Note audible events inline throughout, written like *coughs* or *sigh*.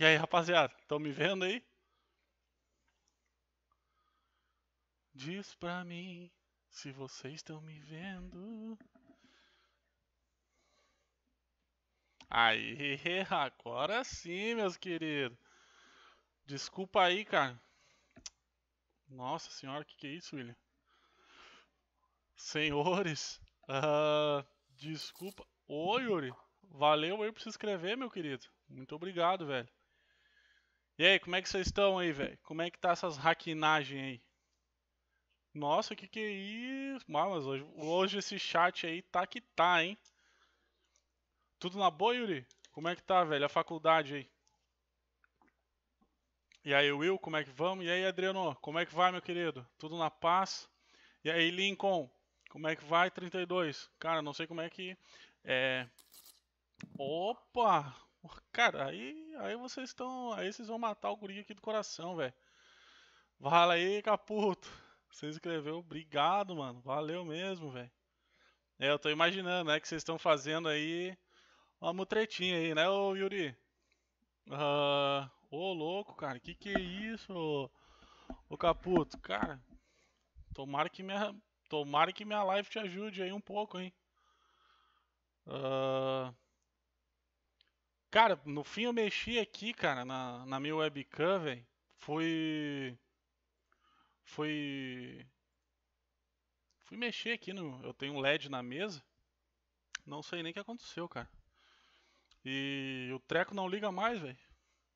E aí, rapaziada, estão me vendo aí? Diz pra mim se vocês estão me vendo. Aí, *laughs* agora sim, meus queridos. Desculpa aí, cara. Nossa senhora, o que, que é isso, William? Senhores, uh, *laughs* desculpa. Oi, Yuri. Valeu aí por se inscrever, meu querido. Muito obrigado, velho. E aí, como é que vocês estão aí, velho? Como é que tá essas raquinagens aí? Nossa, que que é isso? Ah, mas hoje, hoje esse chat aí tá que tá, hein? Tudo na boa, Yuri? Como é que tá, velho? A faculdade aí? E aí, Will, como é que vamos? E aí, Adriano, como é que vai, meu querido? Tudo na paz? E aí, Lincoln, como é que vai, 32? Cara, não sei como é que... É... Opa! Cara, aí, aí vocês estão. Aí vocês vão matar o guri aqui do coração, velho. Fala aí, Caputo. Você escreveu, obrigado, mano. Valeu mesmo, velho. É, eu tô imaginando, né, que vocês estão fazendo aí uma mutretinha aí, né, ô Yuri? Ah, ô, louco, cara, que que é isso, ô, ô Caputo? Cara, tomara que minha, tomara que minha live te ajude aí um pouco, hein? Ah, Cara, no fim eu mexi aqui, cara, na, na minha webcam, velho. Fui. Fui. Fui mexer aqui no. Eu tenho um LED na mesa. Não sei nem o que aconteceu, cara. E o treco não liga mais, velho.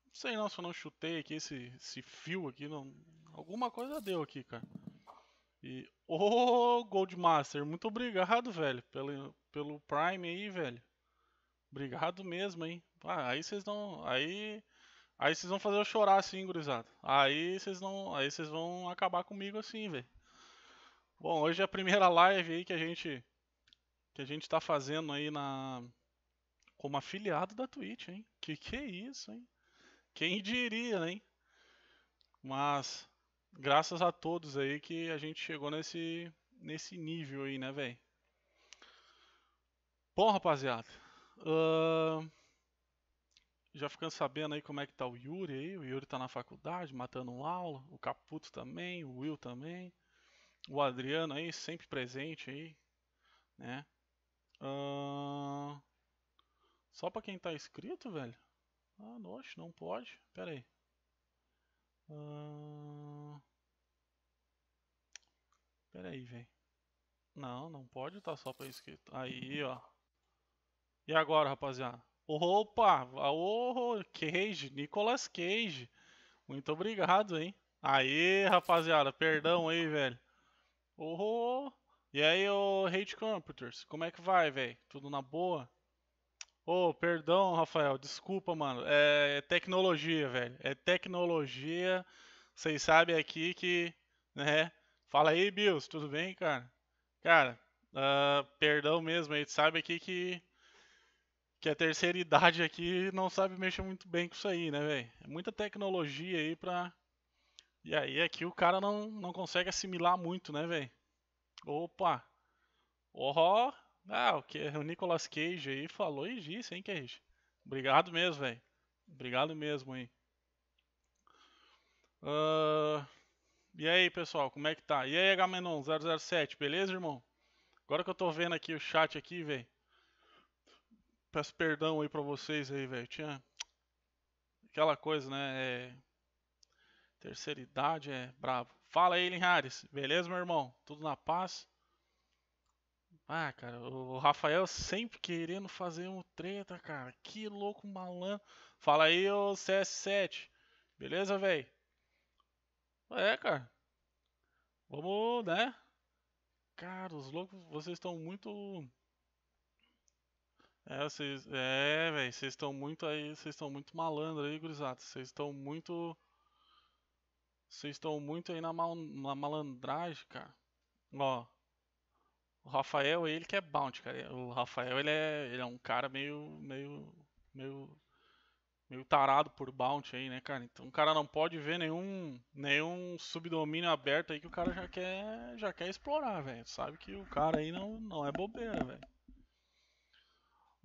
Não sei não se eu não chutei aqui esse, esse fio aqui. Não... Alguma coisa deu aqui, cara. E. Ô, oh, Goldmaster, muito obrigado, velho, pelo, pelo Prime aí, velho. Obrigado mesmo, hein? Ah, aí vocês vão, Aí. Aí vocês vão fazer eu chorar assim, gurizada. Aí vocês não. Aí vocês vão acabar comigo assim, velho. Bom, hoje é a primeira live aí que a gente. Que a gente tá fazendo aí na. Como afiliado da Twitch, hein? Que que é isso, hein? Quem diria, hein? Mas. Graças a todos aí que a gente chegou nesse. Nesse nível aí, né, velho? Bom, rapaziada. Uh, já ficando sabendo aí como é que tá o Yuri aí. O Yuri tá na faculdade, matando aula. O Caputo também, o Will também. O Adriano aí, sempre presente aí. Né? Uh, só pra quem tá inscrito, velho? Ah, nossa, não pode. Pera aí. Uh, pera aí, velho. Não, não pode estar tá só pra inscrito. Aí, ó. E agora, rapaziada? Opa! Ô, Cage, Nicolas Cage. Muito obrigado, hein? Aê, rapaziada, perdão aí, velho. Ô, e aí, ô Hate Computers, como é que vai, velho? Tudo na boa? Ô, perdão, Rafael, desculpa, mano. É tecnologia, velho. É tecnologia. Vocês sabem aqui que, né? Fala aí, Bills, tudo bem, cara? Cara, uh, perdão mesmo, a gente sabe aqui que que a terceira idade aqui não sabe mexer muito bem com isso aí, né, velho? É muita tecnologia aí pra. E aí aqui o cara não, não consegue assimilar muito, né, velho? Opa! Ó! ah, o que o Nicolas Cage aí falou e disse, hein, Cage? Obrigado mesmo, velho. Obrigado mesmo aí. Uh... E aí, pessoal, como é que tá? E aí, H-Menon007, beleza, irmão? Agora que eu tô vendo aqui o chat aqui, velho. Peço perdão aí pra vocês aí, velho. Tinha aquela coisa, né? É... Terceira idade é bravo. Fala aí, Linhares. Beleza, meu irmão? Tudo na paz? Ah, cara, o Rafael sempre querendo fazer um treta, cara. Que louco malandro. Fala aí, ô CS7. Beleza, velho? É, cara. Vamos, né? Cara, os loucos, vocês estão muito é, vocês. É, velho, vocês estão muito aí. Vocês estão muito malandro aí, gurizada. Vocês estão muito. Vocês estão muito aí na, mal, na malandragem, cara. Ó. O Rafael, ele que é bounty, cara. O Rafael, ele é, ele é um cara meio. meio. meio. meio tarado por bounty aí, né, cara? Então o cara não pode ver nenhum. nenhum subdomínio aberto aí que o cara já quer. já quer explorar, velho. Sabe que o cara aí não, não é bobeira, velho.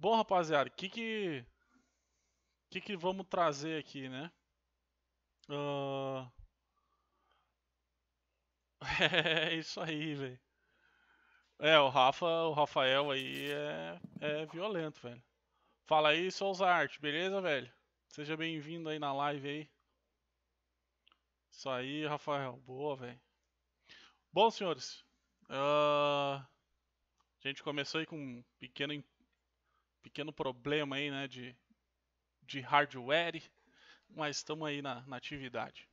Bom, rapaziada, o que que, que que vamos trazer aqui, né? Uh... *laughs* é isso aí, velho. É, o Rafa, o Rafael aí é, é violento, velho. Fala aí, Souza Arte, beleza, velho? Seja bem-vindo aí na live aí. Isso aí, Rafael. Boa, velho. Bom, senhores. Uh... A gente começou aí com um pequeno pequeno problema aí, né, de, de hardware, mas estamos aí na, na atividade.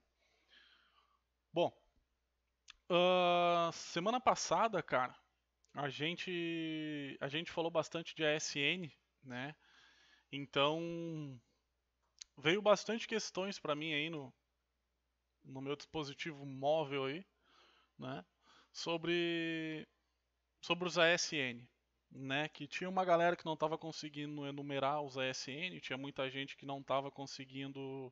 Bom, uh, semana passada, cara, a gente a gente falou bastante de ASN, né? Então veio bastante questões para mim aí no no meu dispositivo móvel aí, né? Sobre sobre os ASN né, que tinha uma galera que não estava conseguindo enumerar os ASN, tinha muita gente que não estava conseguindo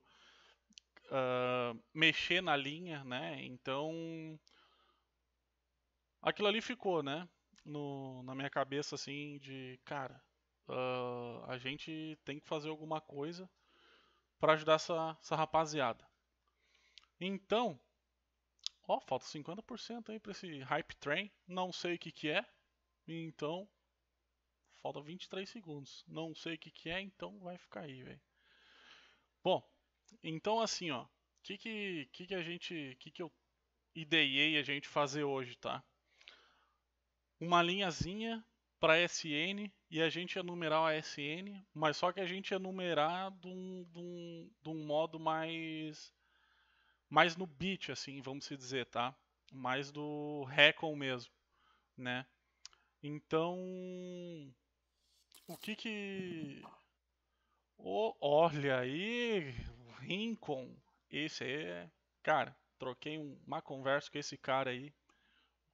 uh, mexer na linha, né? Então aquilo ali ficou, né? No, na minha cabeça assim de cara, uh, a gente tem que fazer alguma coisa para ajudar essa, essa rapaziada. Então, ó, falta 50% aí para esse hype train, não sei o que que é. Então, Falta 23 segundos. Não sei o que, que é, então vai ficar aí, velho. Bom, então assim, ó. O que que, que que a gente... que que eu ideiei a gente fazer hoje, tá? Uma linhazinha para SN e a gente ia numerar a SN, mas só que a gente ia numerar de um, de um, de um modo mais mais no bit, assim, vamos dizer, tá? Mais do recon mesmo, né? Então, o que que. Oh, olha aí, Rincon. Esse aí é. Cara, troquei uma conversa com esse cara aí.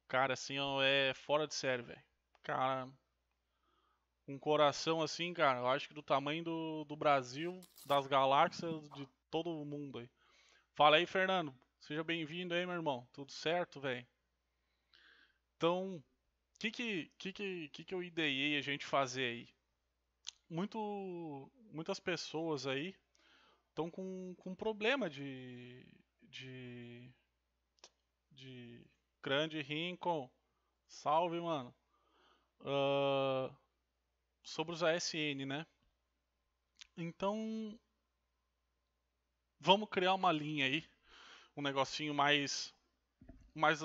O cara, assim, ó, é fora de série, velho. Cara, um coração assim, cara, eu acho que do tamanho do, do Brasil, das galáxias, de todo o mundo aí. Fala aí, Fernando. Seja bem-vindo aí, meu irmão. Tudo certo, velho? Então, o que que, que, que que eu ideei a gente fazer aí? muito, muitas pessoas aí estão com, com problema de, de, de grande Rincon. Salve, mano. Uh, sobre os ASN, né? Então, vamos criar uma linha aí, um negocinho mais, mais,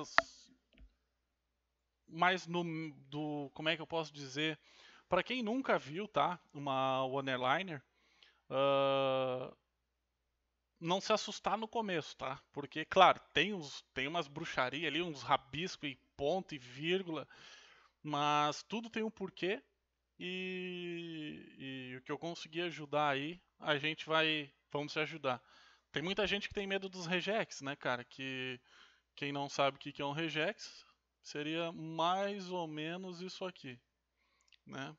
mais no, do, como é que eu posso dizer? Para quem nunca viu, tá? Uma one-liner, uh, ah, não se assustar no começo, tá? Porque, claro, tem, uns, tem umas bruxarias ali, uns rabiscos e ponto e vírgula, mas tudo tem um porquê. E, e o que eu consegui ajudar aí, a gente vai. Vamos se ajudar. Tem muita gente que tem medo dos rejects, né, cara? Que quem não sabe o que é um regex, seria mais ou menos isso aqui né?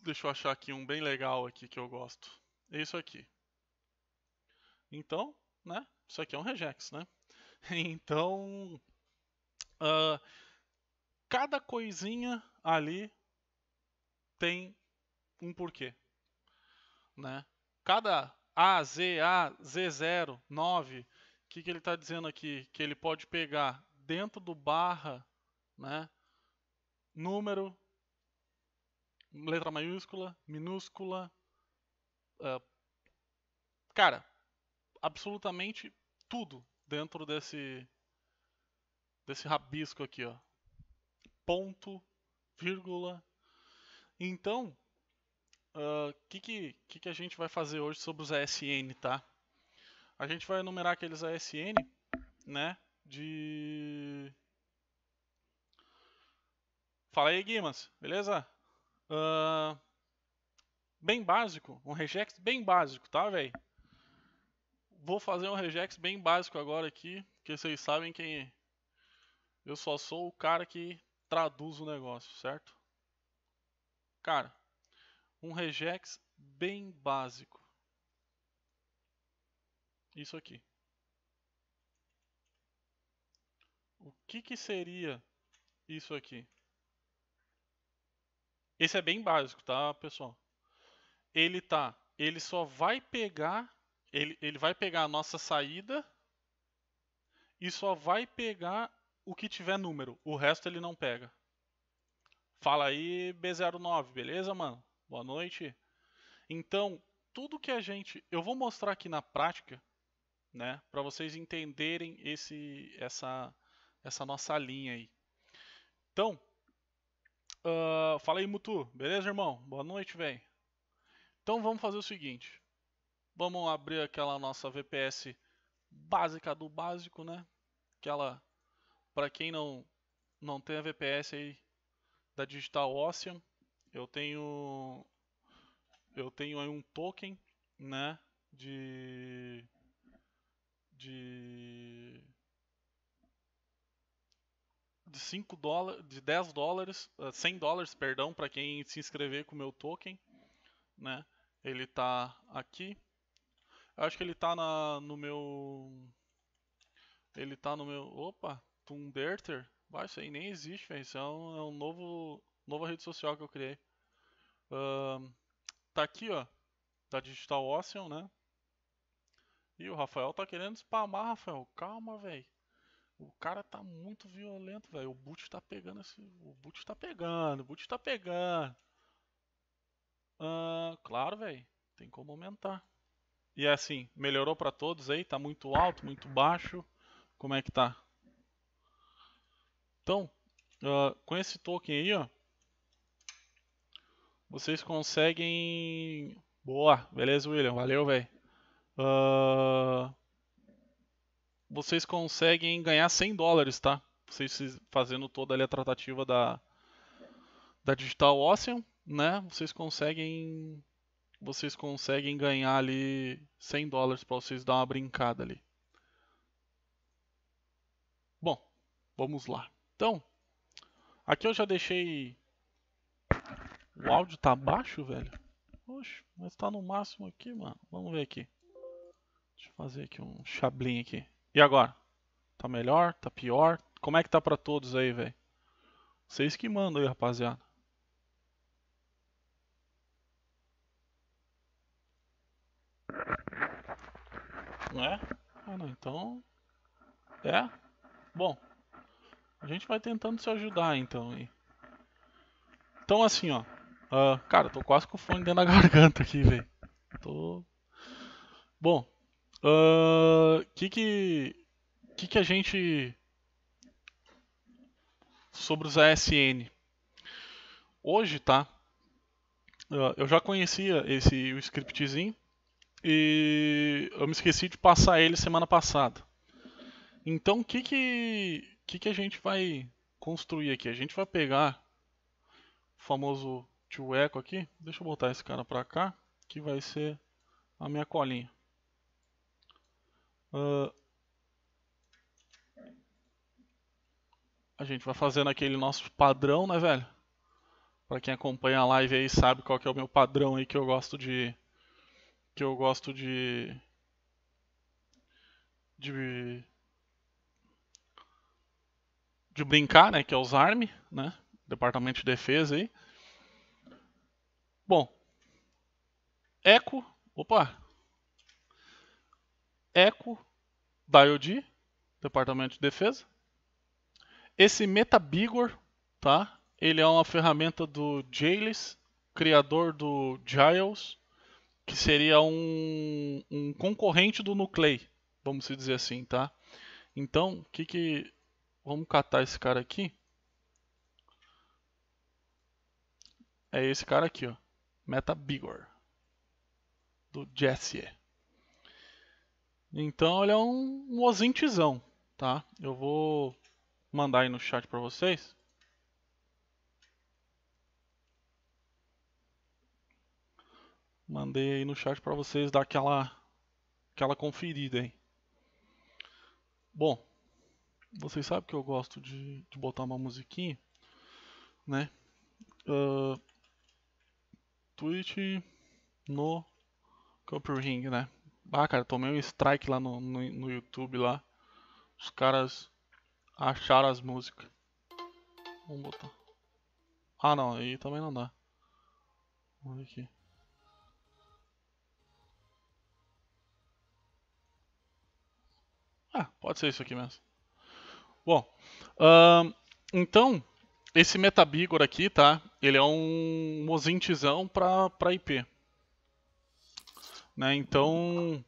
Deixa eu achar aqui um bem legal aqui que eu gosto. é Isso aqui. Então, né? Isso aqui é um regex, né? *laughs* Então, uh, cada coisinha ali tem um porquê, né? Cada A, Z, A, Z0, 9, o que, que ele está dizendo aqui? Que ele pode pegar dentro do barra, né? Número, letra maiúscula, minúscula. Uh, cara, absolutamente tudo dentro desse desse rabisco aqui, ó. Ponto, vírgula. Então, o uh, ah, que, que, que, que a gente vai fazer hoje sobre os ASN, tá? A gente vai enumerar aqueles ASN, né? De. Fala aí, Guimas, beleza? Uh, bem básico, um regex bem básico, tá, velho? Vou fazer um regex bem básico agora aqui, porque vocês sabem quem eu só sou o cara que traduz o negócio, certo? Cara, um regex bem básico. Isso aqui. O que que seria isso aqui? Esse é bem básico, tá, pessoal? Ele tá, ele só vai pegar, ele, ele vai pegar a nossa saída e só vai pegar o que tiver número. O resto ele não pega. Fala aí, B09, beleza, mano? Boa noite. Então, tudo que a gente, eu vou mostrar aqui na prática, né, para vocês entenderem esse essa essa nossa linha aí. Então, Uh, fala aí, Mutu. Beleza, irmão? Boa noite, velho. Então vamos fazer o seguinte. Vamos abrir aquela nossa VPS básica do básico, né? Aquela, para quem não não tem a VPS aí da Digital Ocean, eu tenho eu tenho aí um token, né, de de de 5 dólares, de 10 dólares, 100 dólares, perdão, para quem se inscrever com o meu token, né? Ele tá aqui. Eu acho que ele tá na, no meu ele tá no meu, opa, Tunderter. Vai, isso aí nem existe, velho. Isso é um, é um, novo nova rede social que eu criei. Uh, tá aqui, ó, da Digital Ocean, né? E o Rafael tá querendo spamar, Rafael. Calma, velho. O cara tá muito violento, velho. O boot tá pegando esse. O boot tá pegando, o boot tá pegando. Ah, claro, velho. Tem como aumentar. E é assim, melhorou para todos aí? Tá muito alto, muito baixo? Como é que tá? Então, uh, com esse token aí, ó. Vocês conseguem... Boa, beleza, William. Valeu, velho. Uh vocês conseguem ganhar 100 dólares, tá? Vocês fazendo toda ali a tratativa da, da Digital Ocean, né? Vocês conseguem vocês conseguem ganhar ali 100 dólares para vocês dar uma brincada ali. Bom, vamos lá. Então, aqui eu já deixei o áudio tá baixo, velho. Oxe, mas tá no máximo aqui, mano. Vamos ver aqui. Deixa eu fazer aqui um chablin aqui. E agora? Tá melhor? Tá pior? Como é que tá para todos aí, velho? Vocês que mandam aí, rapaziada. Não é? Ah, não, então. É? Bom. A gente vai tentando se ajudar então aí. Então assim, ó. Uh, cara, tô quase com o fone dentro da *laughs* garganta aqui, velho. Tô. Bom, o uh, que, que, que, que a gente. Sobre os ASN. Hoje, tá? Uh, eu já conhecia esse o scriptzinho e eu me esqueci de passar ele semana passada. Então, o que que, que que a gente vai construir aqui? A gente vai pegar o famoso tio Eco aqui. Deixa eu botar esse cara para cá, que vai ser a minha colinha. Uh, a gente vai fazendo aquele nosso padrão, né, velho? Para quem acompanha a live aí sabe qual que é o meu padrão aí que eu gosto de que eu gosto de de de brincar, né, que é os ARM, né? Departamento de Defesa aí. Bom, eco, opa, Eco IOD, Departamento de Defesa. Esse MetaBigor, tá? Ele é uma ferramenta do Jails, criador do Giles, que seria um, um concorrente do Nuclei, vamos dizer assim, tá? Então, que que vamos catar esse cara aqui? É esse cara aqui, ó, MetaBigor do Jesse. Então ele é um, um tá? Eu vou mandar aí no chat para vocês. Mandei aí no chat para vocês dar aquela, aquela conferida aí. Bom, vocês sabem que eu gosto de, de botar uma musiquinha, né? Uh, Twitch no Copper Ring, né? Ah, cara, tomei um strike lá no, no, no YouTube lá. Os caras acharam as músicas. Vamos botar. Ah não, aí também não dá. Vamos ver aqui. Ah, pode ser isso aqui mesmo. Bom, uh, então, esse Metabigor aqui, tá? Ele é um mozintizão para IP. Né? Então,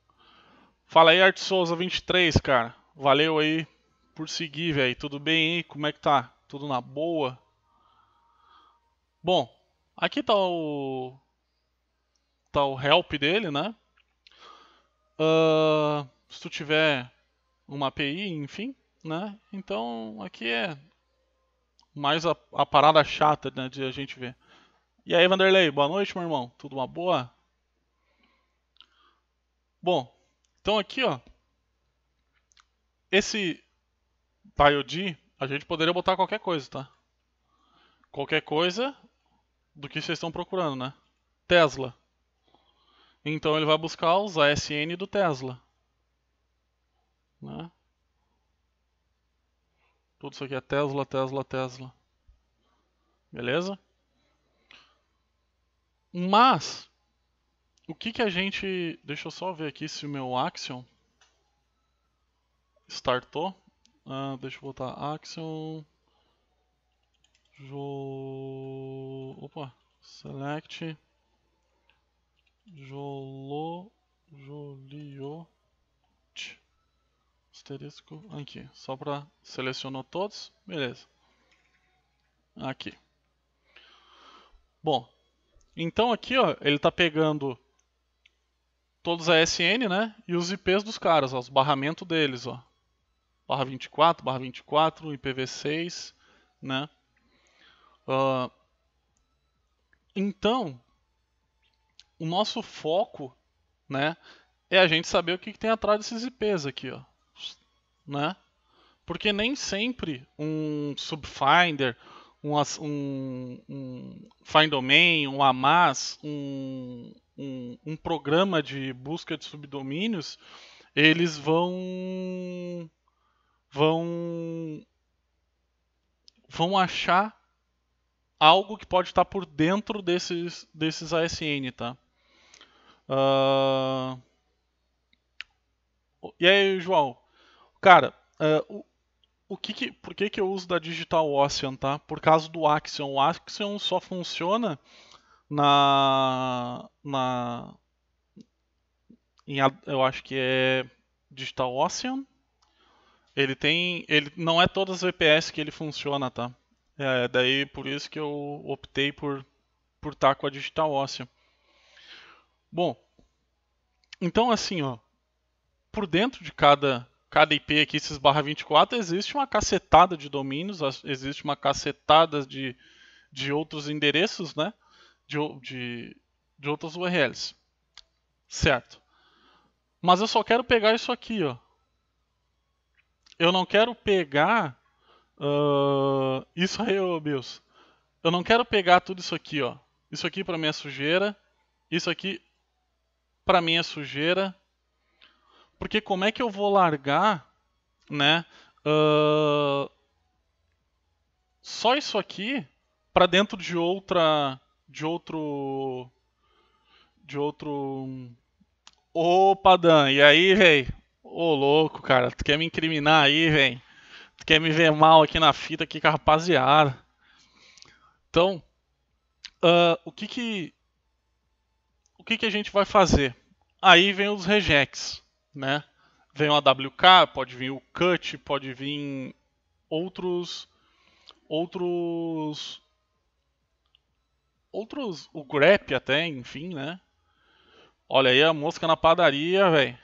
fala aí, Art Souza 23, cara. Valeu aí por seguir, velho. Tudo bem aí? Como é que tá? Tudo na boa? Bom, aqui tá o tá o help dele, né? Uh, se tu tiver uma API, enfim, né? Então aqui é mais a, a, parada chata né, de a gente ver. E aí, Vanderlei, boa noite, meu irmão. Tudo uma boa? Bom, então aqui, ó. Esse diode, a gente poderia botar qualquer coisa, tá? Qualquer coisa do que vocês estão procurando, né? Tesla. Então ele vai buscar os ASN do Tesla. Né? Tudo isso aqui é Tesla, Tesla, Tesla. Beleza? Mas o que que a gente... Deixa eu só ver aqui se o meu Axion startou. Ah, deixa eu botar Axion... Jo... Opa, select... Jolo... Joliot... Asterisco aqui, só para selecionou todos, beleza. Aqui. Bom, então aqui ó, ele está pegando todos a SN, né? E os IPs dos caras, ó, os barramentos deles, ó. Barra 24, barra 24, IPv6, né? Uh, então, o nosso foco, né, é a gente saber o que, que tem atrás desses IPs aqui, ó, né? Porque nem sempre um subfinder um, um, um Find Domain, um AMAS, um, um, um programa de busca de subdomínios, eles vão vão vão achar algo que pode estar por dentro desses desses ASN, tá? Uh... E aí, João? Cara, uh, o que, que por que, que eu uso da Digital Ocean, tá? Por causa do Axion. O Axion só funciona na na em, eu acho que é Digital Ocean. Ele tem, ele não é todas as VPS que ele funciona, tá? É, daí por isso que eu optei por por estar tá com a Digital Ocean. Bom, então assim, ó, por dentro de cada cada IP aqui esses barra 24, existe uma cacetada de domínios, existe uma cacetada de, de outros endereços, né? De, de, de outras URLs. Certo. Mas eu só quero pegar isso aqui, ó. Eu não quero pegar uh, isso aí, ô Bills. Eu não quero pegar tudo isso aqui, ó. Isso aqui para mim é sujeira. Isso aqui para mim é sujeira. Porque como é que eu vou largar, né? Uh, só isso aqui para dentro de outra, de outro, de outro. Opa, Dan. E aí, véi? Ô, louco, cara. Tu quer me incriminar aí, véi? Tu quer me ver mal aqui na fita aqui com a rapaziada? Então, uh, o que que o que que a gente vai fazer? Aí vem os rejects né? Vem o AWK, pode vir o Cut, pode vir outros outros outros o Grep até, enfim, né? Olha aí a mosca na padaria, velho.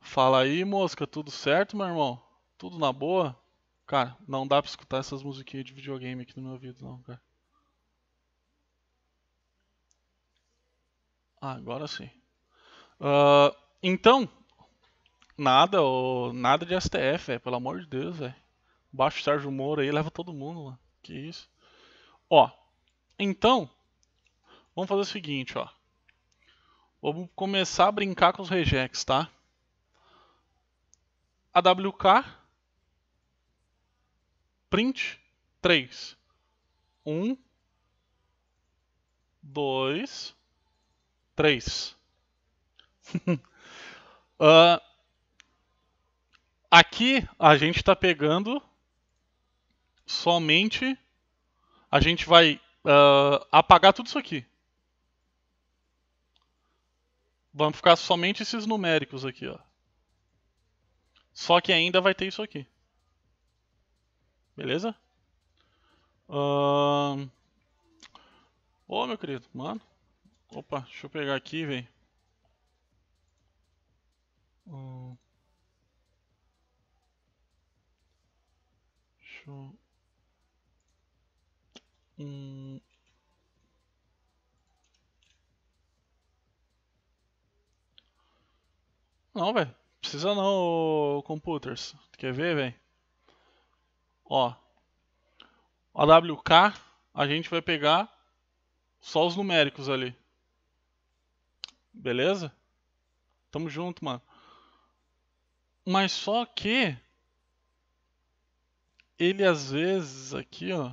Fala aí, mosca, tudo certo, meu irmão? Tudo na boa? Cara, não dá pra escutar essas musiquinhas de videogame aqui no meu ouvido, não, cara. Ah, agora sim. Uh, então, Nada, ô, nada de STF, véio, pelo amor de Deus, velho. Baixa o Sérgio Moro aí, leva todo mundo, mano. Que isso. Ó, então, vamos fazer o seguinte, ó. Vamos começar a brincar com os rejecs, tá? AWK print 3 1 2 3 Aqui a gente está pegando somente. A gente vai uh, apagar tudo isso aqui. Vamos ficar somente esses numéricos aqui, ó. Só que ainda vai ter isso aqui. Beleza? Uh... Ô, meu querido, mano. Opa, deixa eu pegar aqui, velho. Uh... acho um Não, velho. Precisa não, computers. Quer ver, velho? Ó. AWK, a gente vai pegar só os numéricos ali. Beleza? Tamo junto, mano. Mas só que ele às vezes aqui, ó.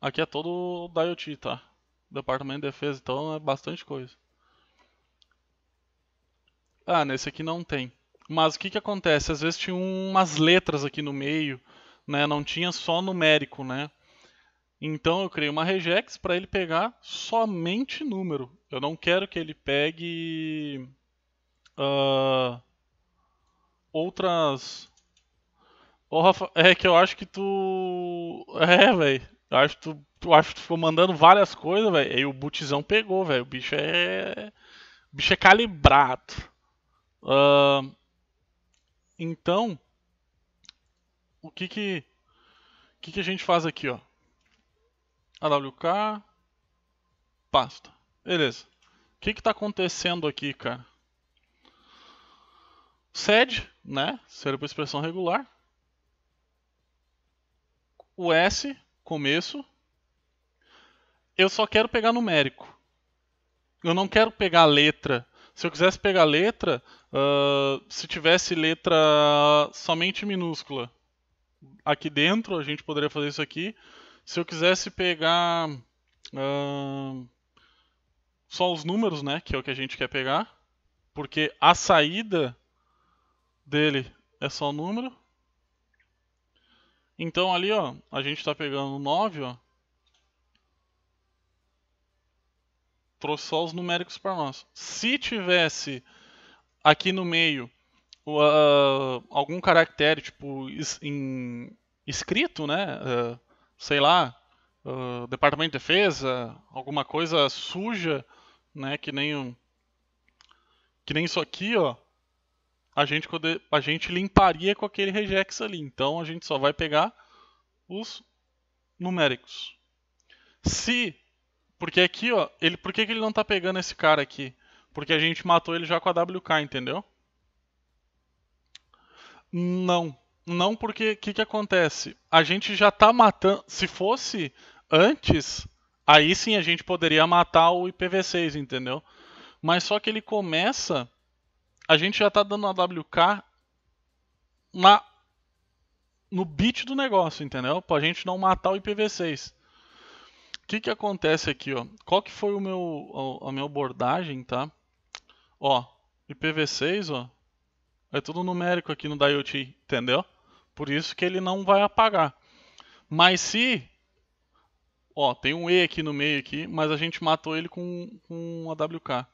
Aqui é todo da IoT, tá? Departamento de Defesa, então é bastante coisa. Ah, nesse aqui não tem. Mas o que que acontece? Às vezes tinha umas letras aqui no meio, né? Não tinha só numérico, né? Então eu criei uma regex para ele pegar somente número. Eu não quero que ele pegue uh, outras. Ô, Rafa, é que eu acho que tu. É, velho. Eu acho que tu, acho que tu ficou mandando várias coisas, velho. Aí o butizão pegou, velho. O bicho é. O bicho é calibrado. Uh... Então. O que que. O que que a gente faz aqui, ó? AWK. Pasta. Beleza. O que que tá acontecendo aqui, cara? Sed, né? Série por expressão regular. O S, começo. Eu só quero pegar numérico. Eu não quero pegar letra. Se eu quisesse pegar letra, uh, se tivesse letra somente minúscula aqui dentro, a gente poderia fazer isso aqui. Se eu quisesse pegar uh, só os números, né, que é o que a gente quer pegar, porque a saída dele é só o número. Então ali, ó, a gente está pegando 9, ó. Trouxe só os numéricos para nós. Se tivesse aqui no meio uh, algum caractere, tipo, escrito, né? Uh, sei lá, uh, Departamento de Defesa, alguma coisa suja, né? Que nem um, que nem isso aqui, ó a gente, a gente limparia com aquele regex ali. Então a gente só vai pegar os numéricos. Se. Porque aqui, ó, ele, por que, que ele não está pegando esse cara aqui? Porque a gente matou ele já com a WK, entendeu? Não. Não, porque o que, que acontece? A gente já está matando. Se fosse antes, aí sim a gente poderia matar o IPv6, entendeu? Mas só que ele começa a gente já está dando AWK WK na, no bit do negócio, entendeu? Para a gente não matar o IPv6. O que, que acontece aqui, ó? Qual que foi o meu, a, a minha abordagem, tá? Ó, IPv6, ó, é tudo numérico aqui no da IoT, entendeu? Por isso que ele não vai apagar. Mas se... Ó, tem um E aqui no meio aqui, mas a gente matou ele com, com AWK.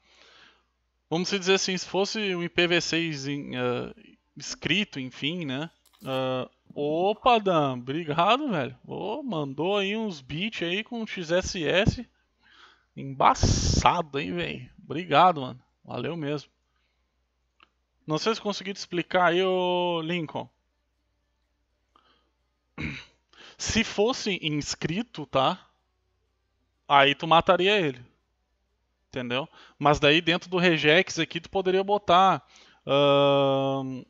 Vamos dizer assim, se fosse um IPv6 em, uh, escrito, enfim, né? Uh, opa, Dan, obrigado, velho. Oh, mandou aí uns beats aí com XSS. Embaçado, hein, velho. Obrigado, mano. Valeu mesmo. Não sei se consegui te explicar aí, ô Lincoln. Se fosse inscrito, tá? Aí tu mataria ele entendeu? Mas daí dentro do regex aqui tu poderia botar, uh,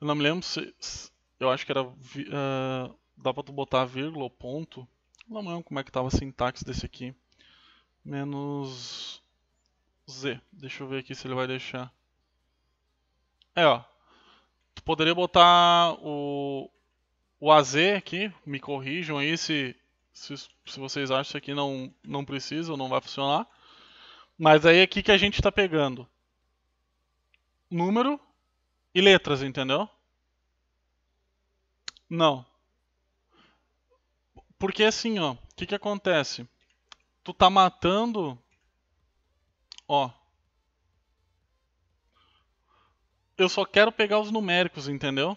eu não me lembro se, eu acho que era, uh, dá pra tu botar vírgula ou ponto, não me lembro como é que tava a sintaxe desse aqui, menos z, deixa eu ver aqui se ele vai deixar, é ó, tu poderia botar o, o AZ aqui, me corrijam aí se, se, se vocês acham que não, não precisa ou não vai funcionar. Mas aí é aqui que a gente está pegando número e letras, entendeu? Não. Porque assim, ó, o que que acontece? Tu tá matando, ó. Eu só quero pegar os numéricos, entendeu?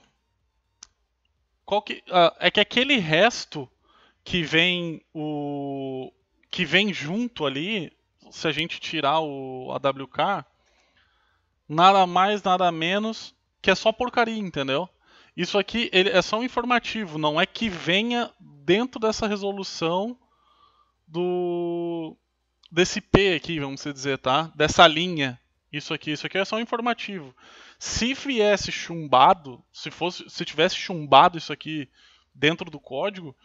Qual que ah, é que aquele resto que vem o que vem junto ali, se a gente tirar o AWK, nada mais, nada menos, que é só porcaria, entendeu? Isso aqui ele é só um informativo, não é que venha dentro dessa resolução do desse P aqui, vamos dizer, tá? Dessa linha. Isso aqui, isso aqui é só um informativo. Se viesse chumbado, se fosse, se tivesse chumbado isso aqui dentro do código,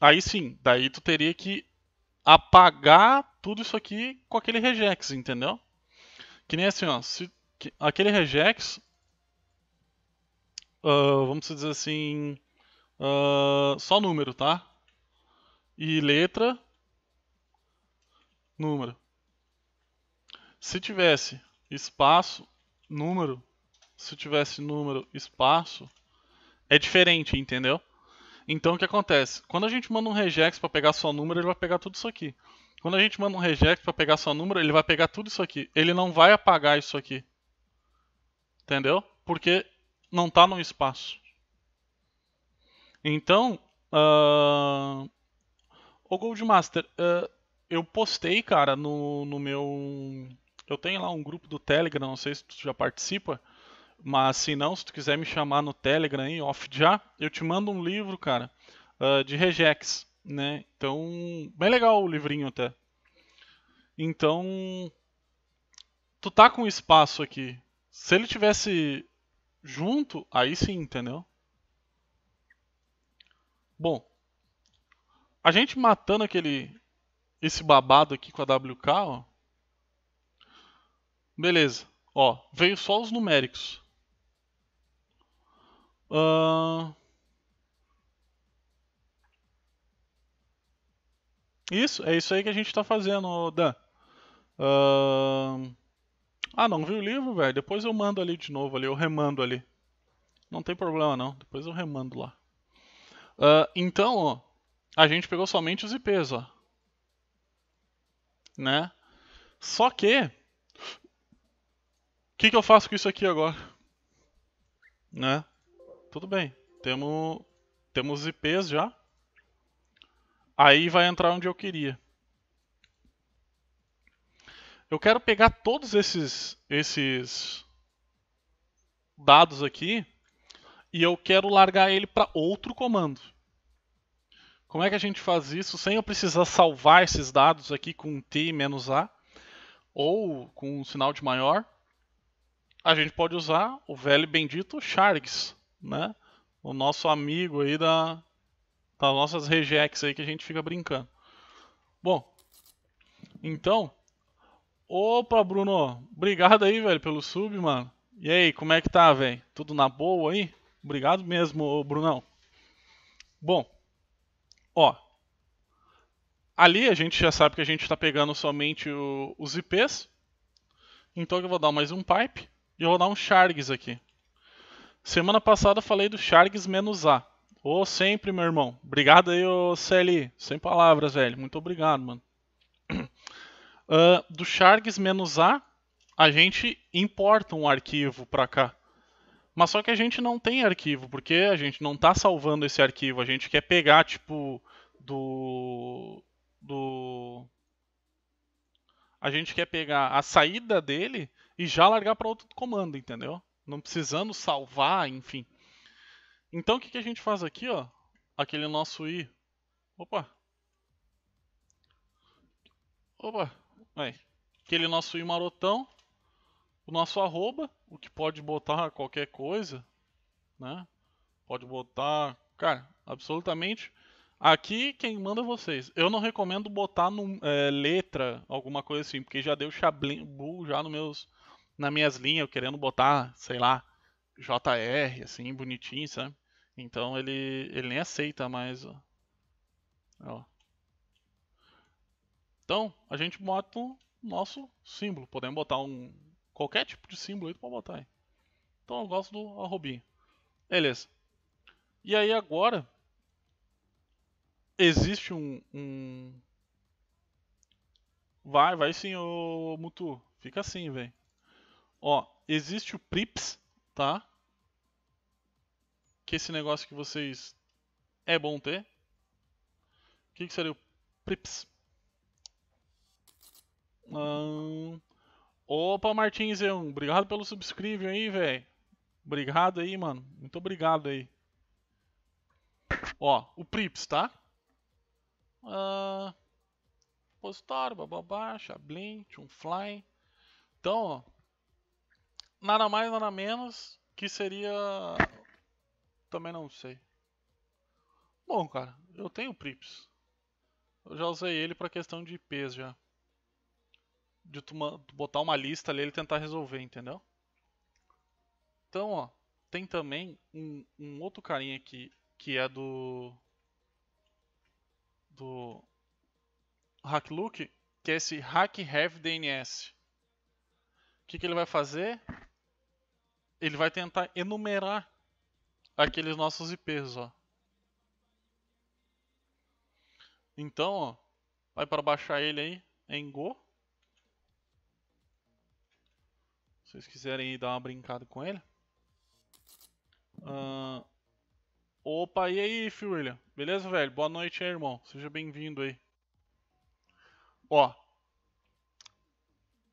aí sim, daí tu teria que apagar tudo isso aqui com aquele regex, entendeu? Que nem assim, ó, se, que, aquele regex, uh, vamos dizer assim, uh, só número, tá? E letra, número. Se tivesse espaço, número, se tivesse número, espaço, é diferente, entendeu? Então o que acontece? Quando a gente manda um regex para pegar só número, ele vai pegar tudo isso aqui. Quando a gente manda um regex para pegar só número, ele vai pegar tudo isso aqui. Ele não vai apagar isso aqui. Entendeu? Porque não está no espaço. Então, uh... Ah, o Goldmaster, uh... eu postei, cara, no, no meu... Eu tenho lá um grupo do Telegram, não sei se tu já participa. Mas se não, se tu quiser me chamar no Telegram aí, off já, eu te mando um livro, cara, uh, de rejex, né? Então, bem legal o livrinho até. Então, tu tá com espaço aqui. Se ele tivesse junto, aí sim, entendeu? Bom, a gente matando aquele esse babado aqui com a WK, ó. Beleza. Ó, veio só os numéricos. Uh... Isso, é isso aí que a gente está fazendo, Dan. Uh... Ah, não viu o livro, velho? Depois eu mando ali de novo, ali, eu remando ali. Não tem problema não, depois eu remando lá. Uh, então, ó, a gente pegou somente os IPs, ó. Né? Só que... O que, que eu faço com isso aqui agora? Né? Tudo bem. Temos, temos IPs já. Aí vai entrar onde eu queria. Eu quero pegar todos esses, esses dados aqui e eu quero largar ele para outro comando. Como é que a gente faz isso sem eu precisar salvar esses dados aqui com T menos A ou com um sinal de maior? A gente pode usar o velho bendito chargs né? O nosso amigo aí da, das nossas regex aí que a gente fica brincando. Bom, então, opa, Bruno, obrigado aí, velho, pelo sub, mano. E aí, como é que tá, velho? Tudo na boa aí? Obrigado mesmo, Brunão. Bom, ó, ali a gente já sabe que a gente está pegando somente o, os IPs. Então eu vou dar mais um pipe e eu vou dar um chargs aqui. Semana passada falei do Chargs menos A. Ô, oh, sempre, meu irmão. Obrigado aí, ô oh, Sem palavras, velho. Muito obrigado, mano. Uh, *clears throat* do Chargs menos A, a gente importa um arquivo para cá. Mas só que a gente não tem arquivo, porque a gente não está salvando esse arquivo. A gente quer pegar, tipo, do. do. A gente quer pegar a saída dele e já largar para outro comando, entendeu? não precisando salvar, enfim. Então o que, que a gente faz aqui, ó? Aquele nosso i. Opa! Opa! Aí. Aquele nosso i marotão. O nosso arroba, o que pode botar qualquer coisa, né? Pode botar, cara, absolutamente. Aqui quem manda é vocês. Eu não recomendo botar num, é, letra, alguma coisa assim, porque já deu chablim já nos meus nas minhas linhas, eu querendo botar, sei lá, JR, assim, bonitinho, sabe? Então ele, ele nem aceita mais. Ó. Ó. Então, a gente bota o nosso símbolo. Podemos botar um qualquer tipo de símbolo aí para botar aí. Então eu gosto do arrobinho. Beleza. E aí agora existe um, um... Vai, vai sim, ô Mutu. Fica assim, velho. Ó, existe o Prips, tá? Que esse negócio que vocês é bom ter. O que, que seria o Prips? Hum... Opa, Martins, eu, obrigado pelo subscribe aí, velho. Obrigado aí, mano. Muito obrigado aí. Ó, o Prips, tá? Uh, postar, bababá, Chablin, Tunfly. Então, ó, nada mais, nada menos que seria. Também não sei. Bom, cara, eu tenho Prips. Eu já usei ele para questão de IPs já. De tu botar uma lista ali e tentar resolver, entendeu? Então, ó, tem também um, um outro carinha aqui que é do do Hacklook, que é esse Hack Have DNS. O que, que ele vai fazer? ele vai tentar enumerar aqueles nossos IPs, ó. Então, ó, vai para baixar ele aí em Go. Se vocês quiserem dar uma brincada com ele. Uh... Opa, e aí, Phil William? Beleza, velho? Boa noite aí, irmão. Seja bem-vindo aí. Ó. O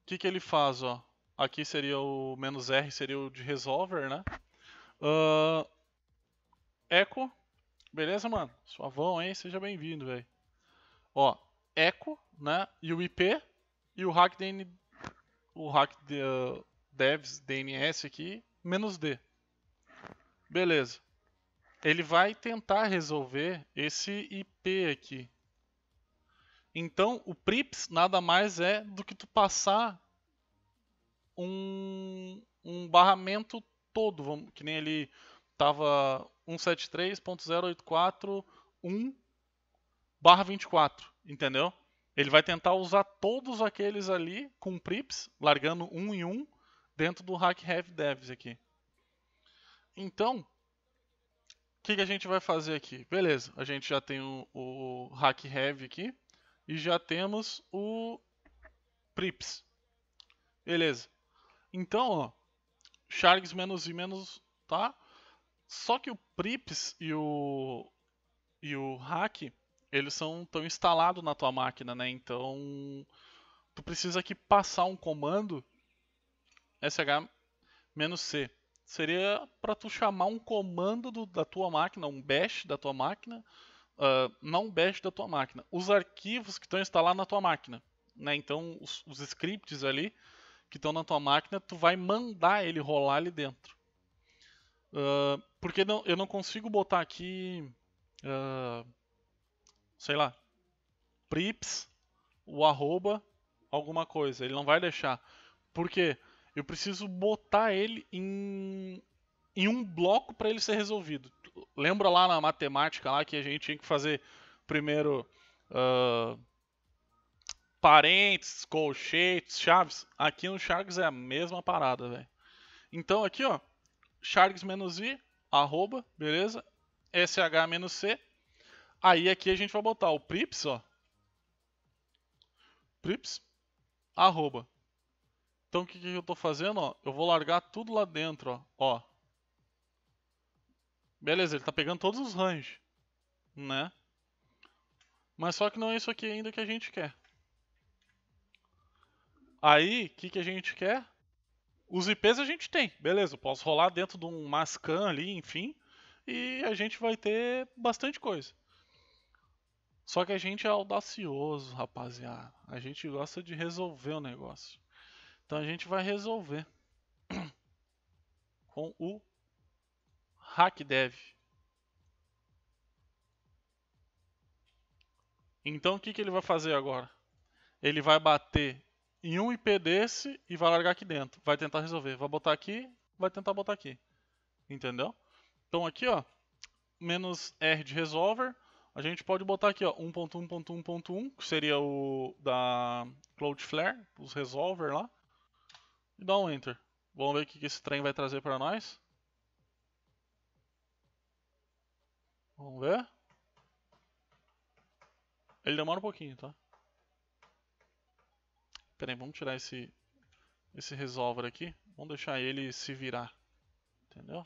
que, que ele faz, ó? Aqui seria o menos "-r", seria o de resolver, né? Uh, echo. Beleza, mano? Suavão, hein? Seja bem-vindo, velho. Ó, echo, né? E o IP e o hack DN... O hack de, uh, ah, devs DNS aqui, menos "-d". Beleza. Ele vai tentar resolver esse IP aqui. Então, o PRIPS nada mais é do que tu passar um, um barramento todo, vamos, que nem ele estava 173.0841 barra 24, entendeu? Ele vai tentar usar todos aqueles ali com prips, largando um em um, dentro do hack have devs aqui. Então, o que, que, a gente vai fazer aqui? Beleza, a gente já tem o, o hack have aqui e já temos o prips. Beleza. Então, ó, Charges menos e menos, tá? Só que o Prips e o e o Hack, eles são tão instalados na tua máquina, né? Então, tu precisa aqui passar um comando SH menos C. Seria para tu chamar um comando do, da tua máquina, um bash da tua máquina, uh, não bash da tua máquina, os arquivos que estão instalados na tua máquina, né? Então, os, os scripts ali que estão na tua máquina, tu vai mandar ele rolar ali dentro. Uh, porque não, eu não consigo botar aqui, uh, sei lá, prips, o arroba, alguma coisa. Ele não vai deixar. Por quê? Eu preciso botar ele em, em um bloco para ele ser resolvido. Lembra lá na matemática lá que a gente tinha que fazer primeiro... Uh, parentes, colchetes, chaves. Aqui no Sharks é a mesma parada, velho. Então aqui, ó, sharks-i, arroba, beleza? sh-c. Aí aqui a gente vai botar o prips, ó. Prips, arroba. Então o que, que eu tô fazendo, ó? Eu vou largar tudo lá dentro, ó. ó. Beleza, ele tá pegando todos os range, né? Mas só que não é isso aqui ainda que a gente quer. Aí, o que, que a gente quer? Os IPs a gente tem, beleza, posso rolar dentro de um Mascan ali, enfim, e a gente vai ter bastante coisa. Só que a gente é audacioso, rapaziada. A gente gosta de resolver o negócio. Então a gente vai resolver *clears throat* com o hackdev. Então o que, que ele vai fazer agora? Ele vai bater em um IP desse e vai largar aqui dentro. Vai tentar resolver. Vai botar aqui, vai tentar botar aqui. Entendeu? Então aqui, ó, menos R de resolver, a gente pode botar aqui, ó, 1.1.1.1, que seria o da Cloudflare, os resolver lá, e dá um enter. Vamos ver o que esse trem vai trazer para nós. Vamos ver. Ele demora um pouquinho, tá? Pera aí, vamos tirar esse, esse resolver aqui. Vamos deixar ele se virar. Entendeu?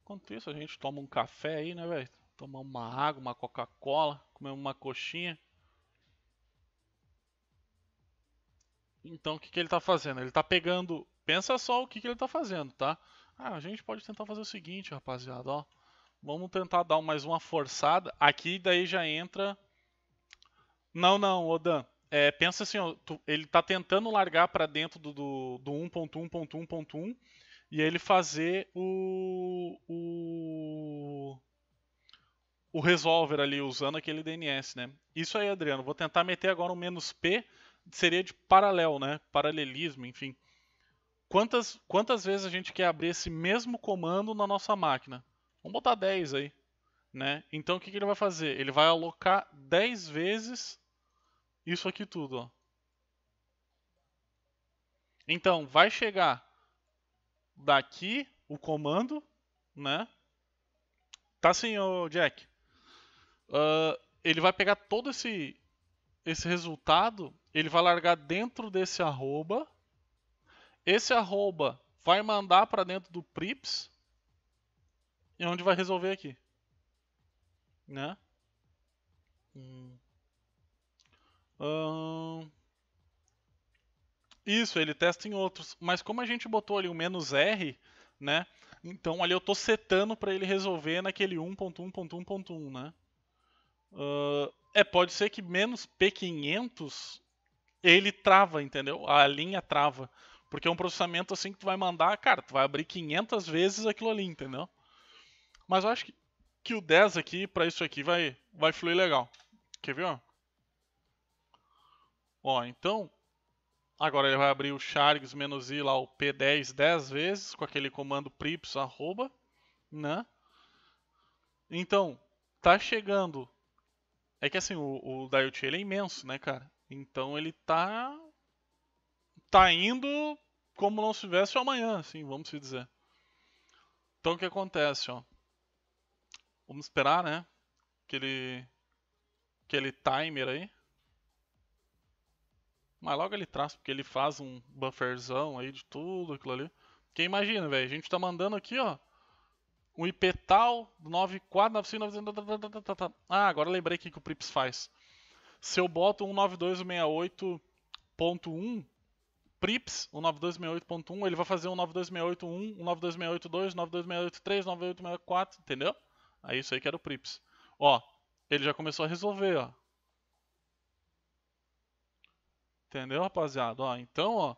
Enquanto isso, a gente toma um café aí, né, velho? Tomar uma água, uma Coca-Cola, comer uma coxinha. Então, o que, que ele está fazendo? Ele está pegando... Pensa só o que, que ele está fazendo, tá? Ah, a gente pode tentar fazer o seguinte, rapaziada, ó. Vamos tentar dar mais uma forçada. Aqui daí já entra... Não, não, Odan. É, pensa assim, ó, tu, ele tá tentando largar para dentro do, do, 1.1.1.1 e ele fazer o, o o resolver ali usando aquele DNS, né? Isso aí, Adriano. Vou tentar meter agora um menos p, seria de paralelo, né? Paralelismo, enfim. Quantas, quantas vezes a gente quer abrir esse mesmo comando na nossa máquina? Vamos botar 10 aí. Né? Então o que, que ele vai fazer? Ele vai alocar 10 vezes isso aqui tudo. Ó. Então vai chegar daqui o comando, né? Tá sim, ô Jack. Uh, ele vai pegar todo esse, esse resultado, ele vai largar dentro desse arroba esse arroba vai mandar para dentro do prips e onde vai resolver aqui, né? Hum. Hum. Isso, ele testa em outros, mas como a gente botou ali o menos "-r", né? Então ali eu estou setando para ele resolver naquele 1.1.1.1, né? é, pode ser que menos P500 ele trava, entendeu? A linha trava. Porque é um processamento assim que tu vai mandar, cara, tu vai abrir 500 vezes aquilo ali, entendeu? Mas eu acho que, que o 10 aqui, para isso aqui, vai, vai fluir legal. Quer ver, ó? Ó, então, agora ele vai abrir o chargs menos i lá, o p10 10 vezes, com aquele comando prips, arroba, né? Então, tá chegando. É que assim, o, o Diot ele é imenso, né, cara? Então ele tá tá indo como não se tivesse amanhã, assim, vamos dizer. Então o que acontece, ó? Vamos esperar, né? Aquele aquele timer aí. Mas logo ele traz, porque ele faz um bufferzão aí de tudo aquilo ali. Porque imagina, velho, a gente tá mandando aqui, ó, um IPTAL 949590. Ah, agora lembrei o que, o Prips faz. Se eu boto 192.68.1, PRIPS, o 9268.1, ele vai fazer um 9268.1, um 9268.2, 9268.3, um 9864, entendeu? aí é isso aí que era o PRIPS. Ó, ele já começou a resolver, ó. Entendeu, rapaziada? Ó, então, ó,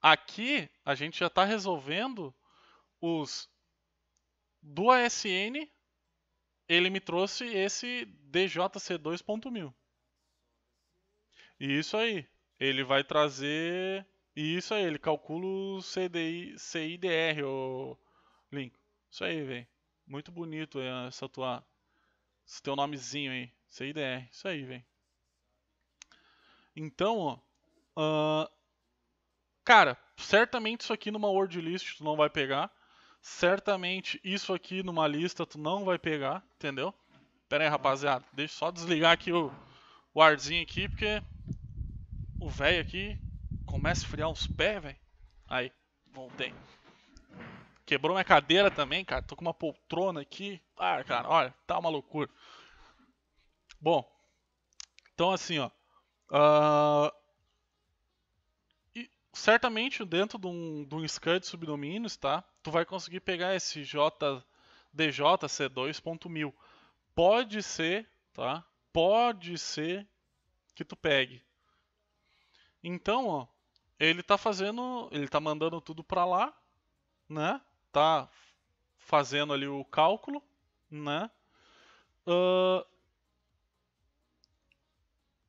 aqui a gente já está resolvendo os do ASN, ele me trouxe esse djc 21000 E isso aí, ele vai trazer e isso aí, ele calcula o CDI, CIDR, o Link. Isso aí, velho. Muito bonito é, essa tua. Esse teu nomezinho aí. CIDR. Isso aí, velho. Então, ó. Uh, cara, certamente isso aqui numa word list tu não vai pegar. Certamente isso aqui numa lista tu não vai pegar, entendeu? Pera aí, rapaziada. Deixa eu só desligar aqui o, o arzinho aqui, porque o velho aqui começa a friar uns pés, velho. Aí, voltei. Quebrou minha cadeira também, cara. Tô com uma poltrona aqui. Ah, cara, olha, tá uma loucura. Bom, então assim, ó. Uh, e certamente dentro de um, de um subdomínios, tá? Tu vai conseguir pegar esse JDJC2.1000. Pode ser, tá? Pode ser que tu pegue. Então, ó, ele tá fazendo, ele tá mandando tudo para lá, né? Tá fazendo ali o cálculo, né? Uh...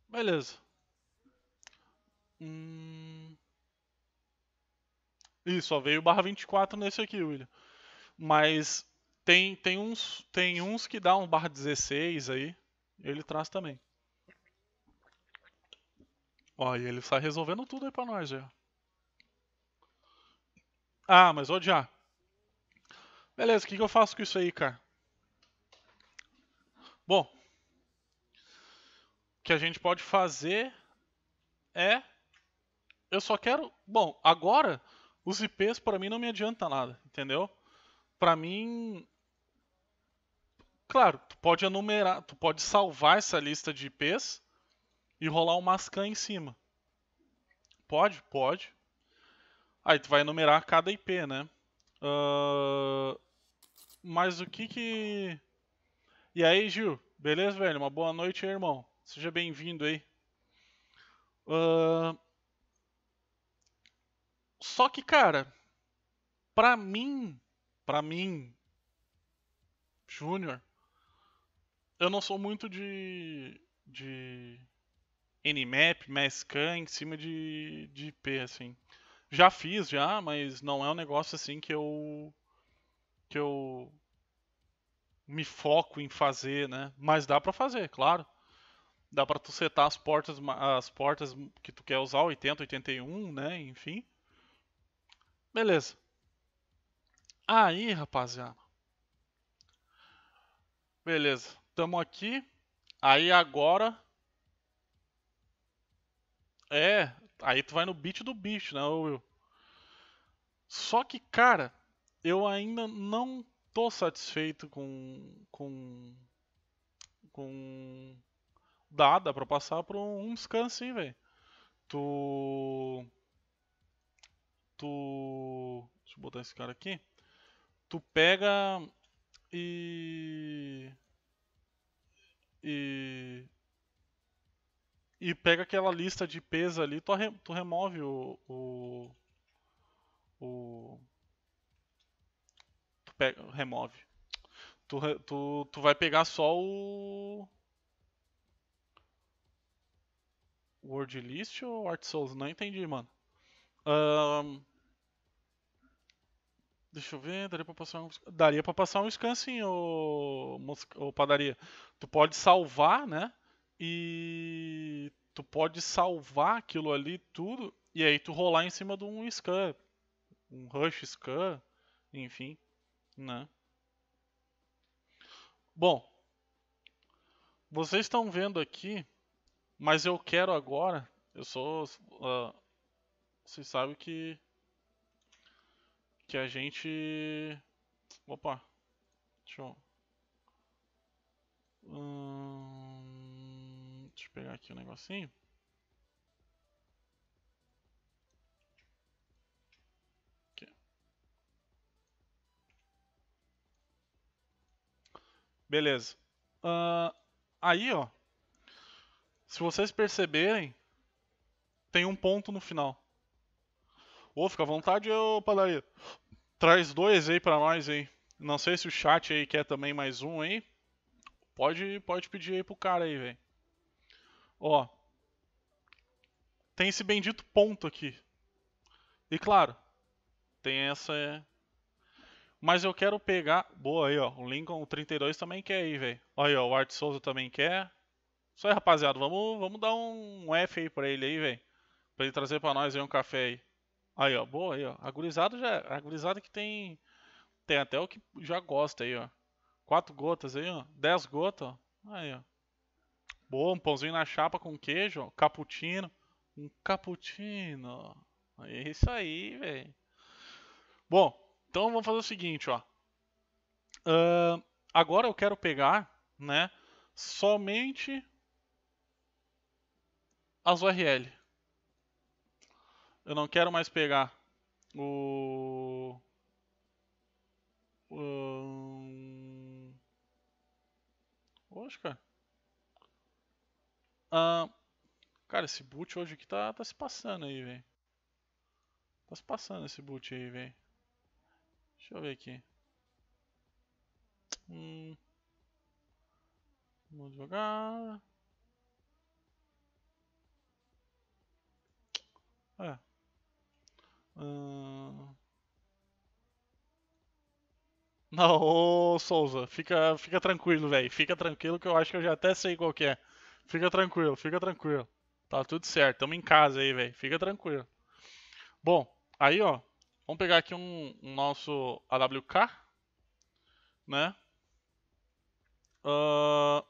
Beleza. Hum... Ih, só veio barra 24 nesse aqui, William. Mas tem, tem, uns, tem uns que dá um barra 16 aí. Ele traz também e ele está resolvendo tudo aí pra nós já. Ah, mas odiar. Beleza, o que, que eu faço com isso aí, cara? Bom, o que a gente pode fazer é. Eu só quero. Bom, agora os IPs para mim não me adianta nada, entendeu? Para mim. Claro, tu pode enumerar, tu pode salvar essa lista de IPs e rolar um Mascan em cima. Pode? Pode. Aí tu vai enumerar cada IP, né? Uh... Mas o que que... E aí, Gil? Beleza, velho? Uma boa noite aí, irmão. Seja bem-vindo aí. Uh... Só que, cara, pra mim, pra mim, Júnior, eu não sou muito de, de Nmap, MSCAN em cima de, de IP, assim. Já fiz, já, mas não é um negócio assim que eu. que eu. me foco em fazer, né? Mas dá pra fazer, claro. Dá pra tu setar as portas, as portas que tu quer usar, 80, 81, né? Enfim. Beleza. Aí, rapaziada. Beleza, estamos aqui. Aí agora é, aí tu vai no beat do bicho, né, Will? Só que, cara, eu ainda não tô satisfeito com. com. com. Dá, pra passar por um, um descanso, assim, hein, velho. Tu. Tu. Deixa eu botar esse cara aqui. Tu pega e. E e pega aquela lista de peso ali, tu, re, tu remove o, o, o tu pega, remove. Tu, tu, tu vai pegar só o Word List ou Art Souls? Não entendi, mano. Um, deixa eu ver, daria pra passar um, daria pra passar um scan sim, ô, ô padaria. Tu pode salvar, né? E tu pode salvar aquilo ali tudo e aí tu rolar em cima de um scan, um rush scan, enfim, né? Bom, vocês estão vendo aqui, mas eu quero agora, eu sou, uh, vocês sabem que que a gente, opa, deixa eu, hum pegar aqui o um negocinho. Aqui. Beleza. Uh, aí, ó. Se vocês perceberem, tem um ponto no final. Ou oh, fica à vontade, ô padaria. Traz dois aí pra nós aí. Não sei se o chat aí quer também mais um aí. Pode, pode pedir aí pro cara aí, velho. Ó. Tem esse bendito ponto aqui. E claro, tem essa. É. Mas eu quero pegar. Boa aí, ó. O Lincoln o 32 também quer aí, velho. Olha, ó. O Art Souza também quer. Isso aí, rapaziada. Vamos, vamos dar um F aí pra ele aí, velho. Pra ele trazer pra nós aí um café aí. Aí, ó. Boa aí, ó. Agurizado já. Agurizado que tem. Tem até o que já gosta aí, ó. Quatro gotas aí, ó. Dez gotas, ó. Aí, ó. Boa, um pãozinho na chapa com queijo, cappuccino. Um cappuccino. É isso aí, velho. Bom, então vamos fazer o seguinte, ó. Uh, agora eu quero pegar, né, somente as URL. Eu não quero mais pegar o... Um... Oxe, cara. Ah, cara, esse boot hoje aqui tá, tá se passando aí, velho. Tá se passando esse boot aí, velho. Deixa eu ver aqui. Hum. Vamos jogar. É. Hum. *laughs* Não, ô, Souza, fica, fica tranquilo, velho. Fica tranquilo que eu acho que eu já até sei qual que é. Fica tranquilo, fica tranquilo. Tá tudo certo, tamo em casa aí, velho. Fica tranquilo. Bom, aí, ó. Vamos pegar aqui um, um nosso AWK, né? Uh,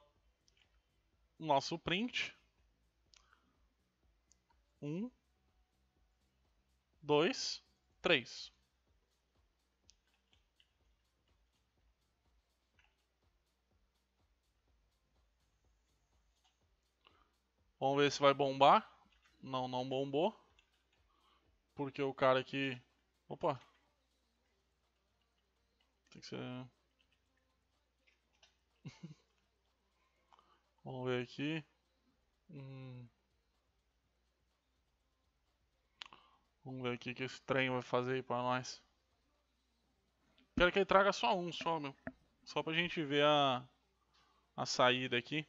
nosso print. Um, dois, três. Vamos ver se vai bombar. Não, não bombou. Porque o cara aqui... Opa! Tem que ser... *laughs* Vamos ver aqui. Hum. Vamos ver aqui o que esse trem vai fazer aí pra nós. Quero que ele traga só um, só, meu. Só pra gente ver a, a saída aqui.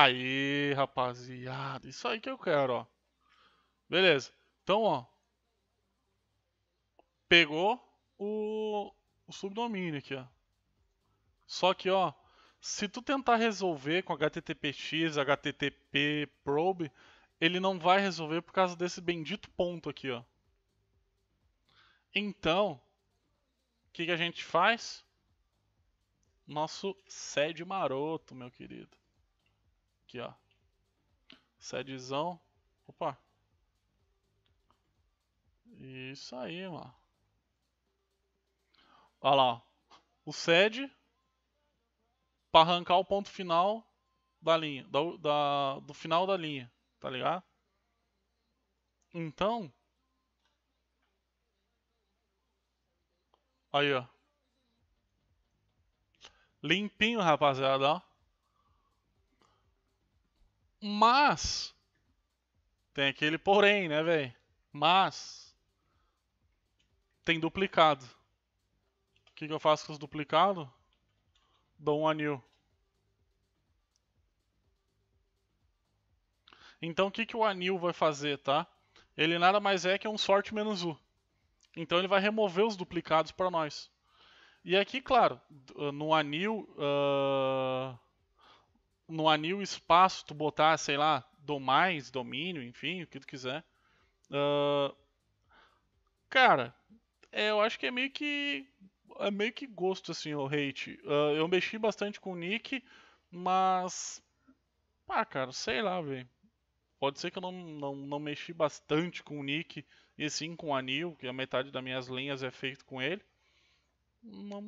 Aí, rapaziada. Isso aí que eu quero, ó. Beleza. Então, ó. Pegou o, o subdomínio aqui, ó. Só que, ó. Se tu tentar resolver com HTTPX, HTTP probe, ele não vai resolver por causa desse bendito ponto aqui, ó. Então, o que, que a gente faz? Nosso sede maroto, meu querido. Aqui, ó. Sedzão. Opa. Isso aí, mano. Olha lá. O sed para arrancar o ponto final da linha, da, da, do final da linha, tá ligado? Então, aí ó, limpinho, rapaziada, ó. Mas. Tem aquele porém, né, velho? Mas. Tem duplicado. O que, que eu faço com os duplicados? Dou um anil. Então o que, que o anil vai fazer, tá? Ele nada mais é que um sort menos u. Então ele vai remover os duplicados para nós. E aqui, claro, no anil. Uh... Ah, no anil espaço tu botar, sei lá, do mais, domínio, enfim, o que tu quiser. Uh, cara, é, eu acho que é meio que é meio que gosto assim o hate. Uh, eu mexi bastante com o Nick, mas ah, cara, sei lá, velho. Pode ser que eu não, não, não mexi bastante com o Nick e sim com o Anil, que a metade das minhas linhas é feito com ele. Não,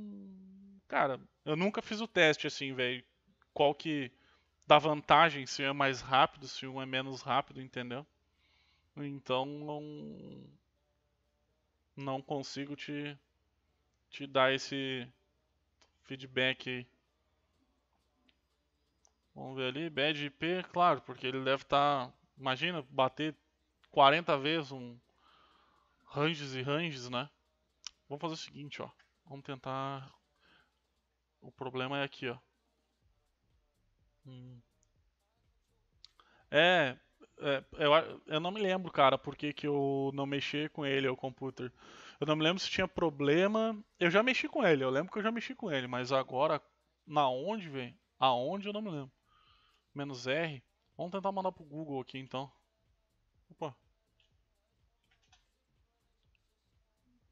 cara, eu nunca fiz o teste assim, velho. Qual que dá vantagem se um é mais rápido, se um é menos rápido, entendeu? Então não não consigo te te dar esse feedback aí. Vamos ver ali, bad IP, claro, porque ele deve estar, tá, imagina bater 40 vezes um ranges e ranges, né? Vamos fazer o seguinte, ó. Vamos tentar O problema é aqui, ó. Hum. É, é, eu, eu não me lembro, cara, por que, que eu não mexi com ele, o computer. Eu não me lembro se tinha problema. Eu já mexi com ele, eu lembro que eu já mexi com ele, mas agora, na onde, velho? Aonde eu não me lembro. Menos R. Vamos tentar mandar pro Google aqui então. Opa.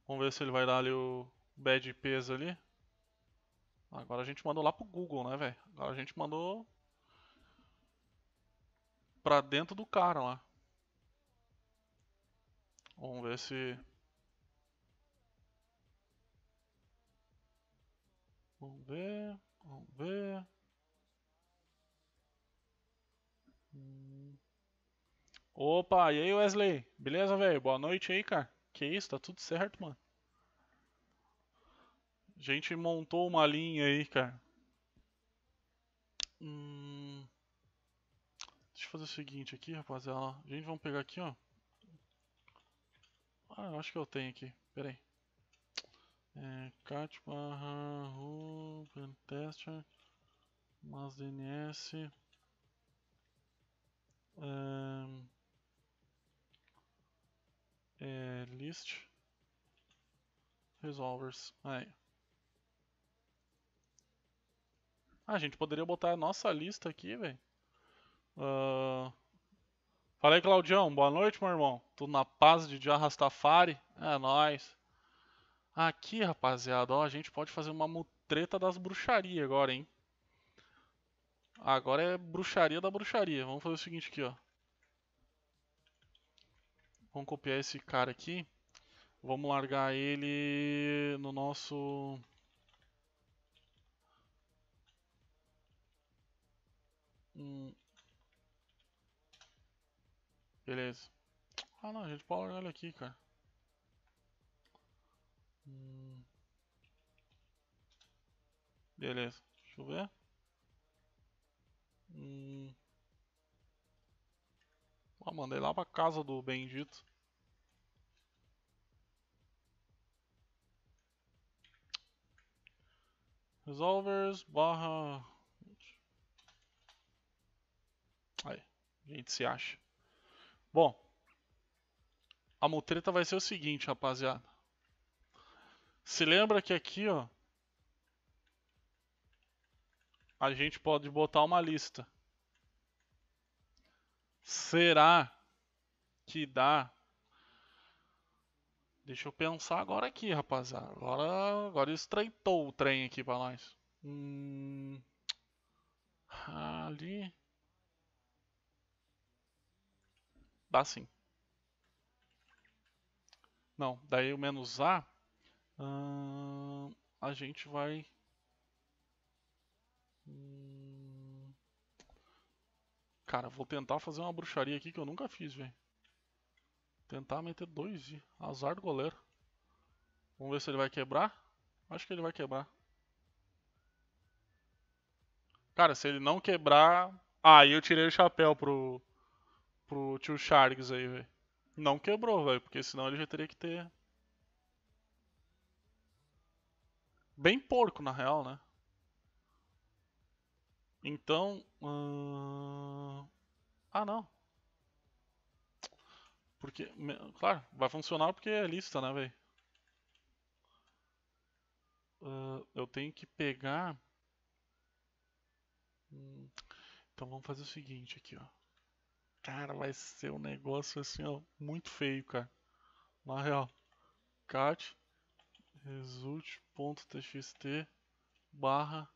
Vamos ver se ele vai dar ali o bad peso ali. Agora a gente mandou lá pro Google, né, velho? Agora a gente mandou pra dentro do cara lá. Vamos ver se... Vamos ver, vamos ver... Opa, e aí Wesley? Beleza, velho? Boa noite aí, cara. Que isso, tá tudo certo, mano. A gente montou uma linha aí, cara. Hum fazer o seguinte aqui, rapaziada. A gente vai pegar aqui, ó. Ah, eu acho que eu tenho aqui. Pera aí. É, cat barra open mas DNS é, é, list resolvers aí ah, a gente poderia botar a nossa lista aqui, velho. Uh... Ah, Falei, Claudião. Boa noite, meu irmão. Tudo na paz de Rastafari? É nóis. Aqui, rapaziada, ó, a gente pode fazer uma mutreta das bruxarias agora, hein? Agora é bruxaria da bruxaria. Vamos fazer o seguinte aqui, ó. Vamos copiar esse cara aqui. Vamos largar ele no nosso... Hum. Beleza. Ah não, a gente pode olhar ele aqui, cara. Hum. Beleza, deixa eu ver. Hum. Ah, mandei lá pra casa do bendito. Resolvers barra. Aí, a gente se acha. Bom, a mutreta vai ser o seguinte, rapaziada. Se lembra que aqui, ó, a gente pode botar uma lista. Será que dá? Deixa eu pensar agora aqui, rapaziada. Agora, agora estreitou o trem aqui para nós. Hum, ali. dá sim. Não, daí o menos A, hum, a gente vai... Hum, cara, vou tentar fazer uma bruxaria aqui que eu nunca fiz, velho. Tentar meter dois e azar do goleiro. Vamos ver se ele vai quebrar. Acho que ele vai quebrar. Cara, se ele não quebrar... Ah, eu tirei o chapéu pro, pro tio Sharks aí, velho. Não quebrou, velho, porque senão ele já teria que ter. Bem porco, na real, né? Então. Ah, ah não. Porque. Claro, vai funcionar porque é lista, né, velho? Uh, eu tenho que pegar. Hum, então vamos fazer o seguinte aqui, ó. Cara, vai ser um negócio assim, ó, muito feio, cara. Na real. Cat result.txt barra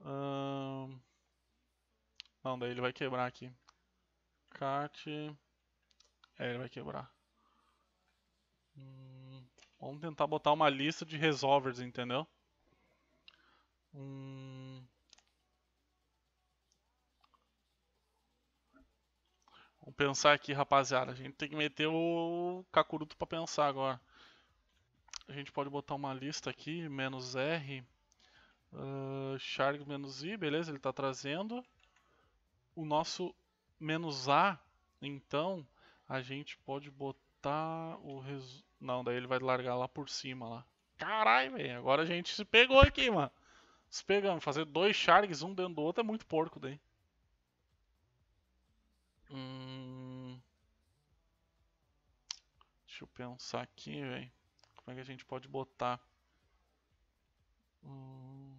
hum, não, daí ele vai quebrar aqui cat é, ele vai quebrar hum, vamos tentar botar uma lista de resolvers, entendeu? Hum, Vamos pensar aqui, rapaziada. A gente tem que meter o Kakuruto para pensar agora. A gente pode botar uma lista aqui, menos R. Uh, ah, Charg menos I, beleza, ele está trazendo. O nosso menos A, então, a gente pode botar o resu... Não, daí ele vai largar lá por cima lá. Caralho, velho, agora a gente se pegou aqui, mano. Se pegamos, fazer dois Chargs um dentro do outro é muito porco daí. Hum... Deixa eu pensar aqui, velho. Como é que a gente pode botar? Hum...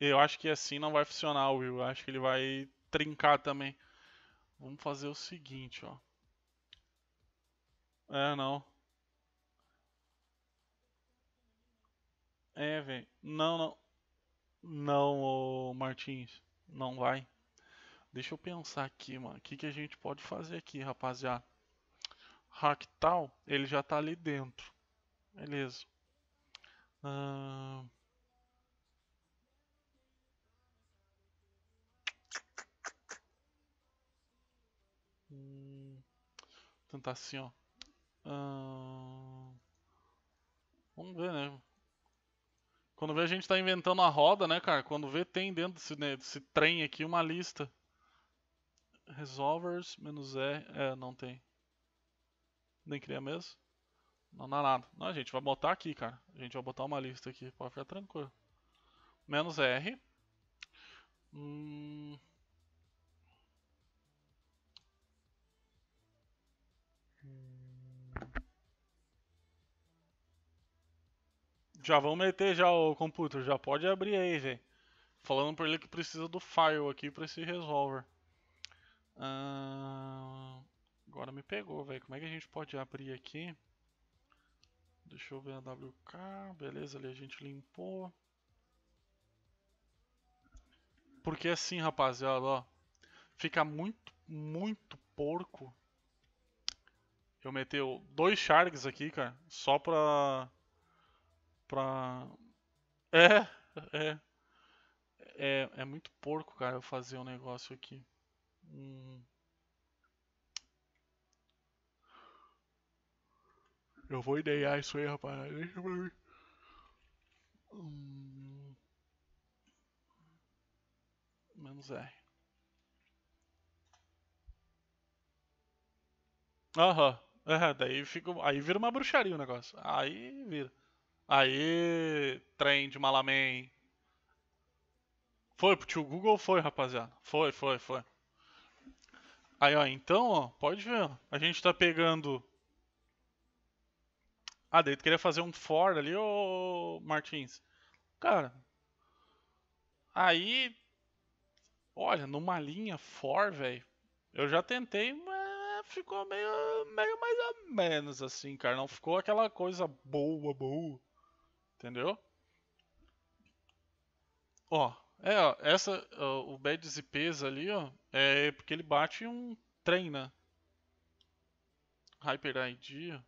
Eu acho que assim não vai funcionar, Will. Eu acho que ele vai trincar também. Vamos fazer o seguinte, ó. É, não. É, velho. Não, não. Não, ô Martins. Não vai. Deixa eu pensar aqui, mano. O que, que a gente pode fazer aqui, rapaziada? ractal, ele já está ali dentro. Beleza. Ah... Tentar hum, tá assim, ó. Vamos ver, né? Quando vê a gente tá inventando a roda, né, cara? Quando vê tem dentro desse, né, desse trem aqui uma lista. Resolvers, menos R. É, não tem. Nem queria mesmo. Não dá nada. Não, a gente vai botar aqui, cara. A gente vai botar uma lista aqui, pode ficar tranquilo. Menos R. Hum... Já vão meter já o computador já pode abrir aí, velho. Falando pra ele que precisa do file aqui pra esse resolver. Ah. Agora me pegou, velho. Como é que a gente pode abrir aqui? Deixa eu ver a WK. Beleza, ali a gente limpou. Porque assim, rapaziada, ó. Fica muito, muito porco. Eu meteu dois Sharks aqui, cara. Só pra... Pra... É, é. É, é muito porco, cara, eu fazer um negócio aqui. Hum. Eu vou ideiar isso aí, rapaz. Deixa pra mim. Hum. Menos R. Aham. É, daí fica, aí vira uma bruxaria o negócio. Aí vira. Aí, trem de Malamém. Foi, pro tio Google foi, rapaziada. Foi, foi, foi. Aí, ó, então, ó, pode ver. A gente tá pegando ah, daí tu queria fazer um for ali, ô Martins. Cara, aí. Olha, numa linha for, velho. Eu já tentei, mas ficou meio, meio mais ou menos assim, cara. Não ficou aquela coisa boa, boa. Entendeu? Ó, é, ó, essa, ó, o Bad IPs ali, ó, é porque ele bate um trem, né? Hyper ID, ó.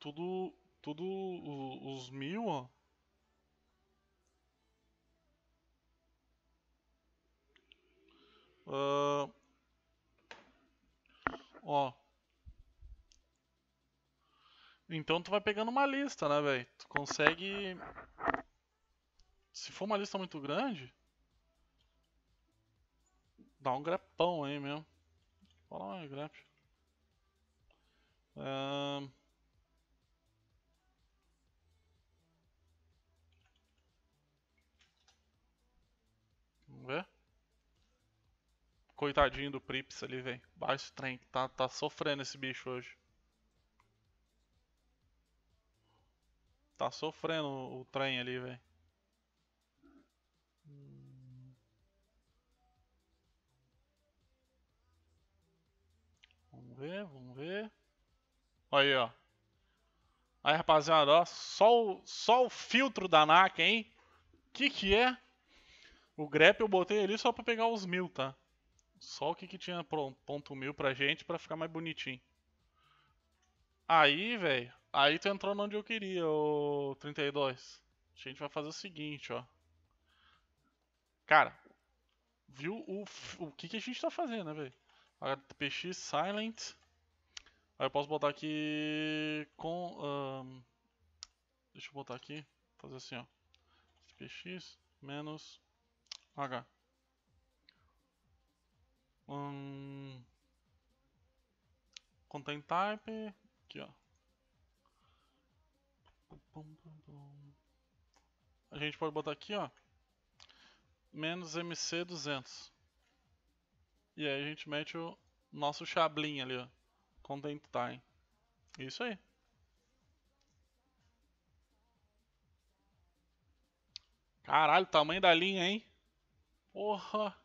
Tudo. Tudo. Os, mil, ó. Uh, ó. Então tu vai pegando uma lista, né, velho? Tu consegue. Se for uma lista muito grande. Dá um grepão aí mesmo. Fala um grep. Uh, ver? Coitadinho do Prips ali, velho. Baixo trem, tá, tá sofrendo esse bicho hoje. Tá sofrendo o, trem ali, velho. Vamos ver, vamos ver. Aí, ó. Aí, rapaziada, ó. Só o, só o filtro da NAC, hein? Que que é? O grep eu botei ali só pra pegar os mil, tá? Só o que, que tinha ponto mil pra gente pra ficar mais bonitinho. Aí, velho. Aí tu entrou onde eu queria, o 32. A gente vai fazer o seguinte, ó. Cara, viu o, o que, que a gente tá fazendo, né, velho? HTPX Silent. Aí eu posso botar aqui com. Um, deixa eu botar aqui. Fazer assim, ó. HTPX menos H. Hum. content type. Aqui, ó. A gente pode botar aqui, ó. Menos MC200. E aí a gente mete o nosso chablin ali, ó. Content time. Isso aí. Caralho, tamanho da linha, hein? Porra!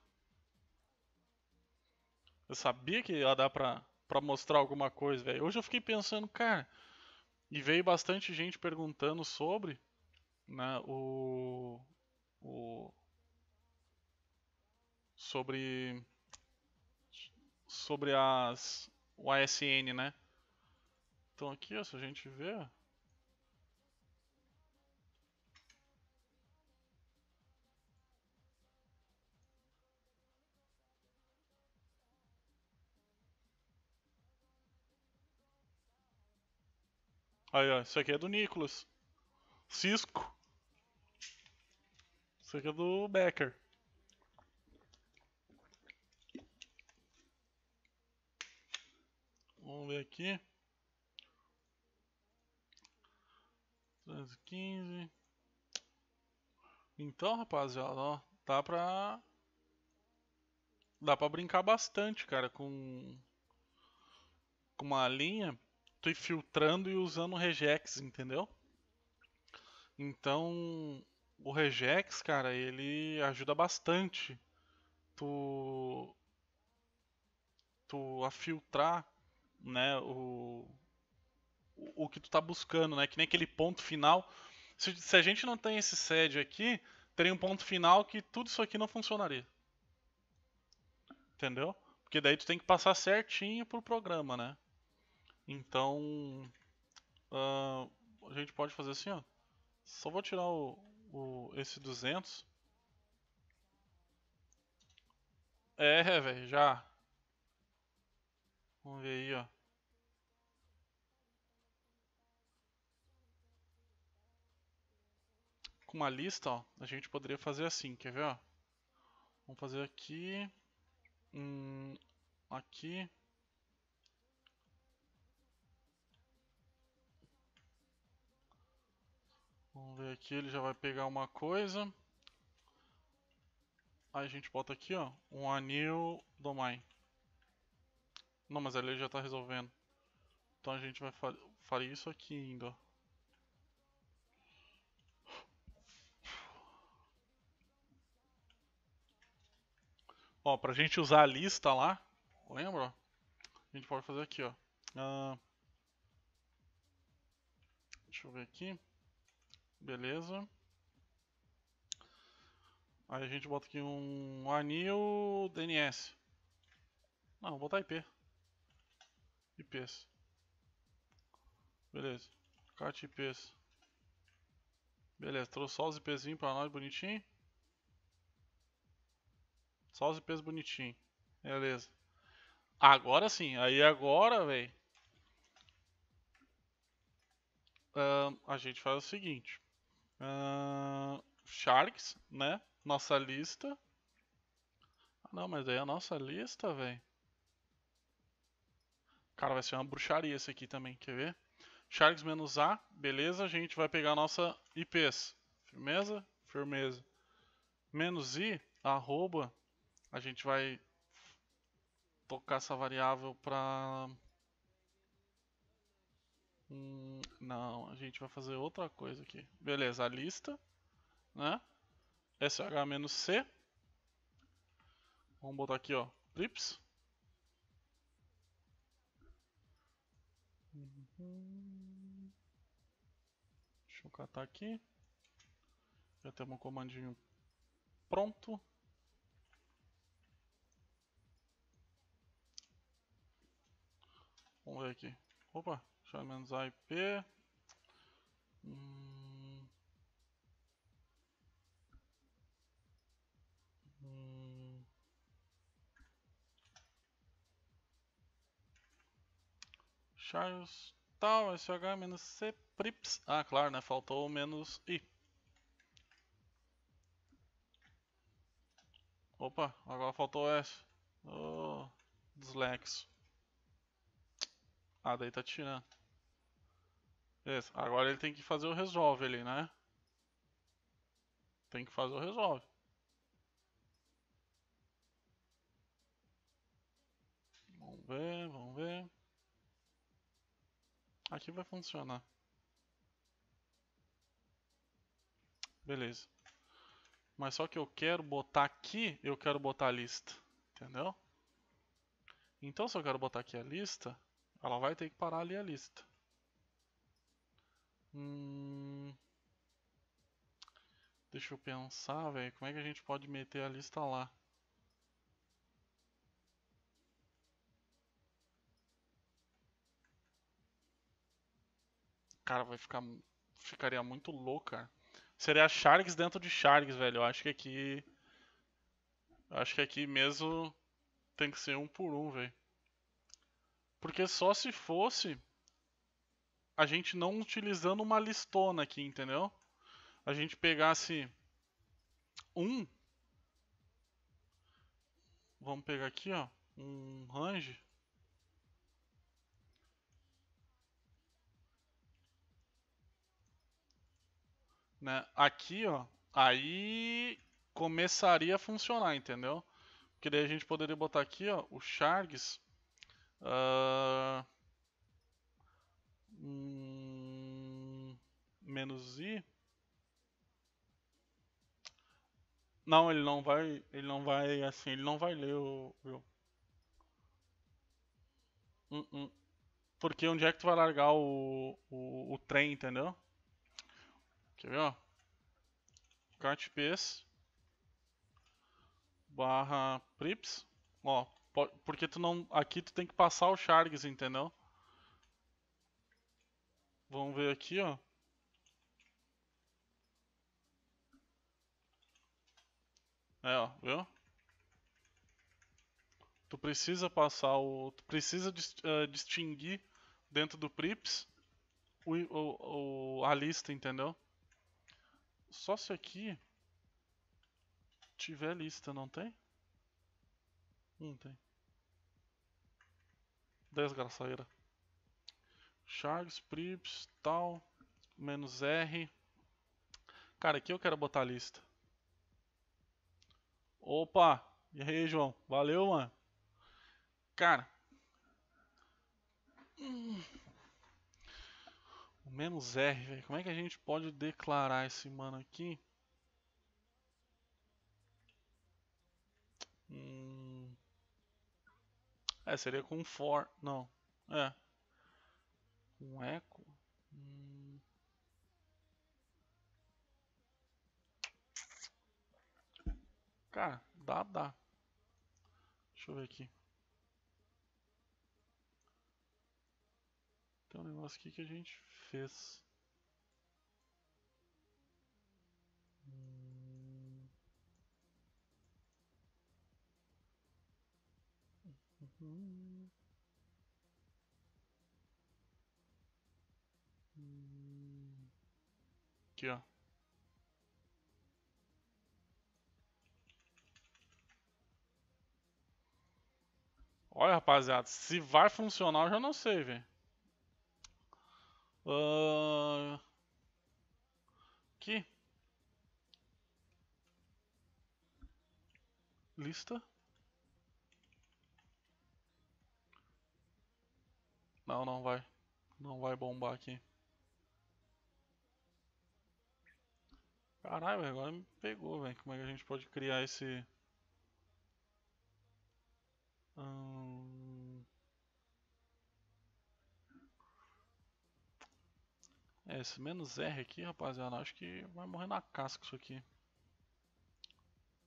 Eu sabia que ia dar pra, pra mostrar alguma coisa, velho. Hoje eu fiquei pensando, cara. E veio bastante gente perguntando sobre né, o, o. Sobre. Sobre as. O ASN, né? Então aqui, ó, se a gente ver. Aí, ó, isso aqui é do Nicolas Cisco. Isso aqui é do Becker. Vamos ver aqui. 215. Então, rapaziada, ó, dá pra dá para brincar bastante, cara, com com uma linha tu ir filtrando e usando regex, entendeu? Então, o regex, cara, ele ajuda bastante tu tu a filtrar, né, o o que tu tá buscando, né? Que nem aquele ponto final. Se, se a gente não tem esse sede aqui, teria um ponto final que tudo isso aqui não funcionaria. Entendeu? Porque daí tu tem que passar certinho pro programa, né? Então, uh, a gente pode fazer assim, ó. Só vou tirar o, o esse 200. É, velho, já. Vamos ver aí, ó. Com uma lista, ó, a gente poderia fazer assim, quer ver, ó? Vamos fazer aqui, hum, aqui, Vamos ver aqui, ele já vai pegar uma coisa. Aí a gente bota aqui, ó, um anil domain. Não, mas ali ele já está resolvendo. Então a gente vai fazer isso aqui ainda, ó. Ó, pra gente usar a lista lá, lembra? A gente pode fazer aqui, ó. Uh, deixa eu ver aqui. Beleza. Aí a gente bota aqui um anil DNS. Não, vou botar IP. IPs. Beleza. Cat IPs. Beleza, trouxe só os IPs pra nós, bonitinho. Só os IPs bonitinho. Beleza. Agora sim, aí agora, velho. Uh, a gente faz o seguinte. Uh, Sharks, né? Nossa lista. Ah, não, mas aí é a nossa lista, velho. Cara, vai ser uma bruxaria esse aqui também, quer ver? Sharks menos A, beleza, a gente vai pegar a nossa IPs. Firmeza? Firmeza. Menos I, arroba, a gente vai tocar essa variável para Hum, não, a gente vai fazer outra coisa aqui. Beleza, a lista, né? SH-C. Vamos botar aqui, ó, trips. Deixa eu catar aqui. Já tem um comandinho pronto. Vamos ver aqui. Opa! menos IP. Hum. Hum. Charles tal, SH menos C prips. Ah, claro, né? Faltou menos I. Opa, agora faltou S. Oh, dislexo. Ah, daí tá tirando. Agora ele tem que fazer o resolve ali, né? Tem que fazer o resolve. Vamos ver, vamos ver. Aqui vai funcionar. Beleza. Mas só que eu quero botar aqui, eu quero botar a lista. Entendeu? Então se eu quero botar aqui a lista, ela vai ter que parar ali a lista. Hum. Deixa eu pensar, velho. Como é que a gente pode meter a lista lá? Cara, vai ficar. Ficaria muito louco, cara. Seria Sharks dentro de Sharks, velho. Eu acho que aqui. Eu acho que aqui mesmo tem que ser um por um, velho. Porque só se fosse a gente não utilizando uma listona aqui, entendeu? A gente pegasse um. Vamos pegar aqui, ó, um range. Né? Aqui, ó, aí começaria a funcionar, entendeu? Porque daí a gente poderia botar aqui, ó, o charges. Uh... Hum, menos i. Não, ele não vai, ele não vai assim, ele não vai ler o. o... Hum, hum. Porque onde é que tu vai largar o, o, o trem, entendeu? Quer ver, ó? barra prips, ó, porque tu não, aqui tu tem que passar o chargs, entendeu? Vamos ver aqui, ó. É, ó, viu? Tu precisa passar o. Tu precisa dist, uh, eh, distinguir dentro do PRIPS o, o, o, a lista, entendeu? Só se aqui tiver lista, não tem? Não hum, tem. Desgraçadeira. Charges, prips, tal, menos R. Cara, aqui eu quero botar a lista. Opa! E aí, João? Valeu, mano. Cara. O menos R, velho. Como é que a gente pode declarar esse mano aqui? Hum. É, seria com for. Não. É com eco. Hum. Cara, dá, dá. Deixa eu ver aqui. Tem um negócio aqui que a gente fez. Hum. Uhum. Aqui, ó. Olha, rapaziada, se vai funcionar eu já não sei, velho. Uh... Aqui. Lista. Não, não vai. Não vai bombar aqui. Caralho, agora me pegou, velho. Como é que a gente pode criar esse... Hum... É, esse menos R aqui, rapaziada, acho que vai morrer na casca isso aqui.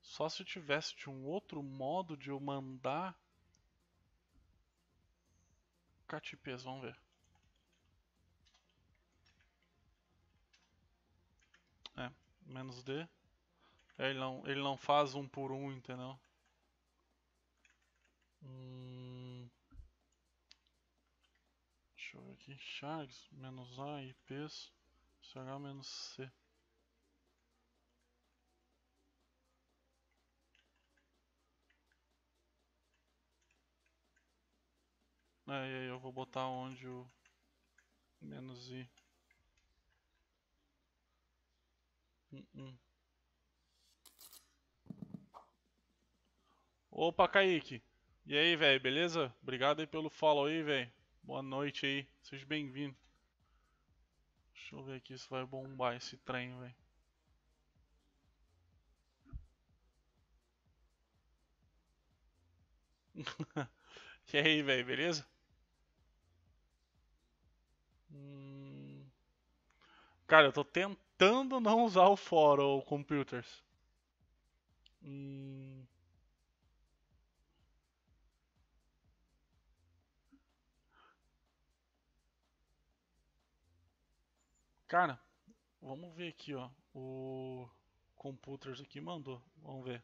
Só se tivesse de um outro modo de eu mandar... Catipês, vamos ver. menos D. É, ele não, ele não faz um por um, entendeu? Hum... Deixa eu ver aqui. Chargs, menos A, IPs, CH menos C. É, aí eu vou botar onde o menos I. Uh -uh. Opa, Kaique. E aí, velho, beleza? Obrigado aí pelo follow aí, velho. Boa noite aí. Seja bem-vindo. Deixa eu ver aqui se vai bombar esse trem, velho. *laughs* e aí, velho, beleza? Hum. Cara, eu tô tentando tentando não usar o fora o computers. Hum... Cara, vamos ver aqui, ó. O computers aqui mandou. Vamos ver.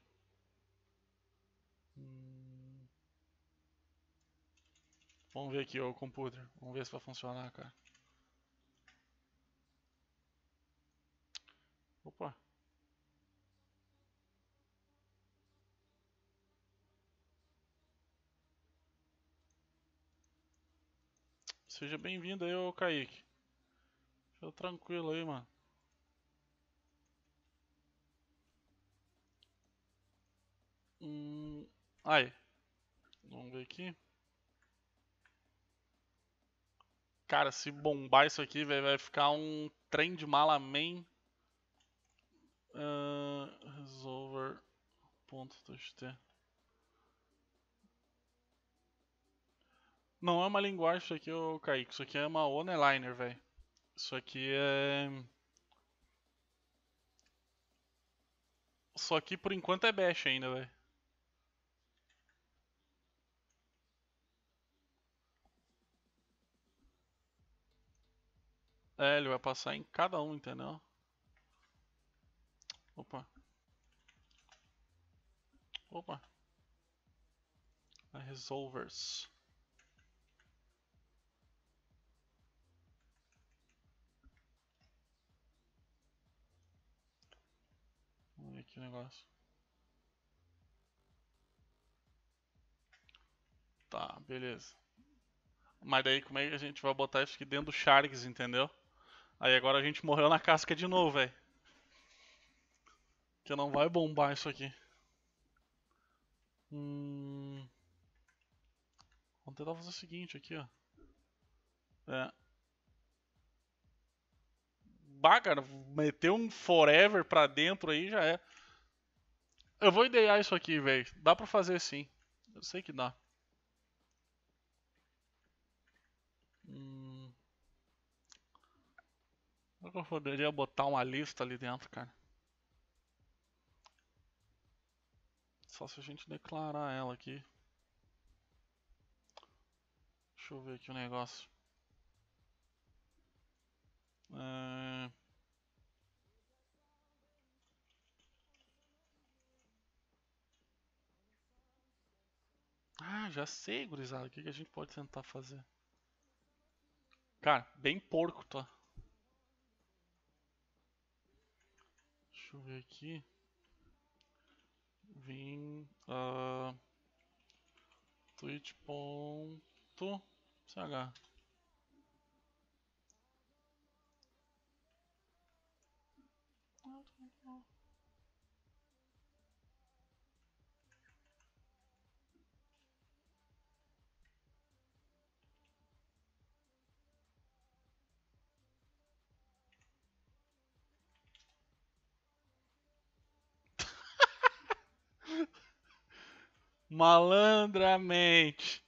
Hum... Vamos ver aqui ó, o computer. Vamos ver se vai funcionar, cara. Opa! Seja bem-vindo aí, ô Kaique. Fica tranquilo aí, mano. Hum, aí. Vamos ver aqui. Cara, se bombar isso aqui, véio, vai ficar um trem de malamen uh, é, resolver.txt. Não é uma linguagem isso aqui, ô é Kaique. Isso aqui é uma oneliner, velho. Isso aqui é... Só que por enquanto é bash ainda, velho. É, ele vai passar em cada um, entendeu? Opa. Opa. A resolvers. Vamos ver aqui o negócio. Tá, beleza. Mas daí como é que a gente vai botar isso aqui dentro do Sharks, entendeu? Aí agora a gente morreu na casca de novo, velho. Que não vai bombar isso aqui. Hum... Vamos tentar fazer o seguinte aqui, ó. É. Bah, cara, meter um forever pra dentro aí já é. Eu vou idear isso aqui, velho. Dá pra fazer sim. Eu sei que dá. Hum... Eu poderia botar uma lista ali dentro, cara. Só se a gente declarar ela aqui. Deixa eu ver aqui o um negócio. É... Ah, já sei, gurizada. O que, que a gente pode tentar fazer? Cara, bem porco, tá? Deixa eu ver aqui vim a uh, twitch.ch malandramente.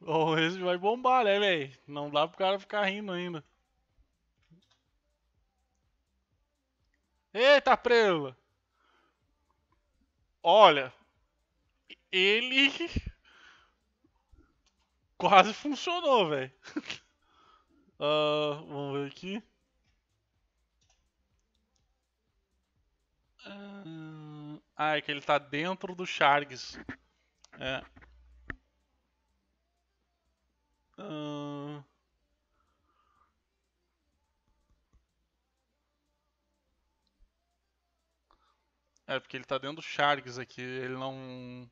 O esse vai bombar, né, velho? Não dá pro cara ficar rindo ainda. Eita, prela! Olha, ele *laughs* quase funcionou, velho. *laughs* uh, ah, vamos ver aqui. Ah, ah, é que ele tá dentro do Charges. É. Uh... É, porque ele tá dentro do Sharks aqui, ele não...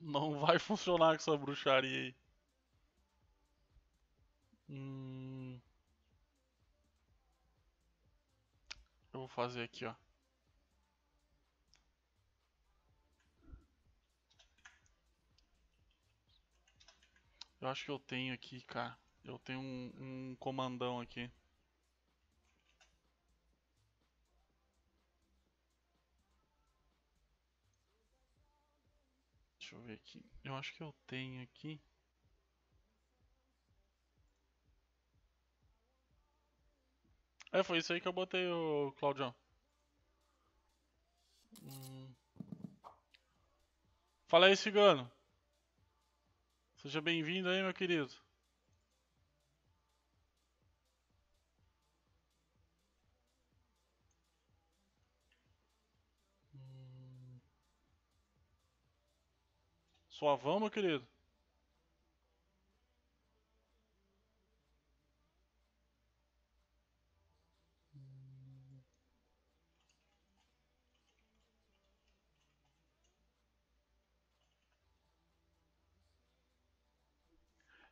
Não *laughs* vai funcionar com essa bruxaria aí. Hum... Eu vou fazer aqui, ó. Eu acho que eu tenho aqui, cara. Eu tenho um, um comandão aqui. Deixa eu ver aqui. Eu acho que eu tenho aqui. É, foi isso aí que eu botei, o Claudião. Hum. Fala aí, cigano. Seja bem-vindo aí, meu querido. Hum. Suavão, meu querido.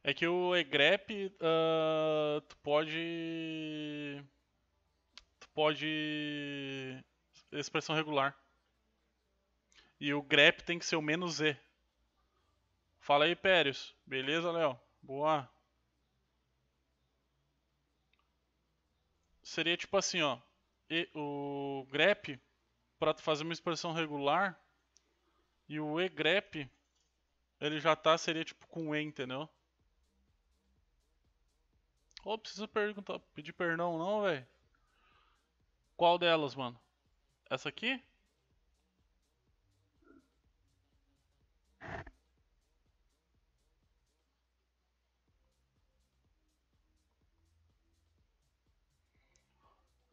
É que o egrep, uh, ah, tu pode. Tu pode. Expressão regular. E o grep tem que ser o menos E. Fala aí, Pérez. Beleza, Léo? Boa. Seria tipo assim, ó. E, o grep, para fazer uma expressão regular, e o egrep, ele já tá, seria tipo com E, entendeu? Ô, oh, preciso perguntar, pedir perdão não, velho? Qual delas, mano? Essa aqui?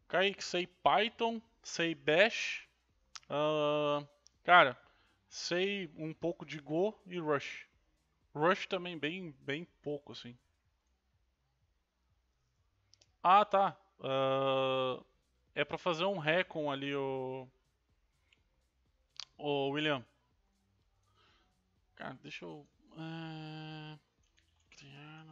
Kaique, sei Python, sei Bash. Uh, cara, sei um pouco de Go e Rush. Rush também bem, bem pouco, assim. Ah, tá. Uh, é para fazer um recon ali, o. Ô, William. Cara, deixa eu. Ah, criar.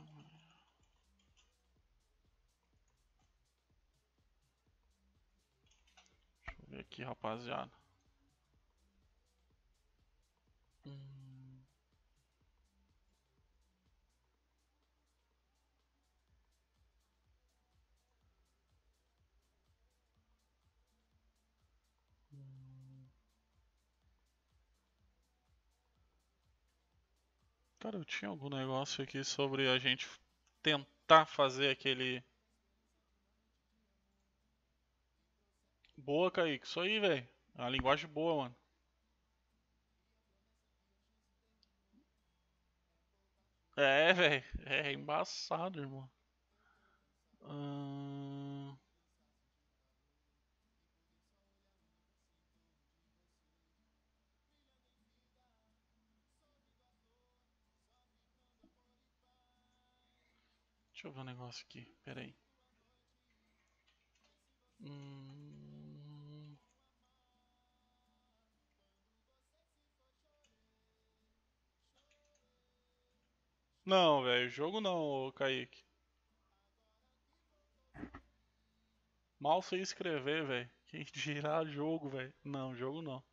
É. Deixa eu ver aqui, rapaziada. Hum. Cara, eu tinha algum negócio aqui sobre a gente tentar fazer aquele... Boa, Kaique. Isso aí, velho. É uma linguagem boa, mano. É, velho. É embaçado, irmão. Hum... Deixa eu ver um negócio aqui, peraí. Hum... Não, velho, jogo não, Kaique. Mal sei escrever, velho. Quem *laughs* dirá jogo, velho? Não, jogo não.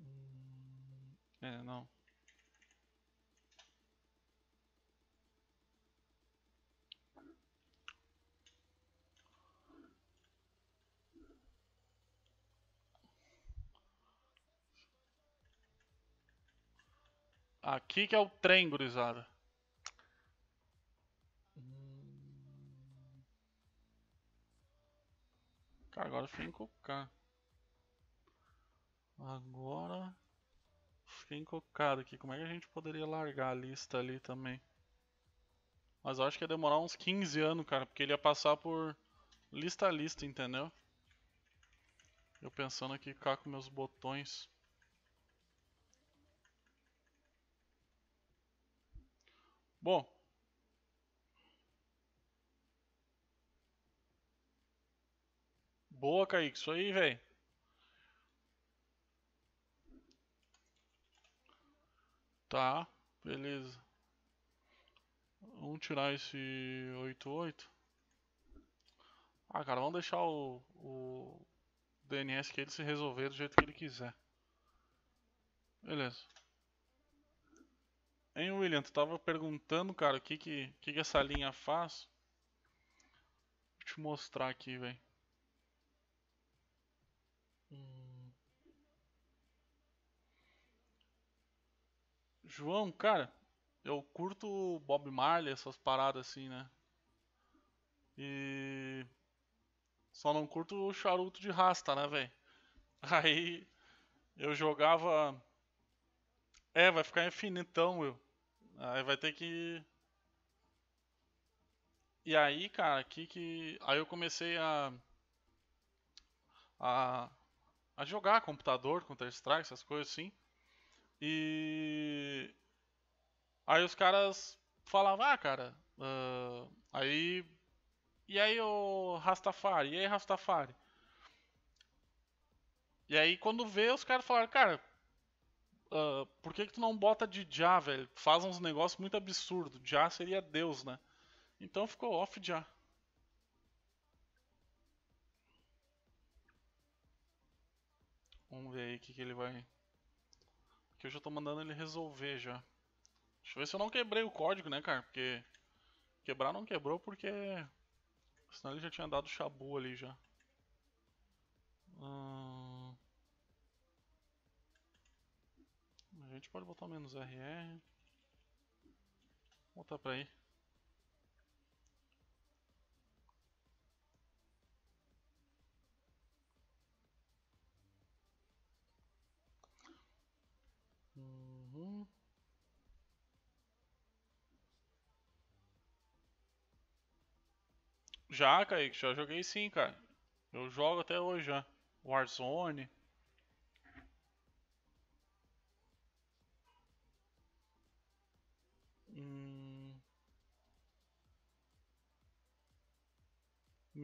Hum, é, não. Aqui que é o trem, gurizada. Hum. Cara, agora fiquei encocado. Agora fiquei encocado aqui. Como é que a gente poderia largar a lista ali também? Mas eu acho que ia demorar uns 15 anos, cara, porque ele ia passar por lista a lista, entendeu? Eu pensando aqui cá com meus botões. Bom. Boa, Kaique. Isso aí, velho. Tá. Beleza. Vamos tirar esse 88. Ah, cara, vamos deixar o, o DNS que ele se resolver do jeito que ele quiser. Beleza. Hein, William, tu tava perguntando, cara, o que que, que, que essa linha faz? Vou te mostrar aqui, velho. Hum. João, cara, eu curto Bob Marley, essas paradas assim, né? E. Só não curto o charuto de rasta, né, velho? *laughs* Aí eu jogava. É, vai ficar infinitão, eu. Aí vai ter que. E aí, cara, aqui que. Aí eu comecei a. a. a jogar computador, Counter-Strike, essas coisas assim. E. Aí os caras falavam, ah, cara. Uh... Aí. E aí, o Rastafari? E aí, Rastafari? E aí, quando vê, os caras falaram, cara Uh, por que, que tu não bota de Já, velho? Faz uns negócios muito absurdos Já seria Deus, né? Então ficou off Já. Vamos ver aí o que, que ele vai. Que eu já tô mandando ele resolver já. Deixa eu ver se eu não quebrei o código, né, cara? Porque. Quebrar não quebrou porque. Senão ele já tinha dado chabu ali já. Hum... A gente pode botar menos RR. Voltar pra aí. Uhum. Já, Kaique, já joguei sim, cara. Eu jogo até hoje já. Né? Warzone.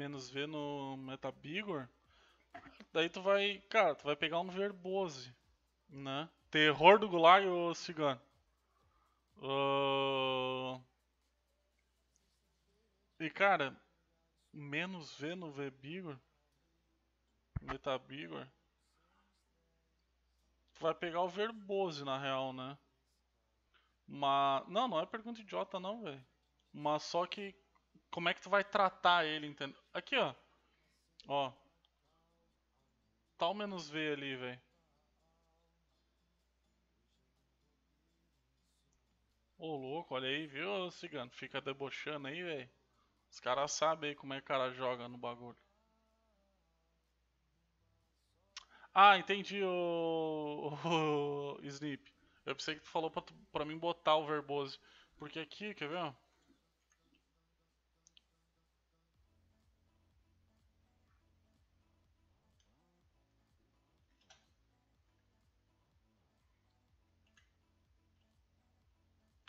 menos V no Metabigor, daí tu vai, cara, tu vai pegar um verbose, né? Terror do Gulag ou Cigano? Uh... E cara, menos V no V-Bigor, Metabigor, tu vai pegar o verbose na real, né? Mas. Não, não é pergunta idiota não, velho. Mas só que, como é que tu vai tratar ele, entendeu? Aqui, ó. Ó. Tal tá menos V ali, velho. Ô, louco, olha aí, viu, cigano? Fica debochando aí, velho. Os caras sabem aí como é que o cara joga no bagulho. Ah, entendi, o, o, Snip. Eu pensei que tu falou pra, tu, pra mim botar o verbose. Porque aqui, quer ver, ó?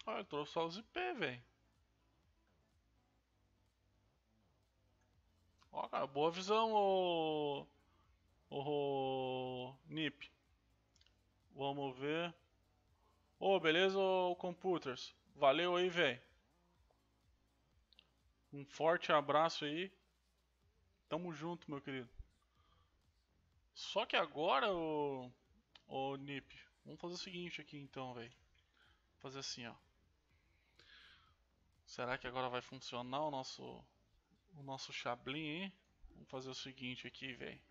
Ah, eu trouxe só os IP, velho. Ó, cara, boa visão, ô. Ô. Nip. Vamos ver. Ô, oh, beleza, ô, computers. Valeu aí, velho. Um forte abraço aí. Tamo junto, meu querido. Só que agora, ô. Ô, Nip. Vamos fazer o seguinte aqui então, velho. Fazer assim, ó. Será que agora vai funcionar o nosso o nosso chablin, hein? Vamos fazer o seguinte aqui, velho.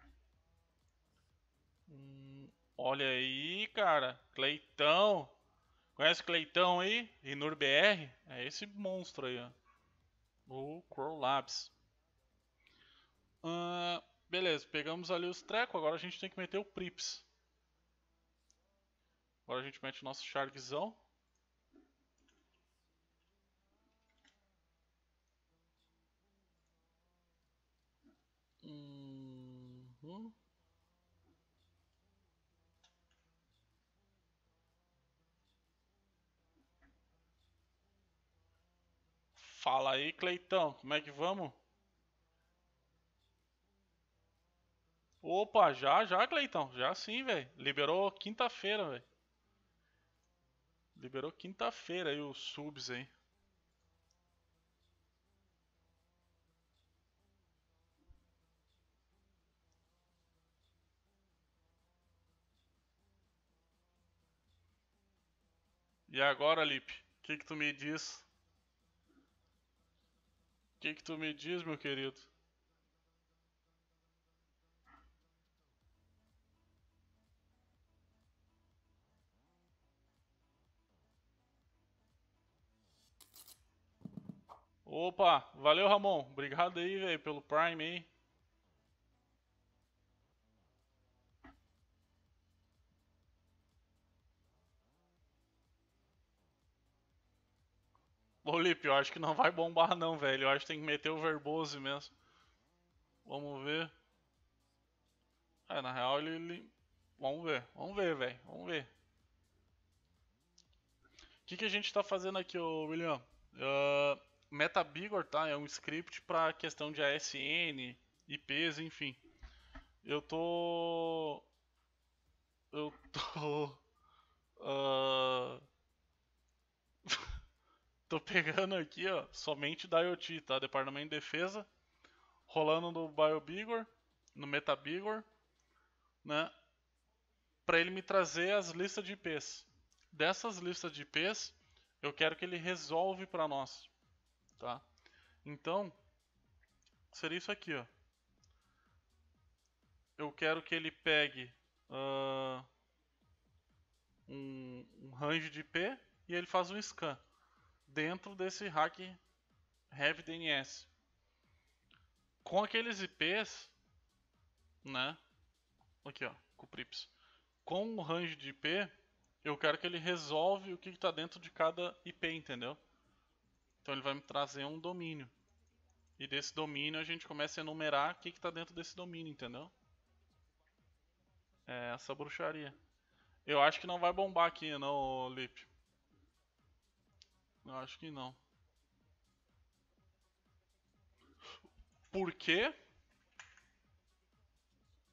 Hum, olha aí, cara. Cleitão. Conhece Cleitão aí? Inur BR? É esse monstro aí, ó. O Crow Labs. Uh, beleza, pegamos ali os treco. Agora a gente tem que meter o Prips. Agora a gente mete o nosso Sharkzão. Fala aí, Cleitão, como é que vamos? Opa, já, já, Cleitão, já sim, velho. Liberou quinta-feira, velho. Liberou quinta-feira aí os subs aí. E agora, Lipe, o que, que tu me diz? que que tu me diz, meu querido? Opa, valeu Ramon, obrigado aí, velho, pelo Prime aí. Ô, eu acho que não vai bombar não, velho. Eu acho que tem que meter o Verboso mesmo. Vamos ver. É, na real ele... ele... Vamos ver, vamos ver, velho. Vamos ver. O que, que a gente tá fazendo aqui, ô William? Uh, MetaBigor, tá? É um script pra questão de ASN, IPs, enfim. Eu tô... Eu tô... Uh *laughs* Tô pegando aqui, ó, somente da IoT, tá? Departamento de Defesa, rolando no BioBigor, no MetaBigor, né? Para ele me trazer as listas de IPs. Dessas listas de IPs, eu quero que ele resolve para nós, tá? Então, seria isso aqui, ó. Eu quero que ele pegue uh, um, um range de IP e ele faz um scan dentro desse hack DNS Com aqueles IPs, né? Aqui, ó, com o Prips. Com o range de IP, eu quero que ele resolve o que está dentro de cada IP, entendeu? Então ele vai me trazer um domínio. E desse domínio a gente começa a enumerar o que está dentro desse domínio, entendeu? É essa bruxaria. Eu acho que não vai bombar aqui, não, Lip. Eu acho que não. Por quê?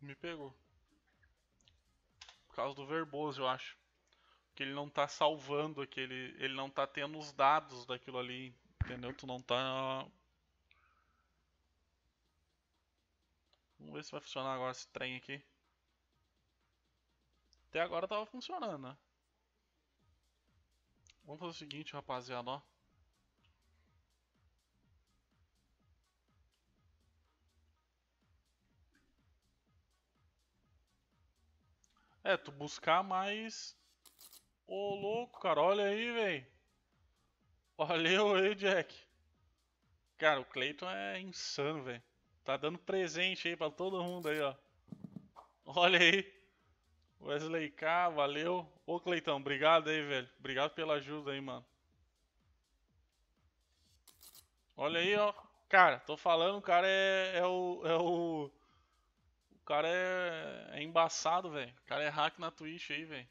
Me pegou. Por causa do verboso, eu acho. Porque ele não tá salvando aquele. Ele não tá tendo os dados daquilo ali. Entendeu? Tu não tá. Vamos ver se vai funcionar agora esse trem aqui. Até agora tava funcionando, né? Vamos fazer o seguinte, rapaziada, ó. É, tu buscar mais... Ô, louco, cara, olha aí, velho. Valeu aí, Jack. Cara, o Cleiton é insano, velho. Tá dando presente aí pra todo mundo aí, ó. Olha aí. Wesley K, valeu. Ô Cleitão, obrigado aí, velho. Obrigado pela ajuda aí, mano. Olha aí, ó. Cara, tô falando, o cara é, é o. É o. O cara é, é embaçado, velho. O cara é hack na Twitch aí, velho.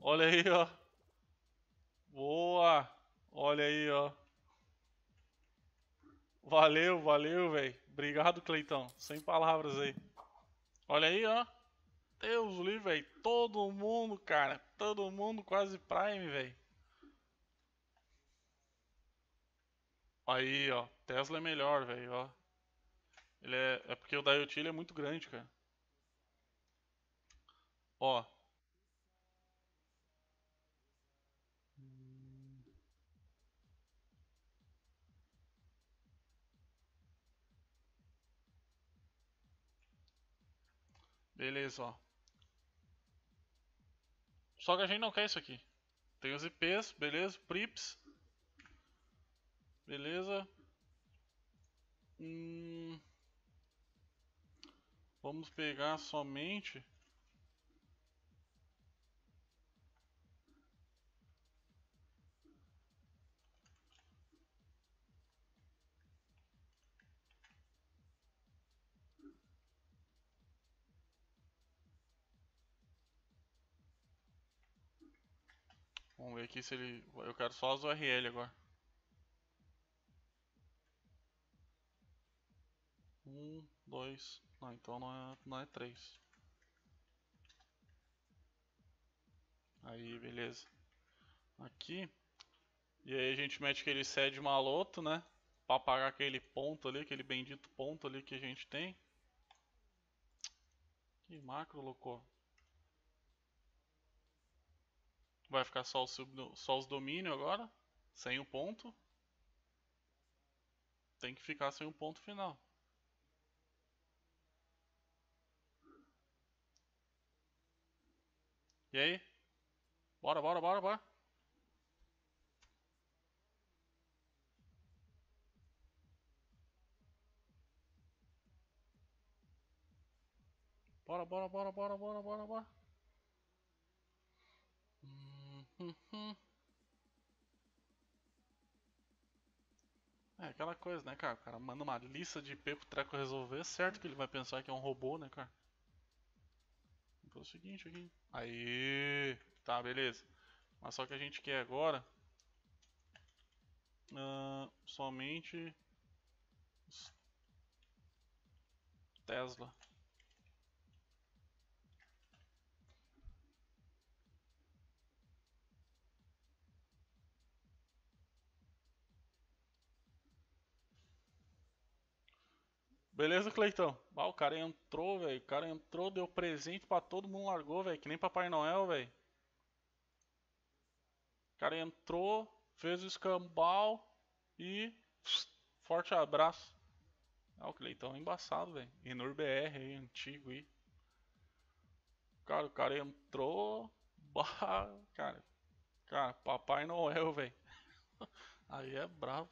Olha aí, ó. Boa! Olha aí, ó. Valeu, valeu, velho. Obrigado, Cleitão. Sem palavras aí. Olha aí, ó. Deus livre, velho. Todo mundo, cara. Todo mundo quase Prime, velho. Aí, ó. Tesla é melhor, velho, ó. Ele é... é porque o da IoT é muito grande, cara. Ó. Beleza, ó. Só que a gente não quer isso aqui. Tem os IPs, beleza? Prips. Beleza. Hum, vamos pegar somente Vamos ver aqui se ele... Eu quero só as URL agora. Um, dois... Não, então não é, não é três. Aí, beleza. Aqui. E aí a gente mete aquele sede maloto, né? Pra apagar aquele ponto ali, aquele bendito ponto ali que a gente tem. Que macro, louco. Vai ficar só, o sub, só os domínios agora, sem o ponto. Tem que ficar sem o ponto final. E aí? Bora, bora, bora, bora. Bora, bora, bora, bora, bora, bora, bora. Uhum. É aquela coisa, né, cara? O cara manda uma lista de IP pro treco resolver, certo que ele vai pensar que é um robô, né, cara? Então o seguinte aqui. Aí, tá, beleza. Mas só que a gente quer agora uh, somente Tesla. Beleza, Cleitão? Ah, o cara entrou, velho. O cara entrou, deu presente pra todo mundo, largou, velho. Que nem Papai Noel, velho. O cara entrou, fez o escambau e. Forte abraço. Ah, o Cleitão é embaçado, velho. Enor BR aí, antigo aí. Cara, o cara entrou. *laughs* cara. Cara, Papai Noel, velho. *laughs* Aí é bravo.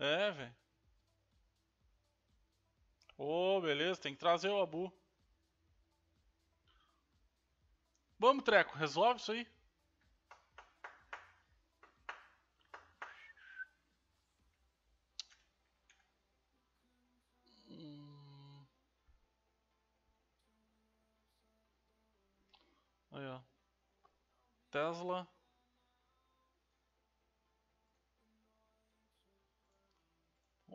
É, velho. Ô, oh, beleza, tem que trazer o Abu. Vamos, Treco, resolve isso aí. Hum. Tesla.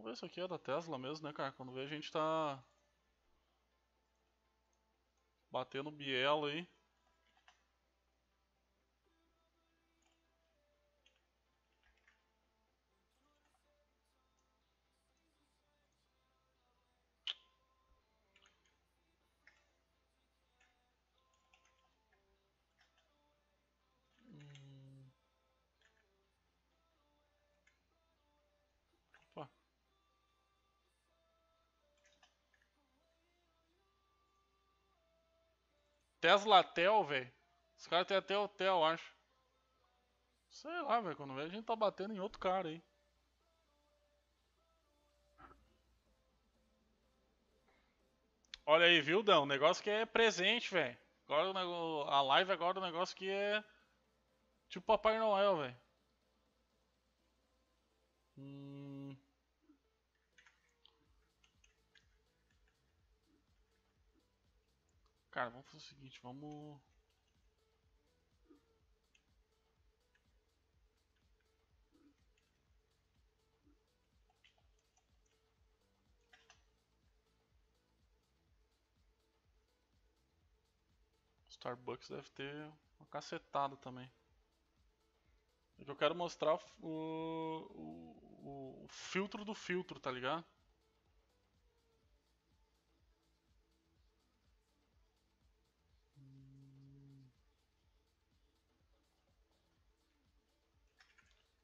Vamos ver se aqui é da Tesla mesmo, né, cara? Quando vê a gente tá... Batendo biela aí. Tesla Tel, velho. Os caras têm até hotel, acho. Sei lá, velho. Quando vê, a gente tá batendo em outro cara aí. Olha aí, viu, Dão? O negócio que é presente, velho. Agora a live agora é um negócio que é. Tipo Papai Noel, velho. Hum. Cara, vamos fazer o seguinte, vamos... Starbucks deve ter uma cacetada também. É que eu quero mostrar o, o, o, o filtro do filtro, tá ligado?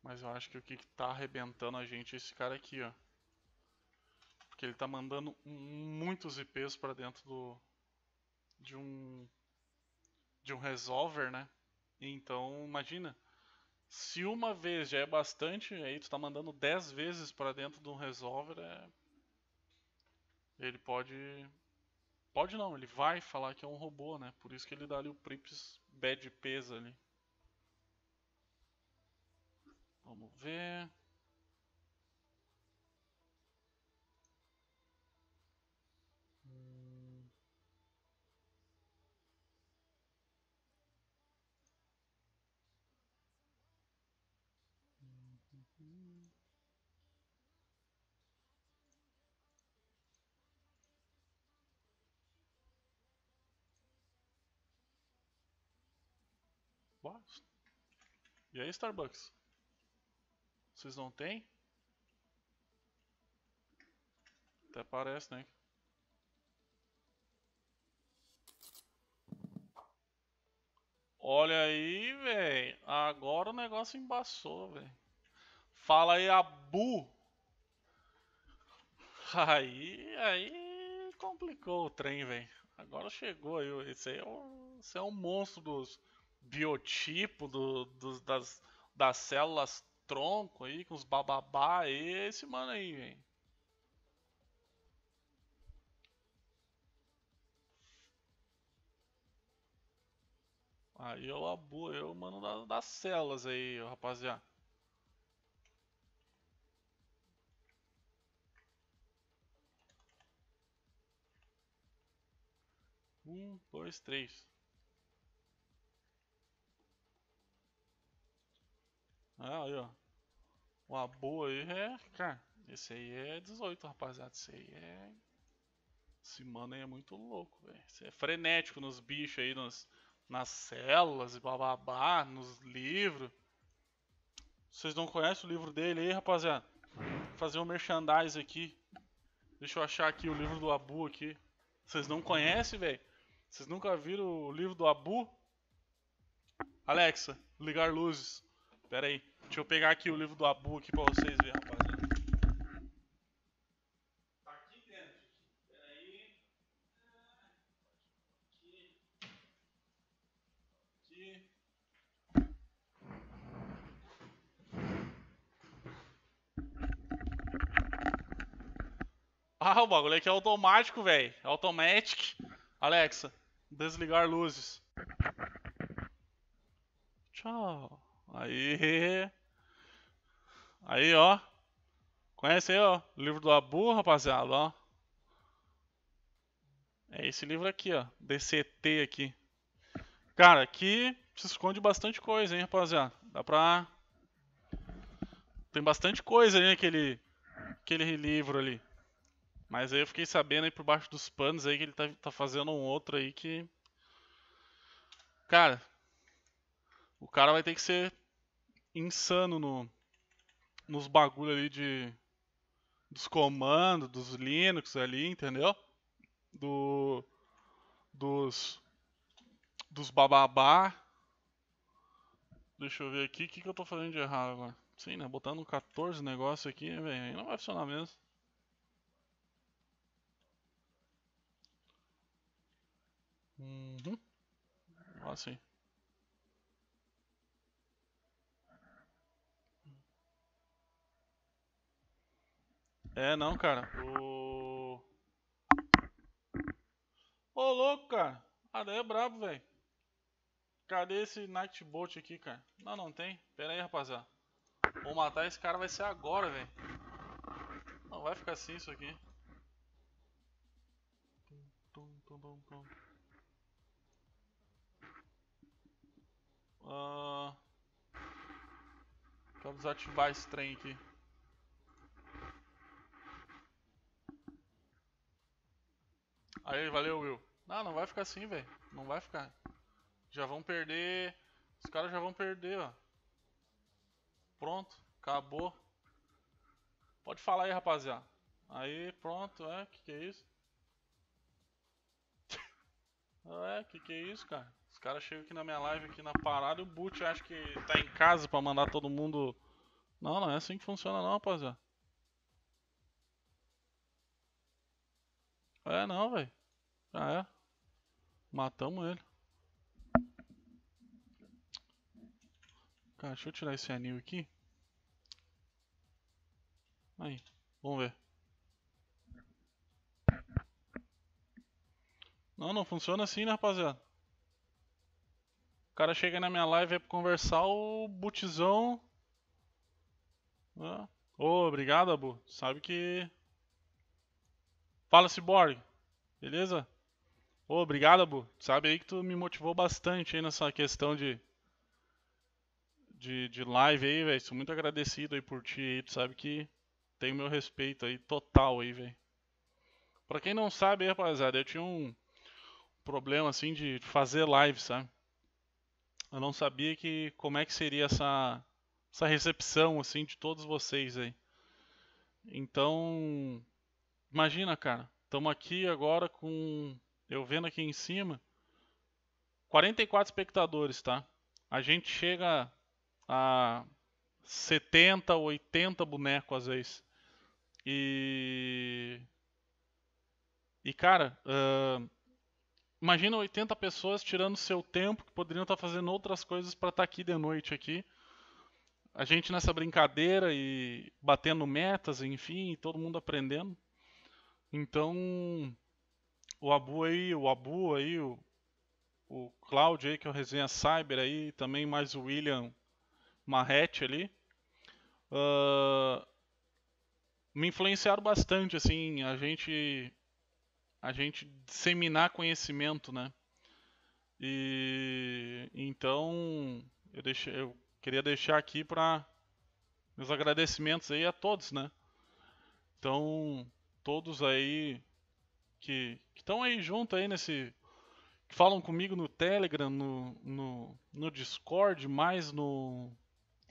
Mas eu acho que o que tá arrebentando a gente é esse cara aqui, ó. Porque ele tá mandando muitos IPs para dentro do de um de um resolver, né? Então, imagina, se uma vez já é bastante, aí tu tá mandando 10 vezes para dentro de um resolver, é... ele pode pode não, ele vai falar que é um robô, né? Por isso que ele dá ali o prips bad pesa ali. Vamos ver. Hum. E aí, Starbucks? Vocês não tem? Até parece, né? Olha aí, velho. Agora o negócio embaçou, velho. Fala aí, Abu. *laughs* Aí, aí complicou o trem, velho. Agora chegou aí. Esse aí é um, esse é um monstro dos biotipos, do, dos, das, das células tronco aí, com os bababá, é esse mano aí, velho. Aí eu labu, eu mano das celas aí, rapaziada. Um, dois, três. Ah, aí, ó. O Abu aí é. Cara, esse aí é 18, rapaziada. Esse aí é. Esse mano aí é muito louco, velho. é frenético nos bichos aí, nos, nas células e bababá, nos livros. Vocês não conhecem o livro dele aí, rapaziada? Vou fazer um merchandise aqui. Deixa eu achar aqui o livro do Abu aqui. Vocês não conhecem, velho? Vocês nunca viram o livro do Abu? Alexa, ligar luzes. Pera aí. Deixa eu pegar aqui o livro do Abu aqui pra vocês verem, rapaziada. Tá aqui dentro. Aqui. Aqui. Ah, o bagulho aqui é automático, velho. Automatic. Alexa, desligar luzes. Tchau. Aí. Aí, ó. Conhece aí, ó. O livro do Abu, rapaziada, ó. É esse livro aqui, ó. DCT aqui. Cara, aqui se esconde bastante coisa, hein, rapaziada. Dá pra. Tem bastante coisa hein naquele aquele livro ali. Mas aí eu fiquei sabendo aí por baixo dos panos aí que ele tá, tá fazendo um outro aí que. Cara, o cara vai ter que ser insano no, nos bagulho ali de dos comandos, dos Linux ali, entendeu? Do dos dos bababá. Deixa eu ver aqui, o que, que eu tô fazendo de errado agora? Sim, né? Botando 14 negócio aqui, velho, não vai funcionar mesmo. Uhum. Ah, sim. É, não, cara. O. Ô, louco, cara. Ah, daí é brabo, velho. Cadê esse Nightbolt aqui, cara? Não, não tem. Pera aí, rapaziada. Vou matar esse cara, vai ser agora, velho. Não vai ficar assim isso aqui. Uh... Quero desativar esse trem aqui. Aí valeu, Will. Não, não vai ficar assim, velho. Não vai ficar. Já vão perder. Os caras já vão perder, ó. Pronto, acabou. Pode falar aí, rapaziada. Aí, pronto, é, que que é isso? *laughs* é, que que é isso, cara? Os caras chegam aqui na minha live, aqui na parada, e o Boot acha que tá em casa pra mandar todo mundo... Não, não é assim que funciona não, rapaziada. É, não, velho. Ah é? Matamos ele. Cara, deixa eu tirar esse anil aqui. Aí, vamos ver. Não, não funciona assim, né, rapaziada? O cara chega na minha live aí pra conversar, o butizão... Ah. Né? Ô, oh, obrigado, Abu. Sabe que... Fala, Cyborg. Beleza? Ô, obrigado, Abu. Sabe aí que tu me motivou bastante aí nessa questão de de, de live aí, velho. Sou muito agradecido aí por ti aí. Tu sabe que tem o meu respeito aí total aí, velho. Pra quem não sabe, aí, rapaziada, eu tinha um problema assim de fazer live, sabe? Eu não sabia que como é que seria essa essa recepção assim de todos vocês aí. Então, imagina, cara, estamos aqui agora com eu vendo aqui em cima, 44 espectadores, tá? A gente chega a 70, 80 bonecos às vezes. E. E cara, uh... imagina 80 pessoas tirando seu tempo que poderiam estar tá fazendo outras coisas para estar tá aqui de noite aqui. A gente nessa brincadeira e batendo metas, enfim, todo mundo aprendendo. Então, o Abu aí, o Abu aí, o, o Cláudio aí, que é o Resenha Cyber aí, também mais o William Marrete ali. Uh, me influenciaram bastante, assim, a gente a gente disseminar conhecimento, né? E então eu, deixei, eu queria deixar aqui para meus agradecimentos aí a todos, né? Então todos aí que estão aí junto aí nesse. que falam comigo no Telegram, no, no, no Discord, mais no,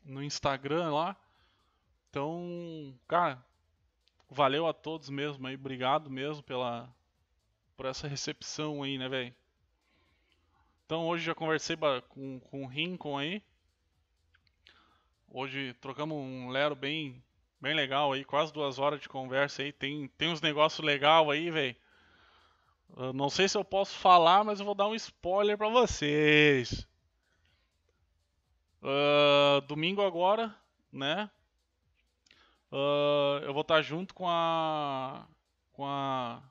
no Instagram lá. Então, cara, valeu a todos mesmo aí, obrigado mesmo pela por essa recepção aí, né, velho? Então hoje já conversei com, com o Rincon aí. Hoje trocamos um Lero bem bem legal aí, quase duas horas de conversa aí. Tem, tem uns negócios legal aí, velho não sei se eu posso falar, mas eu vou dar um spoiler para vocês. Uh, domingo agora, né? Uh, eu vou estar junto com a com a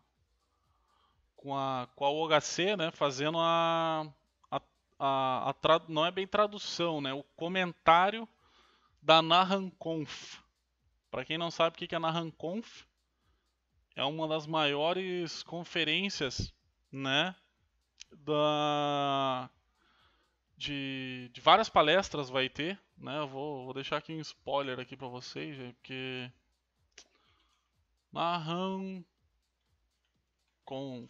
com a com a OHC, né? Fazendo a a, a, trad, não é bem tradução, né? O comentário da Narranconf. Para quem não sabe o que é Narranconf, é uma das maiores conferências, né, da de, de várias palestras vai ter, né? Eu vou, vou deixar aqui um spoiler aqui para vocês, porque Marram com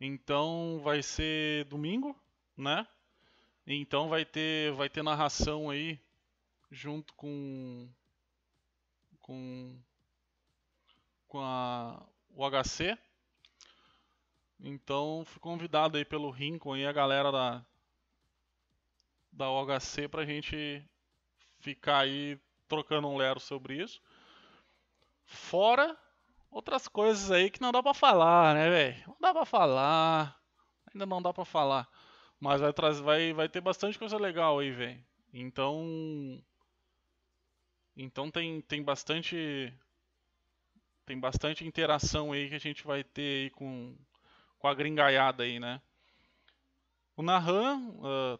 Então vai ser domingo, né? Então vai ter vai ter narração aí junto com com, com a, o HC. Então fui convidado aí pelo Rincon e a galera da, da OHC pra gente ficar aí trocando um lero sobre isso. Fora outras coisas aí que não dá pra falar, né, velho? Não dá pra falar. Ainda não dá pra falar. Mas vai, vai, vai ter bastante coisa legal aí, velho. Então, então tem, tem bastante tem bastante interação aí que a gente vai ter aí com, com a gringaiada aí, né? O Nahan, uh,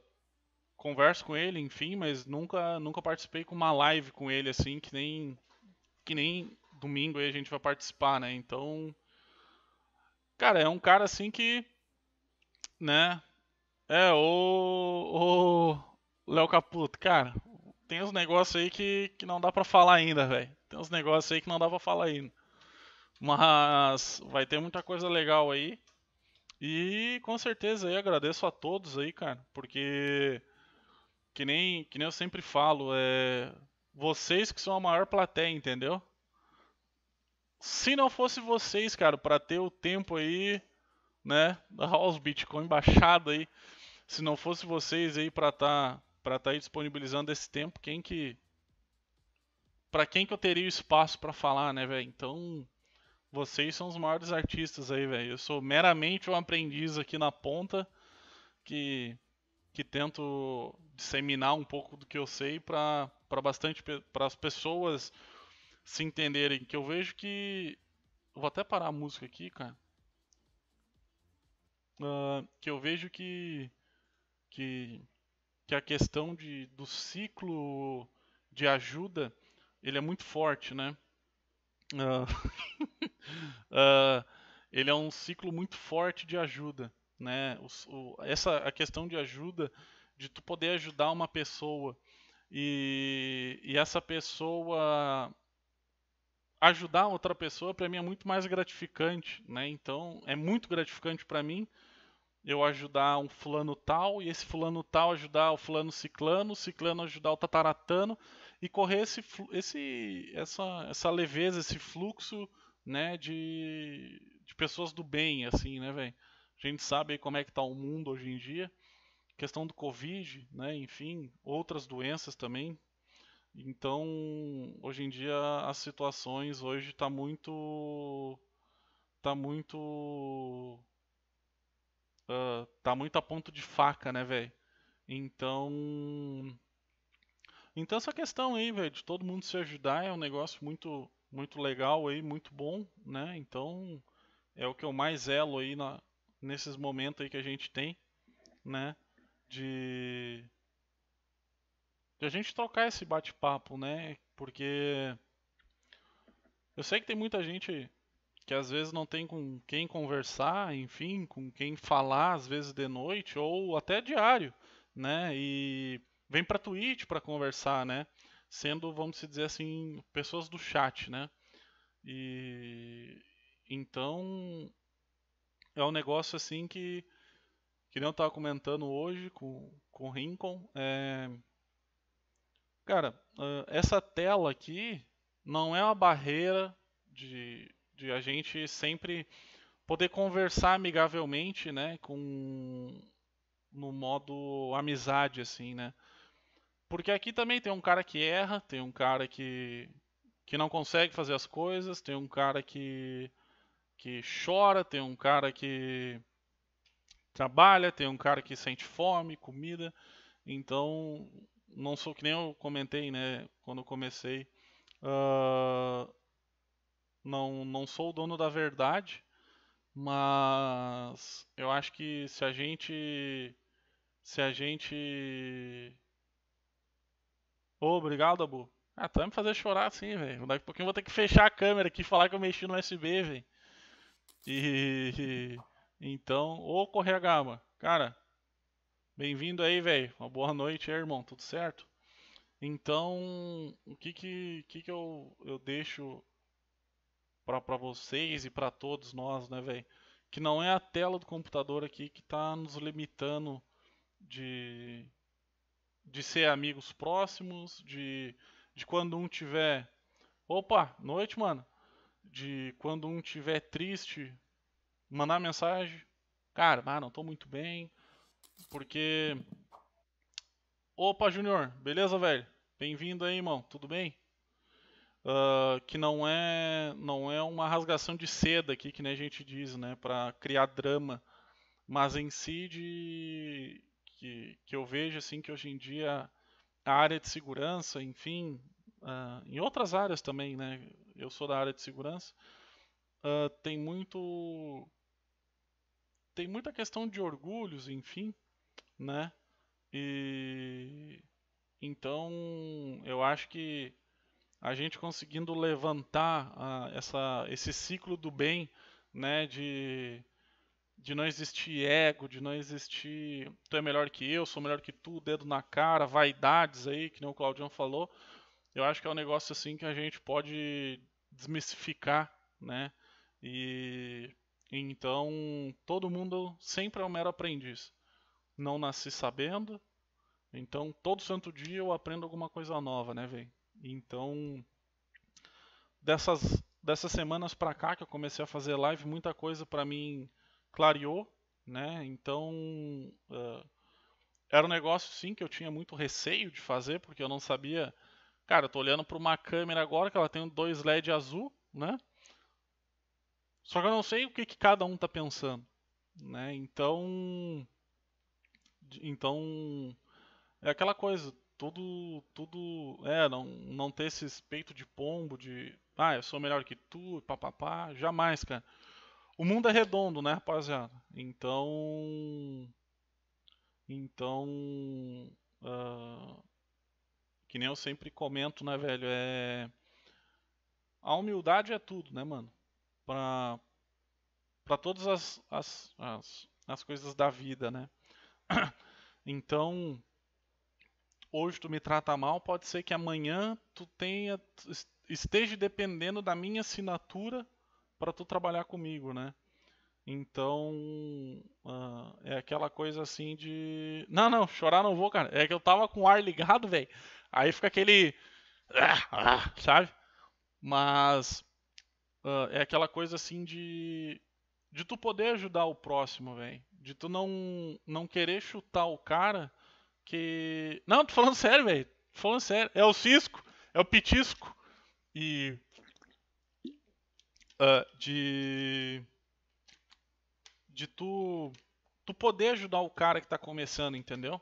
converso com ele, enfim, mas nunca nunca participei com uma live com ele assim, que nem que nem domingo aí a gente vai participar, né? Então, cara, é um cara assim que né? É o o Léo Caputo, cara, tem uns negócios aí que, que não dá pra falar ainda, velho. Tem uns negócios aí que não dá pra falar ainda. Mas vai ter muita coisa legal aí. E com certeza aí agradeço a todos aí, cara, porque que nem, que nem eu sempre falo, é vocês que são a maior plateia, entendeu? Se não fosse vocês, cara, para ter o tempo aí, né, da House Bitcoin baixada aí, se não fosse vocês aí para estar tá para estar tá disponibilizando esse tempo, quem que para quem que eu teria espaço para falar, né, velho? Então, vocês são os maiores artistas aí, velho. Eu sou meramente um aprendiz aqui na ponta que que tento disseminar um pouco do que eu sei para para bastante para as pessoas se entenderem que eu vejo que eu vou até parar a música aqui, cara. Uh, que eu vejo que que que a questão de, do ciclo de ajuda ele é muito forte, né? Uh, uh, *laughs* ele é um ciclo muito forte de ajuda, né? O, o, essa a questão de ajuda, de tu poder ajudar uma pessoa e, e essa pessoa ajudar outra pessoa para mim é muito mais gratificante, né? Então é muito gratificante para mim eu ajudar um fulano tal, e esse fulano tal ajudar o fulano ciclano, o ciclano ajudar o tataratano, e correr esse, esse, essa, essa leveza, esse fluxo né, de, de pessoas do bem, assim, né, velho? A gente sabe como é que tá o mundo hoje em dia, questão do Covid, né, enfim, outras doenças também. Então, hoje em dia as situações hoje tá muito tá muito uh, tá muito a ponto de faca, né, velho? Então. Então essa questão aí, velho, de todo mundo se ajudar é um negócio muito, muito legal aí, muito bom, né? Então é o que eu mais elo aí na, nesses momentos aí que a gente tem, né? De, de a gente trocar esse bate-papo, né? Porque eu sei que tem muita gente que às vezes não tem com quem conversar, enfim, com quem falar, às vezes de noite ou até diário, né? E vem para Twitch para conversar, né? Sendo, vamos dizer assim, pessoas do chat, né? E então é um negócio assim que que nem eu tava comentando hoje com, com o Rincon. É... Cara, essa tela aqui não é uma barreira de, de a gente sempre poder conversar amigavelmente, né, com no modo amizade assim, né? Porque aqui também tem um cara que erra, tem um cara que que não consegue fazer as coisas, tem um cara que que chora, tem um cara que trabalha, tem um cara que sente fome, comida. Então, não sou que nem eu comentei, né, quando eu comecei. Uh, não, não sou o dono da verdade, mas eu acho que se a gente. Se a gente. Oh, obrigado, Abu. Ah, tu vai me fazer chorar assim, velho. Daqui a pouquinho eu vou ter que fechar a câmera aqui e falar que eu mexi no USB, velho. E. *laughs* Então. Ô, oh, Correia Gama. Cara, bem-vindo aí, velho. Uma boa noite aí, irmão. Tudo certo? Então, o que que, que, que eu, eu deixo para vocês e para todos nós, né, velho? Que não é a tela do computador aqui que tá nos limitando de de ser amigos próximos, de de quando um tiver opa, noite, mano, de quando um tiver triste, mandar mensagem, cara, mano, não tô muito bem, porque opa, Junior, beleza, velho? Bem-vindo aí, irmão. Tudo bem? uh, que não é não é uma rasgação de seda aqui que nem a gente diz, né, para criar drama, mas em si de que, que eu vejo assim que hoje em dia a área de segurança, enfim, uh, em outras áreas também, né? Eu sou da área de segurança, uh, tem muito tem muita questão de orgulhos, enfim, né? E então eu acho que a gente conseguindo levantar a, ah, essa, esse ciclo do bem, né, de, de não existir ego, de não existir tu é melhor que eu, sou melhor que tu, dedo na cara, vaidades aí, que nem o Claudião falou, eu acho que é um negócio assim que a gente pode desmistificar, né, e então todo mundo sempre é um mero aprendiz. Não nasci sabendo, então todo santo dia eu aprendo alguma coisa nova, né, velho? Então, dessas, dessas semanas para cá que eu comecei a fazer live, muita coisa para mim clareou, né? Então, uh, era um negócio sim que eu tinha muito receio de fazer, porque eu não sabia. Cara, eu tô olhando para uma câmera agora que ela tem dois LED azul, né? Só que eu não sei o que, que cada um tá pensando, né? Então, então é aquela coisa, tudo, tudo, é, não, não ter esse peito de pombo, de, ah, eu sou melhor que tu, papapá, jamais, cara. O mundo é redondo, né, rapaziada? Então, então, uh, que nem eu sempre comento, né, velho, é, a humildade é tudo, né, mano? para para todas as, as, as, as coisas da vida, né? *coughs* Então, hoje tu me trata mal, pode ser que amanhã tu tenha esteja dependendo da minha assinatura para tu trabalhar comigo, né? Então, uh, é aquela coisa assim de. Não, não, chorar não vou, cara. É que eu tava com o ar ligado, velho. Aí fica aquele. Ah, ah, sabe? Mas. Uh, é aquela coisa assim de. De tu poder ajudar o próximo, velho. De tu não, não querer chutar o cara que. Não, tô falando sério, velho. Tô falando sério. É o Cisco, é o Pitisco. E. Uh, de. De tu. Tu poder ajudar o cara que tá começando, entendeu?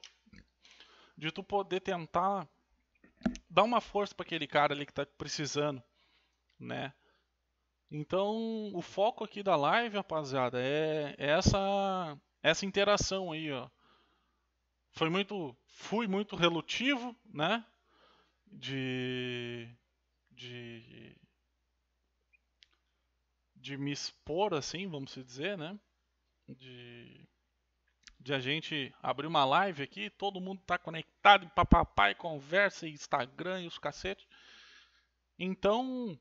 De tu poder tentar dar uma força para aquele cara ali que tá precisando, né? Então, o foco aqui da live, rapaziada, é, é essa essa interação aí, ó foi muito, fui muito relutivo, né? De, de, de me expor, assim, vamos dizer, né? De, de a gente abrir uma live aqui, todo mundo tá conectado e papapá, e conversa, e Instagram e os cacetes. Então,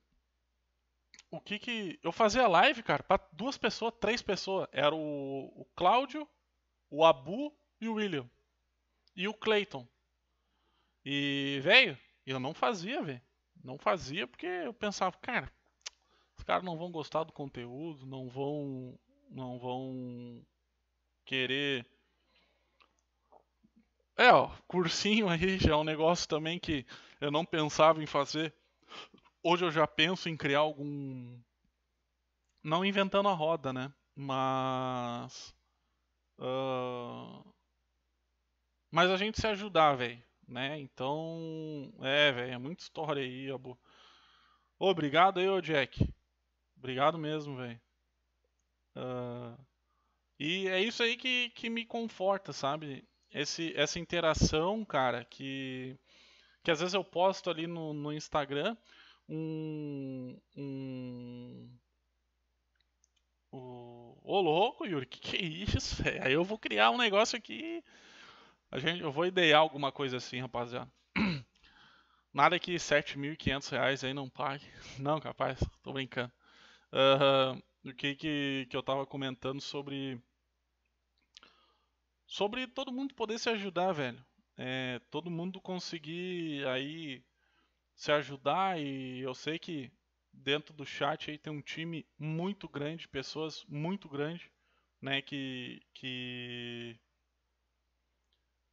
o que que. Eu fazia live, cara, para duas pessoas, três pessoas. Era o, o Cláudio, o Abu e o William e o Clayton. E, velho, eu não fazia, velho. Não fazia porque eu pensava, cara, os caras não vão gostar do conteúdo, não vão não vão querer É, ó, cursinho aí já é um negócio também que eu não pensava em fazer. Hoje eu já penso em criar algum não inventando a roda, né? Mas uh mas a gente se ajudar, velho. Né? Então, é, velho, é muita história aí, Abu. Obrigado aí, ô Jack. Obrigado mesmo, velho. Uh, ah, e é isso aí que, que me conforta, sabe? Esse, essa interação, cara, que, que às vezes eu posto ali no, no Instagram um. um o, ô louco, Yuri, que que é isso? *laughs* velho? Aí eu vou criar um negócio aqui. A gente, eu vou idear alguma coisa assim, rapaziada. *clears throat* Nada que 7.500 reais aí não pague. *laughs* Não, capaz, tô brincando. Uh, o que, que, que eu tava comentando sobre. Sobre todo mundo poder se ajudar, velho. É, todo mundo conseguir aí se ajudar e eu sei que dentro do chat aí tem um time muito grande, pessoas muito grande, né, que que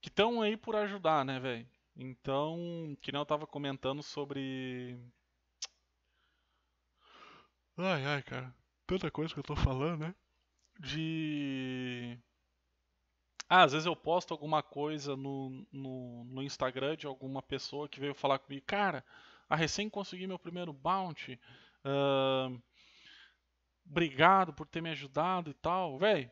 que estão aí por ajudar, né, velho? Então, que nem eu tava comentando sobre. Ai, ai, cara. Tanta coisa que eu tô falando, né? De. Ah, às vezes eu posto alguma coisa no, no, no Instagram de alguma pessoa que veio falar comigo, cara, a recém consegui meu primeiro bounty. Uh, obrigado por ter me ajudado e tal. Véi,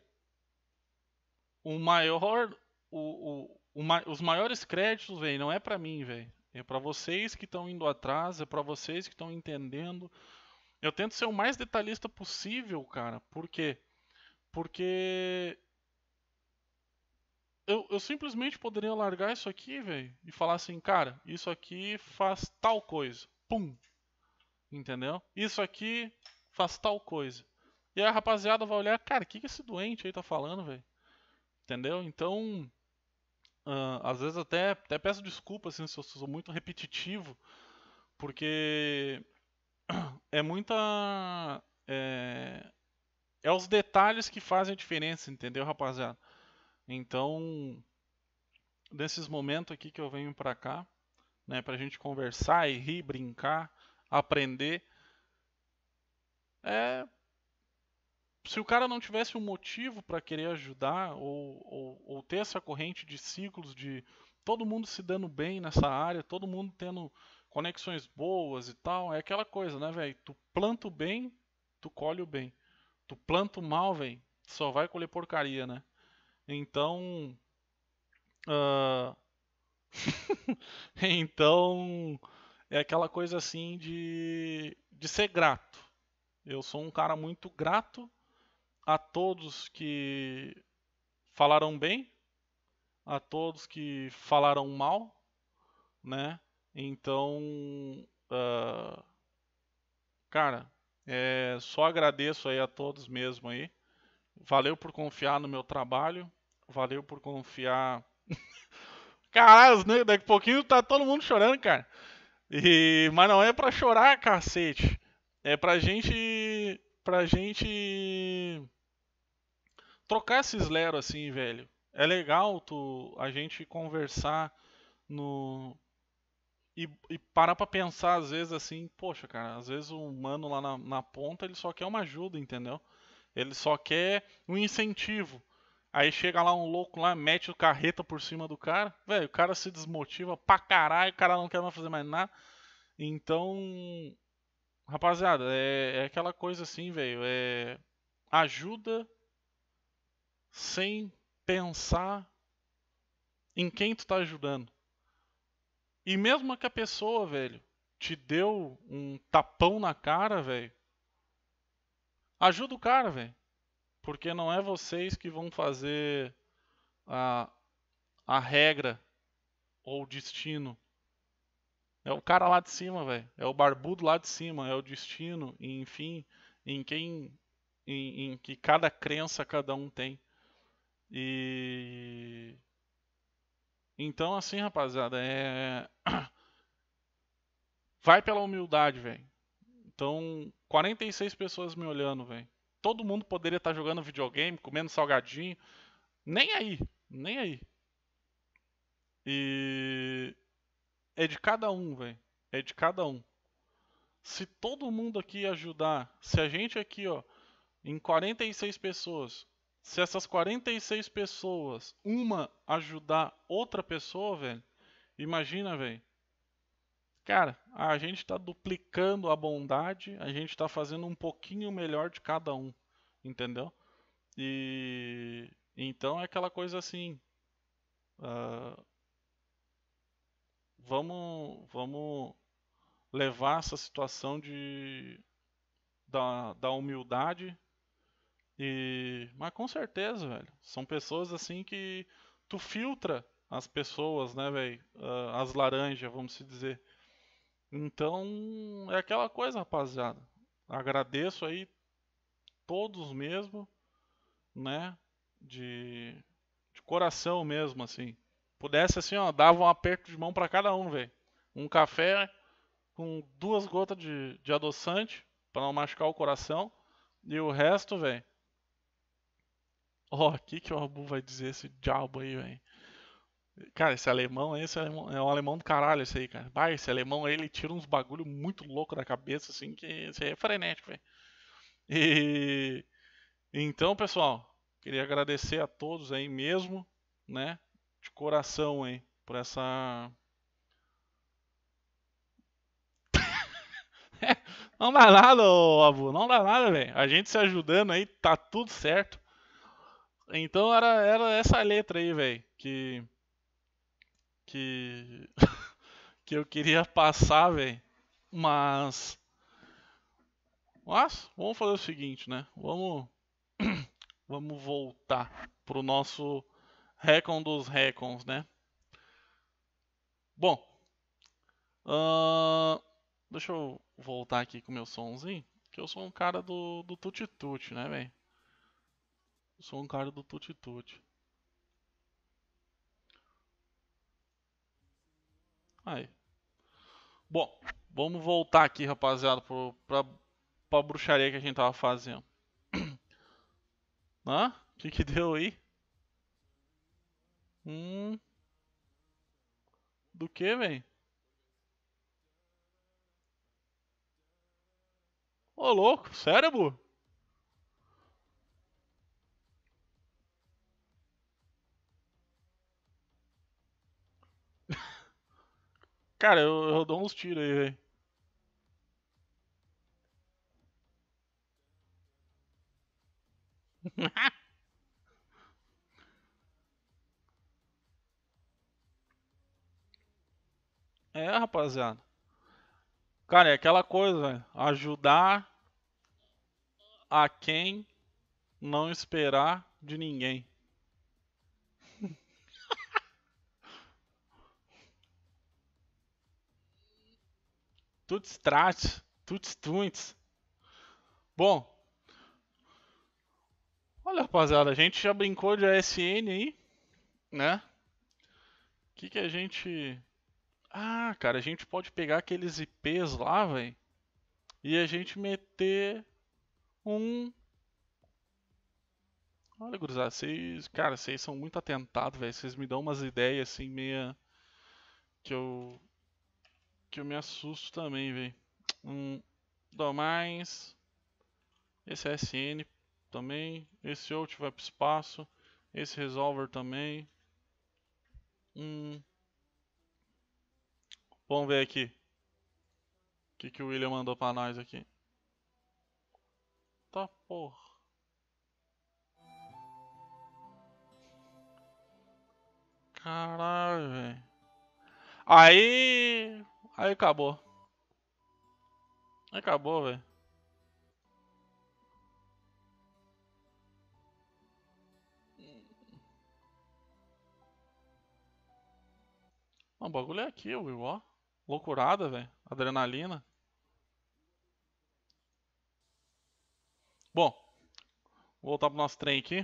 o maior. O, o, os maiores créditos, velho, não é para mim, velho. É para vocês que estão indo atrás, é para vocês que estão entendendo. Eu tento ser o mais detalhista possível, cara. Por quê? Porque eu, eu simplesmente poderia largar isso aqui, velho, e falar assim, cara, isso aqui faz tal coisa. Pum. Entendeu? Isso aqui faz tal coisa. E a rapaziada vai olhar, cara, o que, que esse doente aí tá falando, velho? Entendeu? Então, Uh, às vezes até, até peço desculpa assim, se eu sou muito repetitivo, porque é muita. É, é os detalhes que fazem a diferença, entendeu, rapaziada? Então, nesses momentos aqui que eu venho pra cá, né, pra gente conversar e rir, brincar, aprender, é se o cara não tivesse um motivo para querer ajudar ou, ou, ou, ter essa corrente de ciclos de todo mundo se dando bem nessa área, todo mundo tendo conexões boas e tal, é aquela coisa, né, velho? Tu planta o bem, tu colhe o bem. Tu planta o mal, velho, só vai colher porcaria, né? Então. Uh... *laughs* então. É aquela coisa assim de, de ser grato. Eu sou um cara muito grato a todos que falaram bem, a todos que falaram mal, né? Então, uh, cara, é, só agradeço aí a todos mesmo aí. Valeu por confiar no meu trabalho, valeu por confiar. *laughs* Caralho, daqui a pouquinho tá todo mundo chorando, cara. E, mas não é pra chorar, cacete. É pra gente pra gente trocar esses lero assim, velho. É legal tu, a gente conversar no e, e parar pra pensar às vezes assim, poxa, cara, às vezes o mano lá na, na ponta ele só quer uma ajuda, entendeu? Ele só quer um incentivo. Aí chega lá um louco lá, mete o carreta por cima do cara, velho, o cara se desmotiva pra caralho, o cara não quer mais fazer mais nada. Então, Rapaziada, é, é aquela coisa assim, velho. É ajuda sem pensar em quem tu tá ajudando. E mesmo que a pessoa, velho, te deu um tapão na cara, velho, ajuda o cara, velho. Porque não é vocês que vão fazer a, a regra ou o destino é o cara lá de cima, velho. É o barbudo lá de cima, é o destino, e, enfim, em quem em, em, que cada crença cada um tem. E então assim, rapaziada, é, é vai pela humildade, velho. Então, 46 pessoas me olhando, velho. Todo mundo poderia estar tá jogando videogame, comendo salgadinho, nem aí, nem aí. E é de cada um, velho. É de cada um. Se todo mundo aqui ajudar, se a gente aqui, ó, em 46 pessoas, se essas 46 pessoas, uma ajudar outra pessoa, velho, imagina, velho. Cara, a gente está duplicando a bondade, a gente está fazendo um pouquinho melhor de cada um, entendeu? E então é aquela coisa assim. Uh, vamos, vamos levar essa situação de, da, da humildade. E, mas com certeza, velho, são pessoas assim que tu filtra as pessoas, né, velho? Ah, as laranjas, vamos se dizer. Então, é aquela coisa, rapaziada. Agradeço aí todos mesmo, né? De, de coração mesmo, assim. Pudesse assim, ó, dava um aperto de mão para cada um, velho. Um café com duas gotas de, de adoçante para não machucar o coração e o resto, velho. Ó, oh, o que que o Abu vai dizer esse diabo aí, velho? Cara, esse alemão, esse alemão, é um alemão do caralho esse aí, cara. Vai, esse alemão ele tira uns bagulho muito louco da cabeça, assim, que você é frenético, velho. E... Então, pessoal, queria agradecer a todos aí mesmo, né? de coração aí por essa. *laughs* não dá nada, ô, avô, não dá nada, velho. A gente se ajudando aí, tá tudo certo. Então era, era essa letra aí, velho, que. que. *laughs* que eu queria passar, velho. Mas. Mas, vamos fazer o seguinte, né? Vamos. *clears throat* vamos voltar pro nosso Recon dos Recons, né? Bom. Uh, deixa eu voltar aqui com o meu somzinho. Que eu sou um cara do, do tuti né, velho? sou um cara do tuti tut. Aí. Bom, vamos voltar aqui, rapaziada, pro, pra, pra bruxaria que a gente tava fazendo. Ah, *coughs* o que que deu aí? Hum. Do que, velho? Ô, louco, cérebro? *laughs* Cara, eu, eu dou uns tiros aí, velho. *laughs* Ha É, rapaziada. Cara, é aquela coisa, velho. Ajudar a quem não esperar de ninguém. *laughs* tuts trats, tuts tunts. Bom. Olha, rapaziada, a gente já brincou de ASN aí, né? O que, que a gente ah, cara, a gente pode pegar aqueles IPs lá, velho, e a gente meter um. Olha, gurizada, vocês. Cara, vocês são muito atentados, velho. Vocês me dão umas ideias assim, meia. Que eu. Que eu me assusto também, velho. Um. Dó mais. Esse é SN também. Esse out vai pro espaço. Esse resolver também. Um. Vamos ver aqui. O que, que o William mandou pra nós aqui. Tá porra. Caralho, velho. Aí. Aí acabou. Acabou, velho. Não, o bagulho é aqui, Will, ó. Loucurada, velho. Adrenalina. Bom, vou voltar pro nosso trem aqui.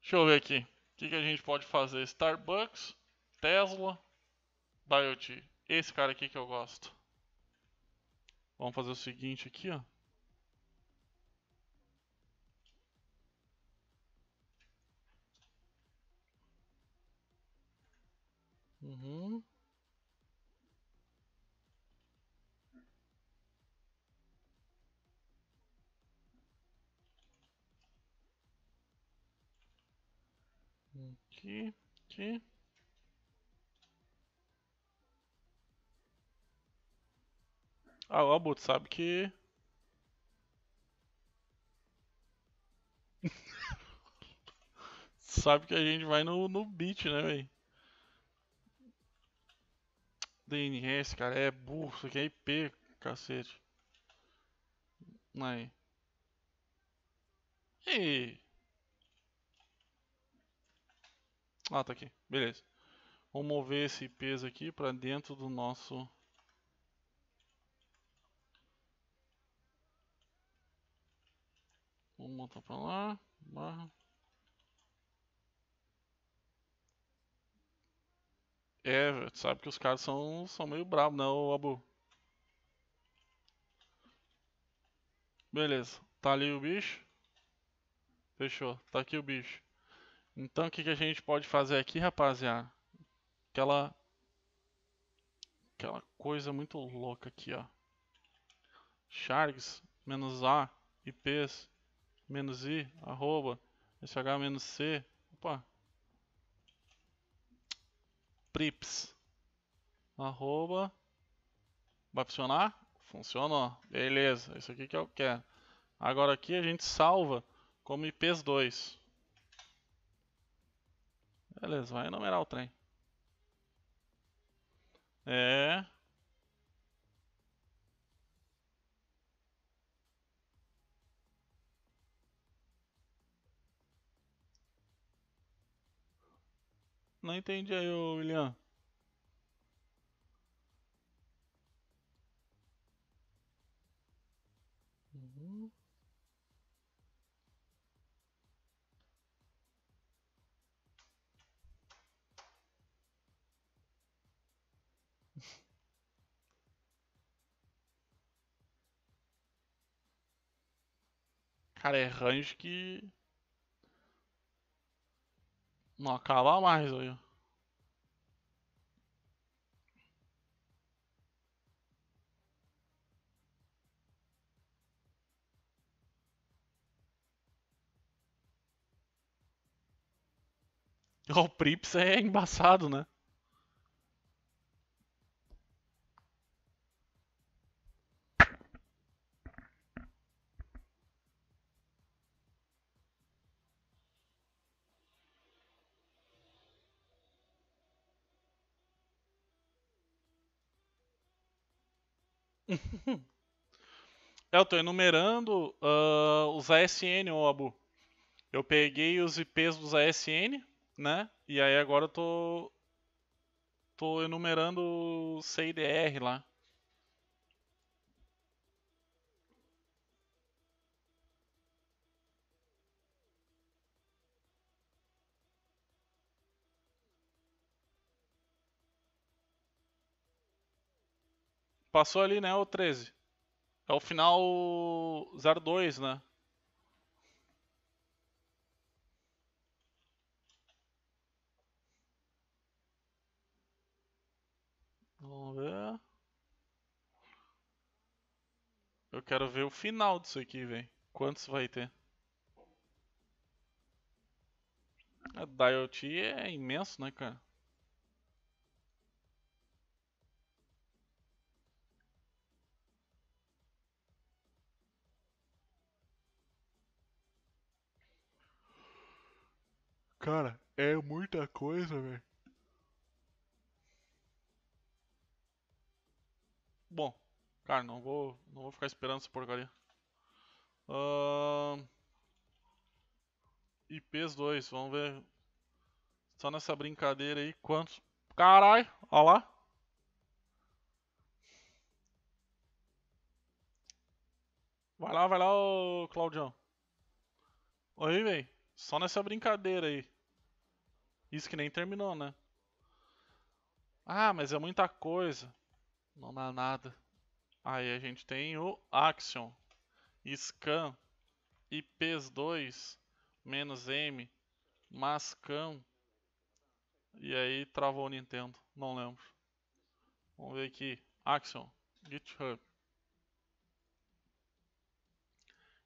Deixa eu ver aqui. O que, que a gente pode fazer? Starbucks, Tesla, IoT. Esse cara aqui que eu gosto. Vamos fazer o seguinte aqui, ó. Uhum. aqui, aqui. Ah, o Abut sabe que... *laughs* sabe que a gente vai no, no beat, né, velho? DNS, cara, é burro, isso aqui é IP, cacete. Aí. E... Ah, tá aqui. Beleza. Vou mover esse peso aqui para dentro do nosso... Vamos montar para lá. Barra. É, tu sabe que os caras são, são meio bravos, não, né, Abu? Beleza. Tá ali o bicho. Fechou. Tá aqui o bicho. Então o que, que a gente pode fazer aqui, rapaziada? Aquela aquela coisa muito louca aqui, ó. Sharks, menos A, IPs, menos I, arroba, SH menos C, opa. Prips, arroba, vai funcionar? Funcionou, beleza, isso aqui que eu quero. Agora aqui a gente salva como IPs2. Beleza, vai enumerar o trem. É. Não entendi aí, William. Cara, é range que. Não acaba mais, olha. *laughs* O Prips é embaçado, né? É, eu tô enumerando uh, os ASN, ô Abu. Eu peguei os IPs dos ASN, né? E aí agora eu tô. tô enumerando o CIDR lá. Passou ali, né, o 13. É o final 02, né? Vamos ver. Eu quero ver o final disso aqui, velho. Quantos vai ter? A Dialty é imenso, né, cara? Cara, é muita coisa, velho. Bom, cara, não vou, não vou ficar esperando essa porcaria. Uh... IPs 2, vamos ver. Só nessa brincadeira aí, quantos. Caralho, olha lá. Vai lá, vai lá, ô Claudião. Oi, velho. Só nessa brincadeira aí. Isso que nem terminou, né? Ah, mas é muita coisa. Não dá nada. Aí a gente tem o Action, Scan, IPs2, menos M, Mascam. E aí travou o Nintendo, não lembro. Vamos ver aqui. Action, GitHub.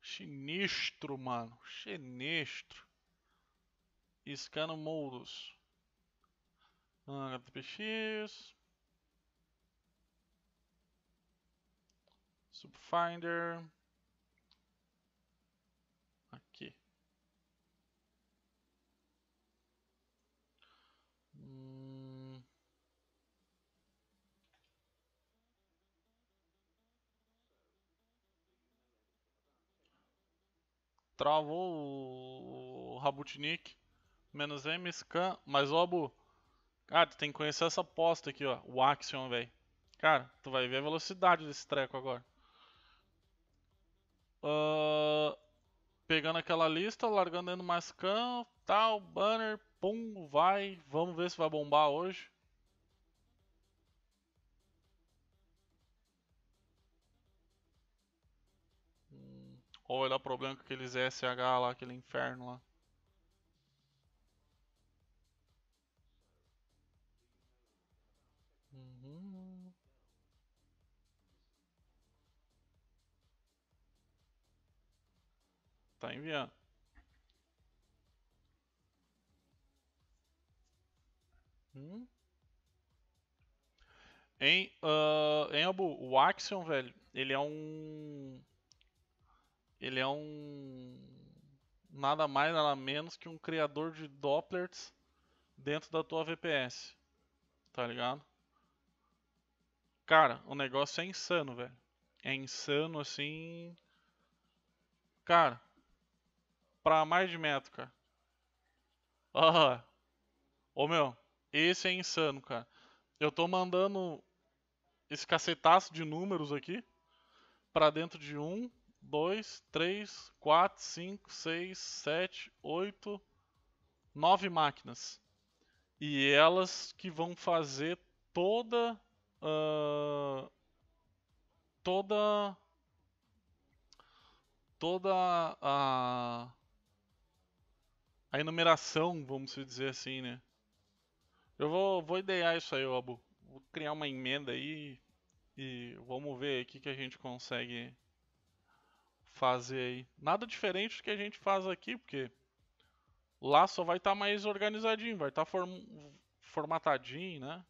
Sinistro, mano. Sinistro. Escano moldos. HTPX. Ah, Subfinder. Aqui. Hum. Travou o Rabutnik. Menos M, scan, mas obo. Cara, tu tem que conhecer essa aposta aqui, ó. O Axion, velho. Cara, tu vai ver a velocidade desse treco agora. Uh, pegando aquela lista, largando dentro do Mascan, tal, banner, pum, vai. Vamos ver se vai bombar hoje. Ou vai dar problema com aqueles SH lá, aquele inferno lá. tá enviando. Hum? Em, uh, em Abu, o Axion, velho, ele é um. Ele é um. Nada mais, nada menos que um criador de Dopplers dentro da tua VPS. Tá ligado? Cara, o negócio é insano, velho. É insano assim. Cara, pra mais de metro, cara. Aham. meu, esse é insano, cara. Eu estou mandando esse cacetaço de números aqui pra dentro de um, dois, três, quatro, cinco, seis, sete, oito, nove máquinas. E elas que vão fazer toda. Uh, toda. Toda a a enumeração, vamos dizer assim, né? Eu vou, vou idear isso aí, Obu. Vou criar uma emenda aí e vamos ver o que, que a gente consegue fazer aí. Nada diferente do que a gente faz aqui, porque lá só vai estar tá mais organizadinho, vai estar tá form formatadinho, né?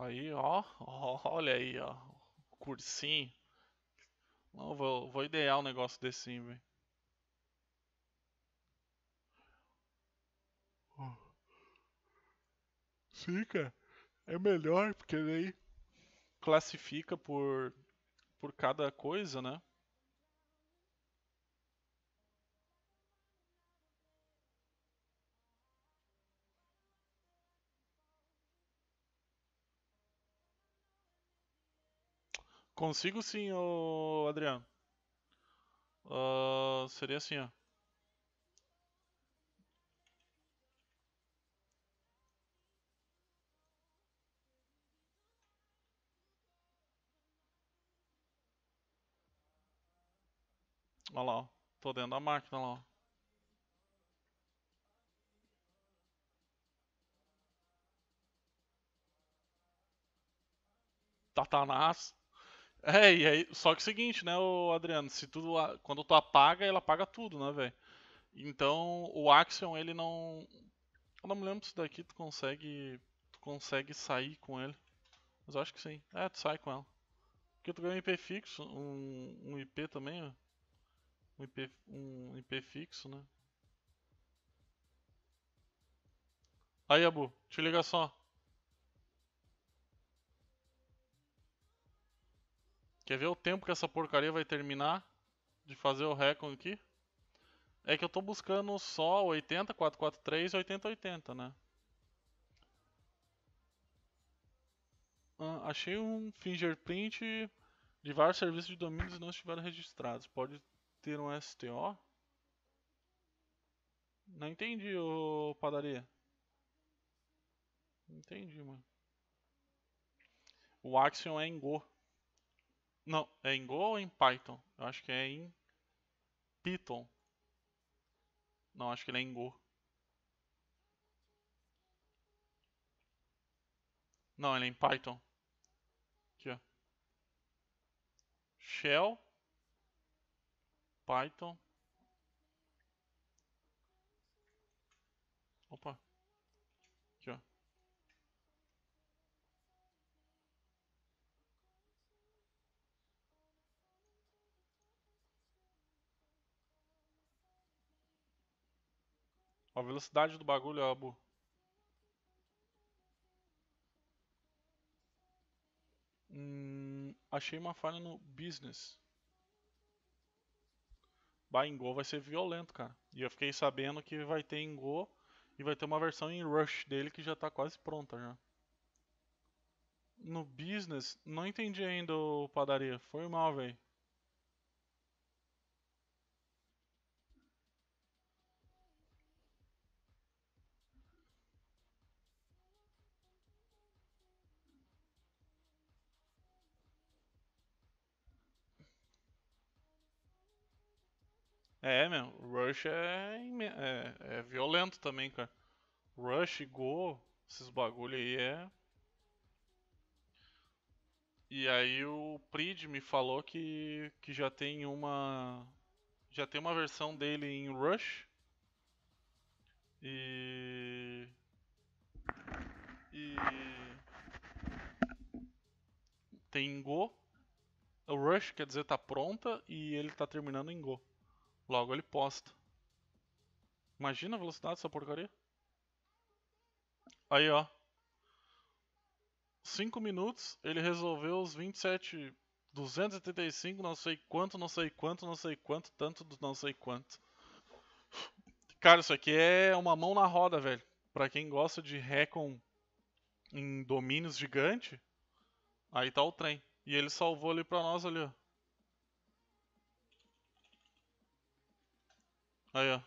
Aí, ó, ó, olha aí, ó, cursinho. Não, vou, vou idear um negócio desse sim, velho. Fica. É melhor, porque daí classifica por, por cada coisa, né? Consigo sim, ô Adriano. Uh, seria assim, ó. Olha lá, ó. Tô dentro da máquina lá, ó. Satanás. É, e aí, só que é o seguinte, né, Adriano, se tudo, quando tu apaga, ela apaga tudo, né, velho? Então, o Axion, ele não eu não me lembro se daqui tu consegue tu consegue sair com ele. Mas eu acho que sim. É, tu sai com ela. Porque tu ganha um IP fixo, um, um IP também, ó. Um IP, um IP fixo, né? Aí, Abu, te liga só. Quer ver o tempo que essa porcaria vai terminar de fazer o recon aqui? É que eu tô buscando só 80, 443 e 8080, né? Ah, achei um fingerprint de vários serviços de domínios não estiveram registrados. Pode ter um STO? Não entendi, ô padaria. Entendi, mano. O Axion é em Go. Não, é em Go ou em Python? Eu acho que é em Python. Não, acho que ele é em Go. Não, ele é em Python. Aqui, ó. Shell Python A velocidade do bagulho, ó, é Hum, achei uma falha no business. Bah, em Go vai ser violento, cara. E eu fiquei sabendo que vai ter em Go e vai ter uma versão em Rush dele que já tá quase pronta já. No business, não entendi ainda o padaria. Foi mal, velho. É, meu. Rush é, é, é violento também, cara. Rush, Go, esses bagulho aí é. E aí o Prid me falou que, que já tem uma. Já tem uma versão dele em Rush. E. E. Tem Go. O Rush, quer dizer, tá pronta e ele tá terminando em Go. Logo ele posta. Imagina a velocidade dessa porcaria. Aí, ó. 5 minutos, ele resolveu os 27 275, não sei quanto, não sei quanto, não sei quanto, tanto do não sei quanto. Cara, isso aqui é uma mão na roda, velho. Pra quem gosta de recon em domínios gigante, aí tá o trem. E ele salvou ali pra nós ali, ó. Aí, ó.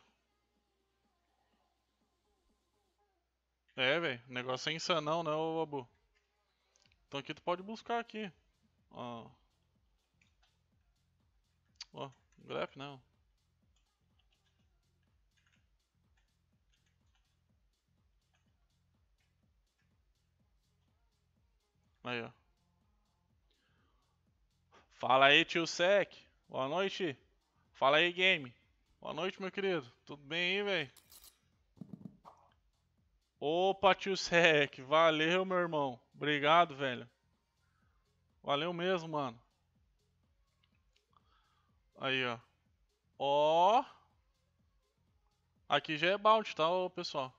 É, velho. O negócio é insanão, né, ô Abu? Então aqui tu pode buscar aqui. Ó. Ó, grep, né? Aí, ó. Fala aí, tio Sec. Boa noite. Fala aí, game. Boa noite, meu querido. Tudo bem aí, velho? Opa, tio Sec. Valeu, meu irmão. Obrigado, velho. Valeu mesmo, mano. Aí, ó. Ó. Aqui já é bounty, tá, pessoal?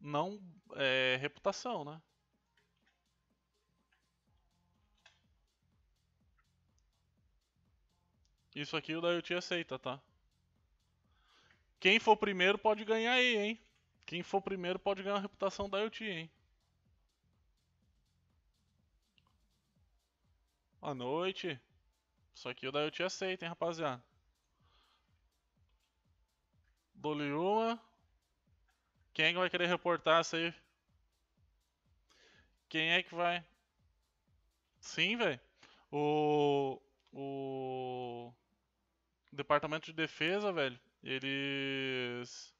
Não é reputação, né? Isso aqui o Daiuti aceita, tá? Quem for primeiro pode ganhar aí, hein? Quem for primeiro pode ganhar a reputação da IoT, hein? Boa noite. Isso aqui o da IoT aceita, hein, rapaziada? dou uma. Quem é que vai querer reportar isso aí? Quem é que vai? Sim, velho. O. O. Departamento de Defesa, velho, eles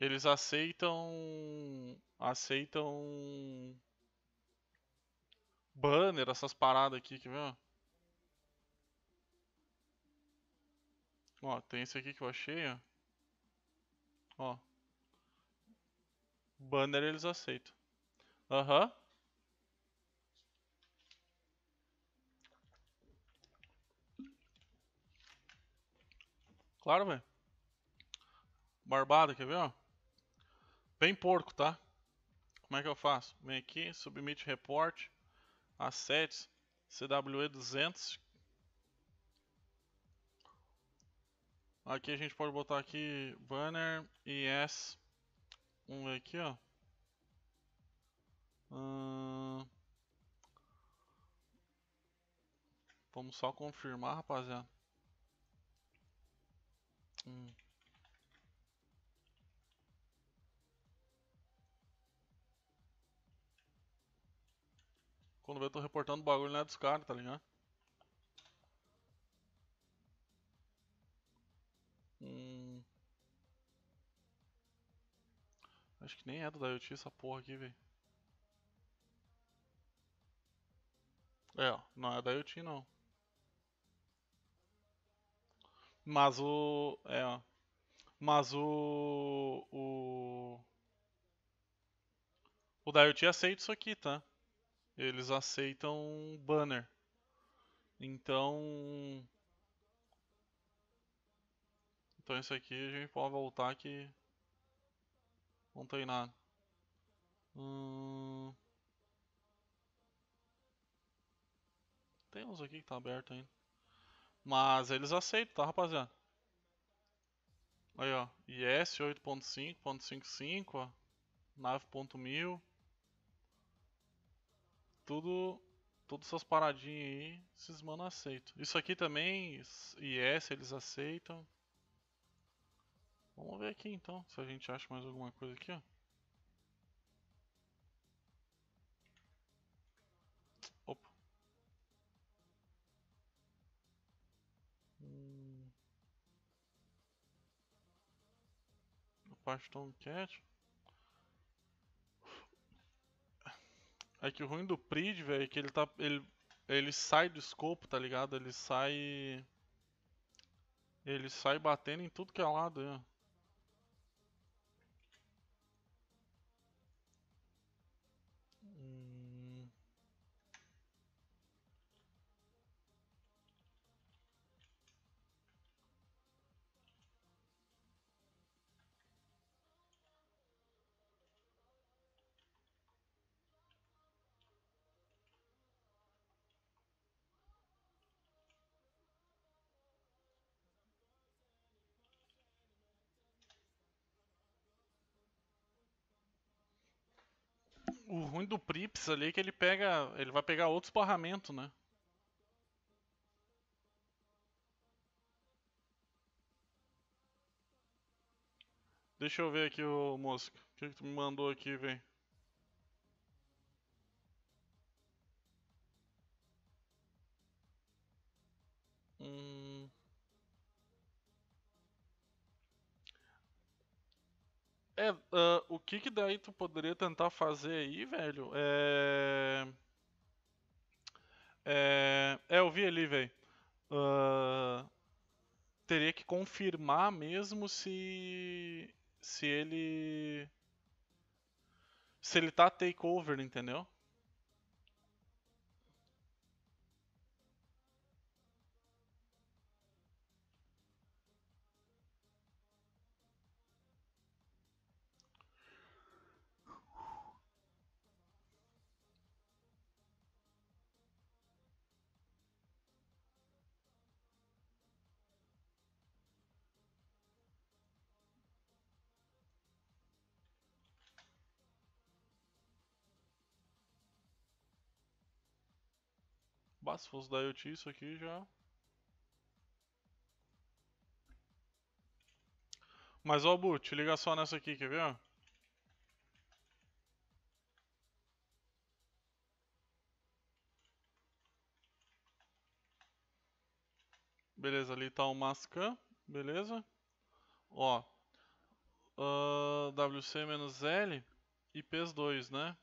eles aceitam aceitam banner, essas paradas aqui, quer ver? Ó, tem esse aqui que eu achei, ó. Ó. Banner eles aceitam. Aham. Uhum. Claro, velho. Barbada, quer ver, ó? Bem porco, tá? Como é que eu faço? Vem aqui, submit report, assets, CWE 200. Aqui a gente pode botar aqui banner, ES. Vamos ver aqui, ó. Hum... Vamos só confirmar, rapaziada. Hum. Quando vê, eu tô reportando o bagulho né, dos caras, tá ligado? Hum. Acho que nem é do IoT essa porra aqui, velho. É, ó, não é da IoT não. Mas o. É, mas o. O. O Diot aceita isso aqui, tá? Eles aceitam banner. Então. Então isso aqui a gente pode voltar que. Não tem nada. Hum... Tem uns aqui que tá aberto ainda. Mas eles aceitam, tá, rapaziada? Aí, ó. IS 8.5.55, ó. Nave.mil. Tudo... Todas essas paradinhas aí, esses mano aceitam. Isso aqui também, IS, eles aceitam. Vamos ver aqui então, se a gente acha mais alguma coisa aqui, ó. Paston Cat. É que o ruim do Prid, velho, é que ele tá. Ele, ele sai do escopo, tá ligado? Ele sai. Ele sai batendo em tudo que é lado, hein. Né? o ruim do Prips ali é que ele pega. Ele vai pegar outro esbarramento, né? Deixa eu ver aqui, o Mosca. O que, que tu me mandou aqui, velho? Hum. É, uh, o que que daí tu poderia tentar fazer aí, velho? É. É, é eu vi ali, velho. Uh... Teria que confirmar mesmo se. Se ele. Se ele tá takeover, entendeu? se fosse da IoT isso aqui já. Mas ó, Boot, liga só nessa aqui, quer ver? Beleza, ali tá o Mascan, beleza? Ó, uh, ah, WC-L e 2 né?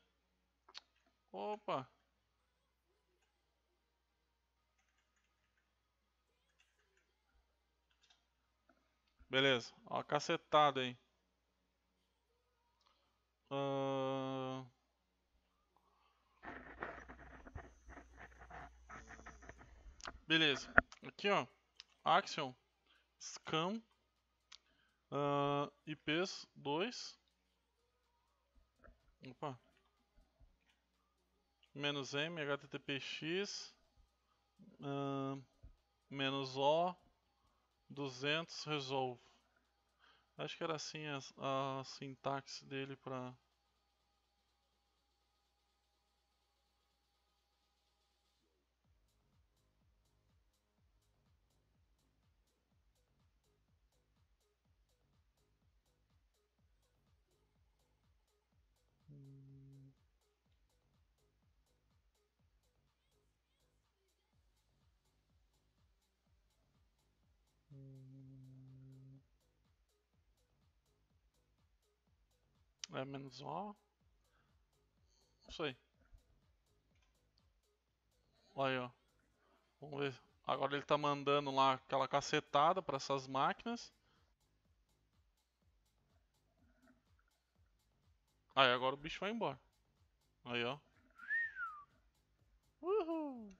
Opa! Beleza, ó, cacetada aí. Uh... Beleza, aqui ó, Axion, Scam, uh, IPs 2, opa, menos M, HTTPX, uh, menos O, 200 resolve. Acho que era assim a, a sintaxe dele para É menos um. Não sei. Aí, ó. Vamos ver. Agora ele tá mandando lá aquela cacetada para essas máquinas. Aí, agora o bicho vai embora. Aí, ó. Uhul!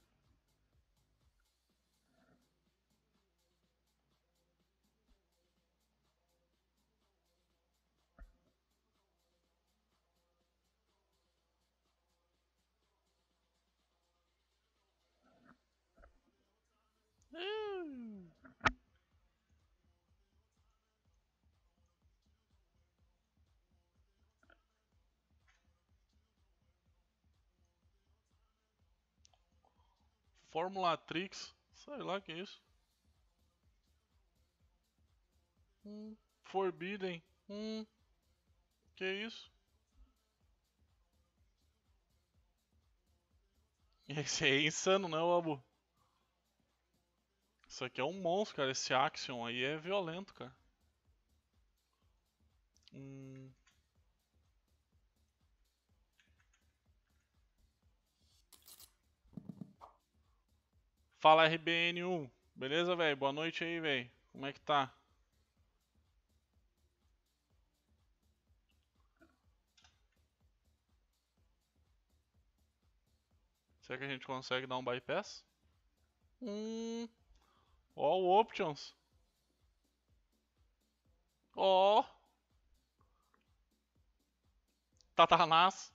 Formulatrix. Sei lá que é isso. Hum, Forbidden. Hum. Que é isso? Esse *laughs* aí é insano, né, Abu? Isso aqui é um monstro, cara. Esse Axion aí é violento, cara. Hum. Fala RBN1, beleza, velho? Boa noite aí, velho. Como é que tá? Será que a gente consegue dar um bypass? Hum. Ó, o options. Ó. Tatarnas.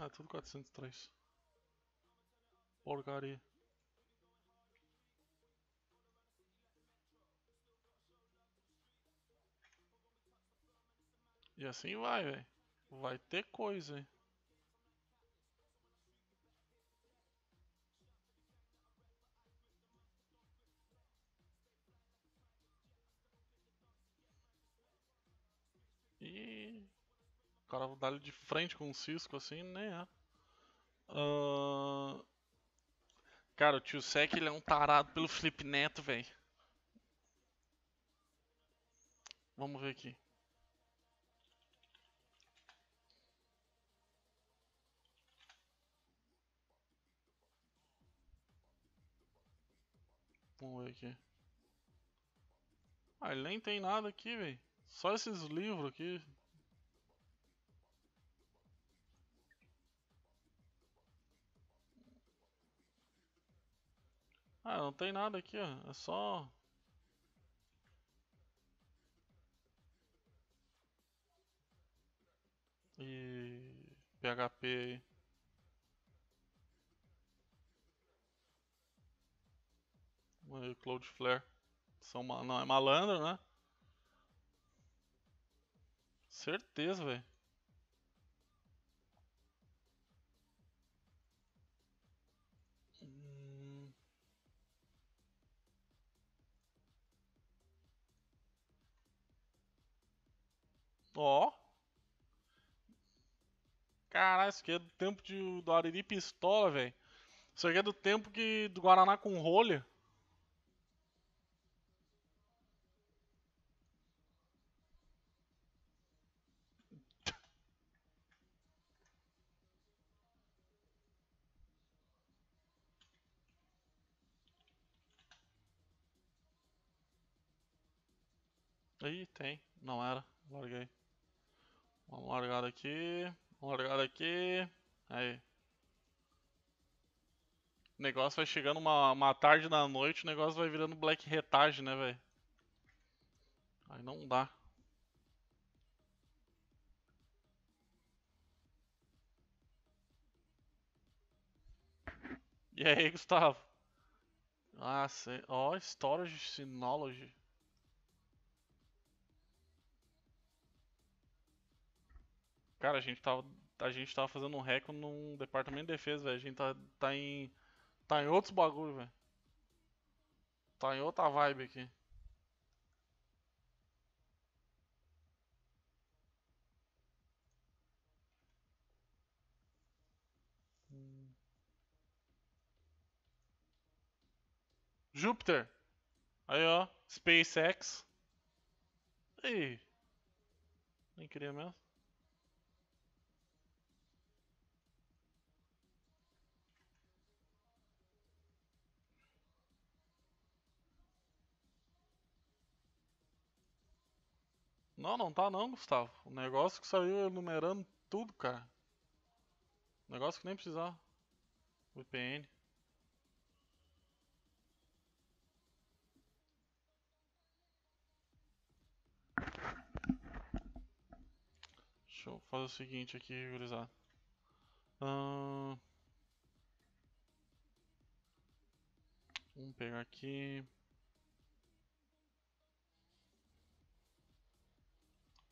Ah, tudo 403. Porcaria. E assim vai, velho. Vai ter coisa, hein? E o cara dá ele de frente com o Cisco assim, nem é. Uh... Cara, o tio Sec ele é um tarado pelo Felipe Neto, velho. Vamos ver aqui. Vamos ver aqui. Ah, ele nem tem nada aqui, velho. Só esses livros aqui. Ah, não tem nada aqui, ó. É só... E... PHP aí. Aí, Cloudflare. São mal... Não, é malandro, né? Certeza, velho. Ó. Caralho, isso aqui é do tempo de, do Ariri Pistola, velho. Isso aqui é do tempo que do Guaraná com rolha. Aí *laughs* tem, não era, larguei. Vamos largar aqui. Vamos largar aqui. Aí. O negócio vai chegando uma, uma tarde da noite, o negócio vai virando black retage, né, velho? Aí não dá. E aí, Gustavo? Ah, sei. Ó, oh, Storage Synology. Cara, a gente tava, a gente tava fazendo um reco num departamento de defesa, velho. A gente tá, tá em. Tá em outros bagulho, velho. Tá em outra vibe aqui. Júpiter. Aí, ó. SpaceX. Aí. Nem queria mesmo. Não, não tá não, Gustavo. O negócio que saiu enumerando tudo, cara. Negócio que nem precisava. VPN. Deixa eu fazer o seguinte aqui, gurizada. Hum... Vamos pegar aqui.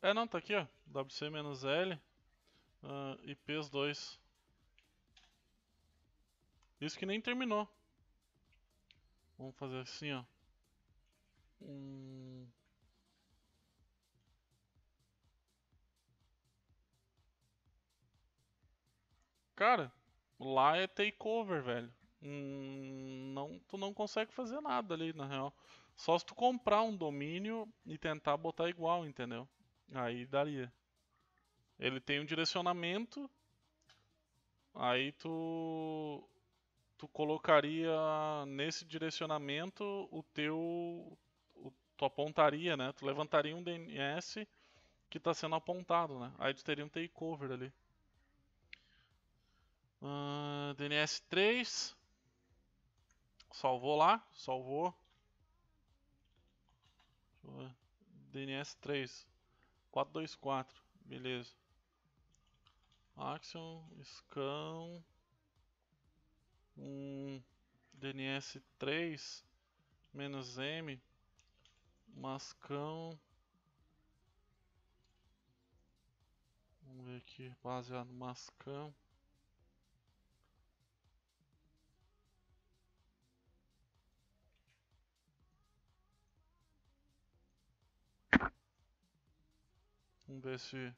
É, não, tá aqui, ó. WC-L uh, ah, e 2 Isso que nem terminou. Vamos fazer assim, ó. Hum... Cara, lá é takeover, velho. Hum, não, tu não consegue fazer nada ali, na real. Só se tu comprar um domínio e tentar botar igual, entendeu? Aí daria. Ele tem um direcionamento. Aí tu tu colocaria nesse direcionamento o teu o, tu apontaria, né? Tu levantaria um DNS que está sendo apontado, né? Aí tu teria um takeover ali. Uh, DNS 3 salvou lá, salvou. DNS 3 424, beleza. Action, scan, um DNS3 menos M, mascão. Vamos ver aqui, baseado no mascão. Vamos ver se.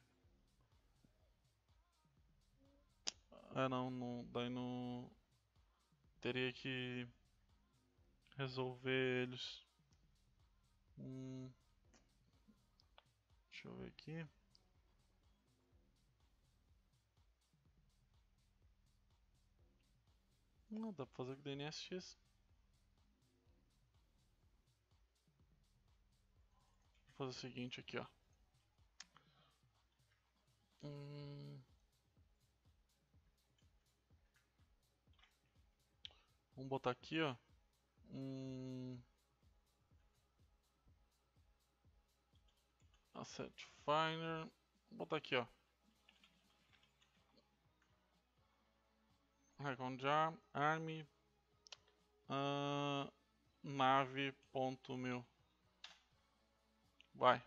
Ah não, não daí não. Teria que resolver eles. Hum. Deixa eu ver aqui. Não, dá pra fazer com DNSX. Vou fazer o seguinte aqui, ó um, vamos botar aqui, ó, um asset finder, botar aqui, ó, Reconjar, arm, uh, ah, nave.mil. Vai.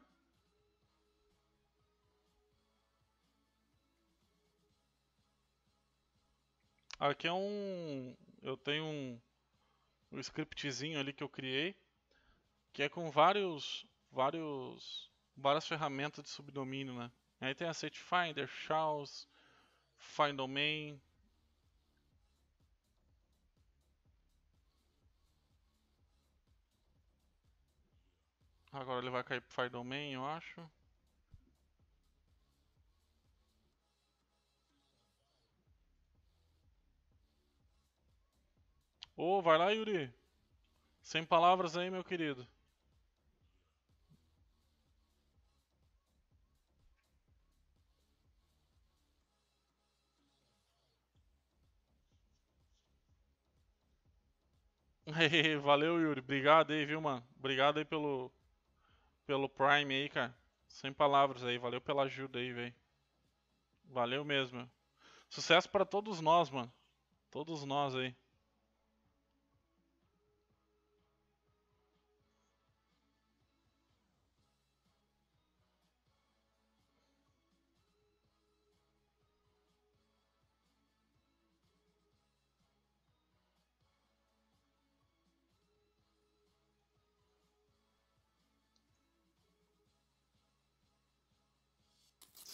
Aqui é um. Eu tenho um, um scriptzinho ali que eu criei, que é com vários. vários. várias ferramentas de subdomínio, né? Aí tem a Site Finder, Shells, Find Domain, Agora ele vai cair para Fire Domain, eu acho. Ô, oh, vai lá, Yuri. Sem palavras aí, meu querido. *laughs* Valeu, Yuri. Obrigado aí, viu, mano? Obrigado aí pelo, pelo Prime aí, cara. Sem palavras aí. Valeu pela ajuda aí, velho. Valeu mesmo. Sucesso para todos nós, mano. Todos nós aí.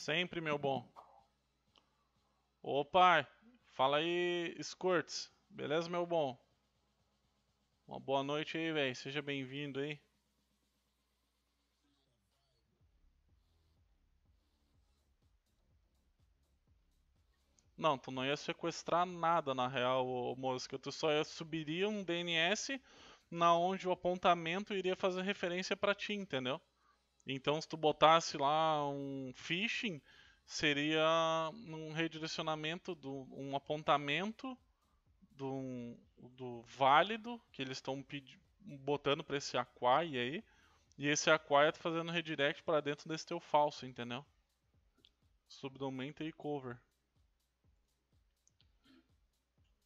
Sempre, meu bom. Opa, fala aí, Squirts. Beleza, meu bom? Uma boa noite aí, velho. Seja bem-vindo aí. Não, tu não ia sequestrar nada na real, ô, Mosca. Tu só ia subiria um DNS na onde o apontamento iria fazer referência para ti, entendeu? Então, se tu botasse lá um phishing, seria um redirecionamento, do, um apontamento do, do válido que eles estão botando para esse aquai aí. E esse aquai tá fazendo redirect para dentro desse teu falso, entendeu? Subdomain takeover.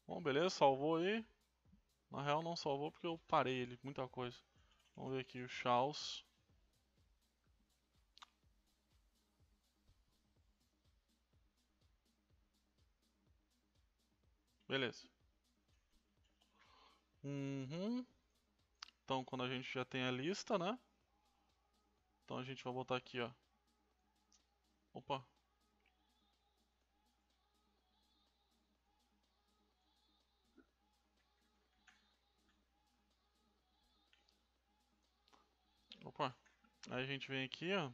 Bom, beleza, salvou aí. Na real não salvou porque eu parei ele, muita coisa. Vamos ver aqui o Charles. Beleza. Uhum. Então, quando a gente já tem a lista, né? Então a gente vai botar aqui, ó. Opa. Opa. Aí a gente vem aqui, ó.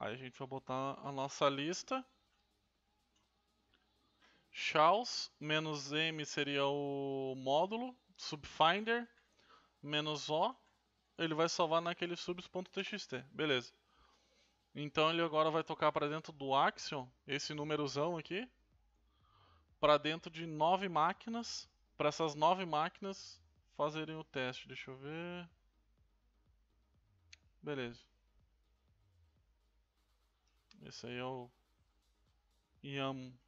Aí a gente vai botar a nossa lista. Charles menos M seria o módulo, subfinder, menos O, ele vai salvar naquele subs.txt, beleza. Então ele agora vai tocar para dentro do Axion, esse númerozão aqui, para dentro de nove máquinas, para essas nove máquinas fazerem o teste, deixa eu ver... Beleza. Esse aí é o YAM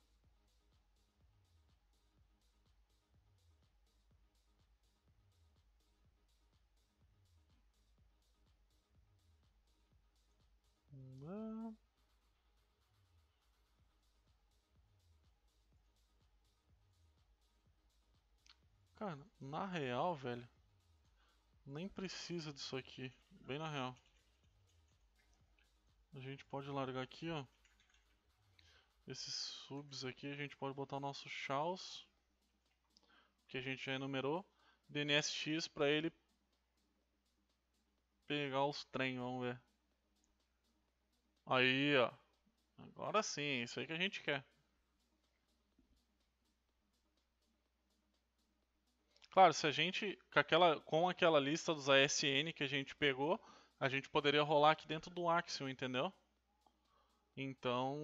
Nananã. Cara, na real, velho, nem precisa disso aqui, bem na real. A gente pode largar aqui, ó. Esses subs aqui, a gente pode botar o nosso chaos, que a gente já enumerou, DNSX para ele pegar os trem, vamos ver. Aí, ó. Agora sim, é isso aí que a gente quer. Claro, se a gente, com aquela, com aquela lista dos ASN que a gente pegou, a gente poderia rolar aqui dentro do Axiom, entendeu? Então,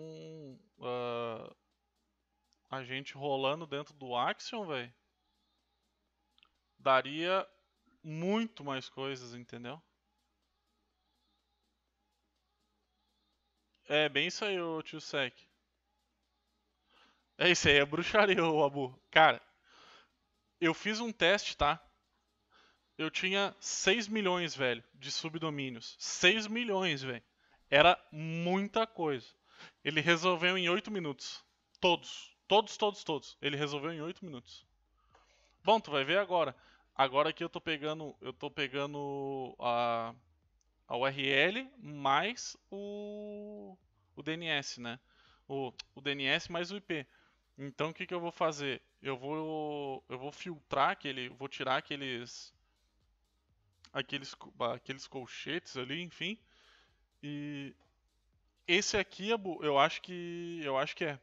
uh, a gente rolando dentro do Axiom, velho, daria muito mais coisas, entendeu? É, bem isso aí, ô tio Sec. É isso aí, é bruxaria, ô Abu. Cara, eu fiz um teste, tá? Eu tinha 6 milhões, velho, de subdomínios. 6 milhões, velho. Era muita coisa. Ele resolveu em 8 minutos. Todos. Todos, todos, todos. Ele resolveu em 8 minutos. Bom, tu vai ver agora. Agora aqui eu tô pegando. Eu tô pegando a a URL mais o, o DNS, né? O, o DNS mais o IP. Então o que, que eu vou fazer? Eu vou eu vou filtrar aquele, vou tirar aqueles aqueles aqueles colchetes ali, enfim. E esse aqui eu acho que eu acho que é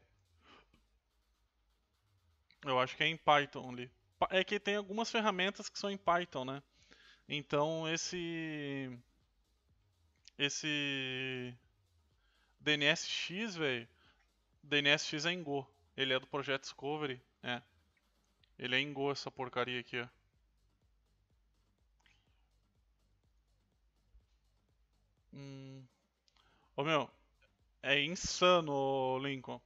eu acho que é em Python ali. É que tem algumas ferramentas que são em Python, né? Então esse esse DNSX, velho. DNSX é em Go. Ele é do projeto Discovery, é. Ele é em Go essa porcaria aqui, ó. Hum. Ô meu, é insano, Lincoln.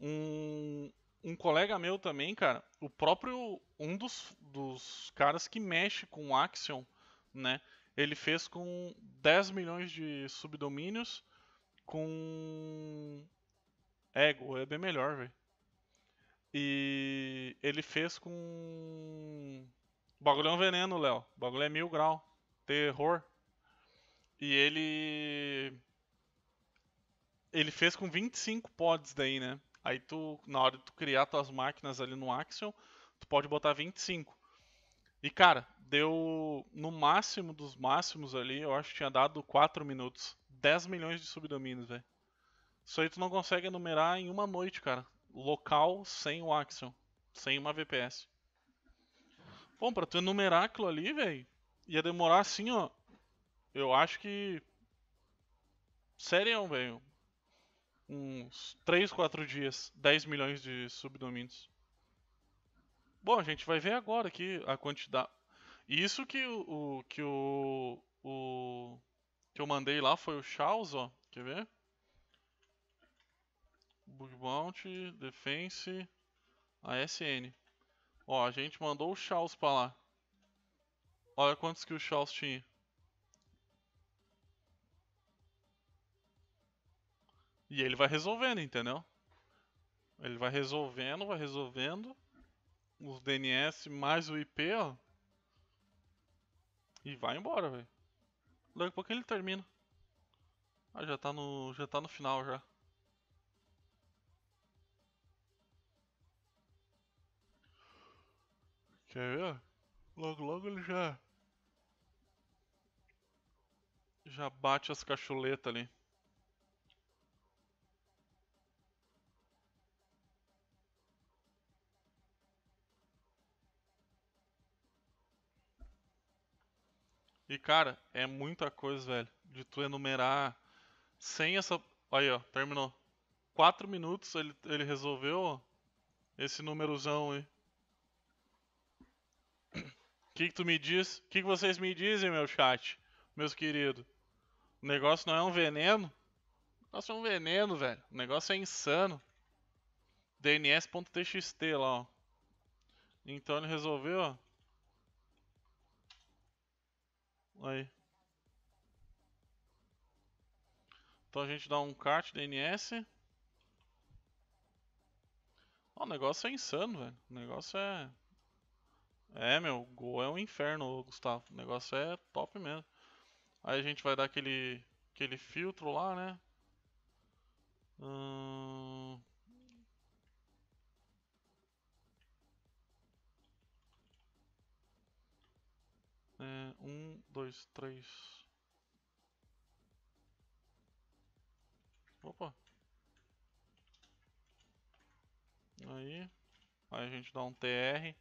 Um, um colega meu também, cara, o próprio um dos, dos caras que mexe com o Axion, né? Ele fez com 10 milhões de subdomínios com Ego, é bem melhor, velho. E ele fez com. O bagulho é um veneno, Léo. O bagulho é mil grau. Terror. E ele. Ele fez com 25 pods daí, né? Aí tu, na hora de tu criar tuas máquinas ali no Axion, tu pode botar 25. E cara, deu no máximo dos máximos ali, eu acho que tinha dado 4 minutos. 10 milhões de subdomínios, velho. Isso aí tu não consegue enumerar em uma noite, cara. Local sem o Axion. sem uma VPS. Bom, pra tu enumerar aquilo ali, velho, ia demorar assim, ó. Eu acho que. Sério, velho. Uns 3, 4 dias, 10 milhões de subdomínios. Bom, a gente vai ver agora aqui a quantidade. Isso que o, o que o, o, que eu mandei lá foi o Charles, ó. Quer ver? Bug Bounty, Defense, ASN. Ó, a gente mandou o Charles para lá. Olha quantos que o Charles tinha. E ele vai resolvendo, entendeu? Ele vai resolvendo, vai resolvendo os DNS mais o IP, ó. E vai embora, velho. Daqui a pouco ele termina. Ah, já tá no, já tá no final já. Quer ver? Logo, logo ele já... Já bate as cacholetas ali. E cara, é muita coisa, velho. De tu enumerar sem essa. Aí, ó, terminou. 4 minutos ele, ele resolveu esse númerozão aí. O que, que tu me diz? O que, que vocês me dizem, meu chat? Meus queridos. O negócio não é um veneno? O negócio é um veneno, velho. O negócio é insano. DNS.txt lá, ó. Então ele resolveu, ó. Aí. Então a gente dá um cart DNS. Oh, ah, o negócio é insano, velho. O negócio é. É, meu, Go é um inferno, Gustavo. O negócio é top mesmo. Aí a gente vai dar aquele, aquele filtro lá, né? Hum... É, um, dois, três. Opa! Aí. Aí a gente dá um TR,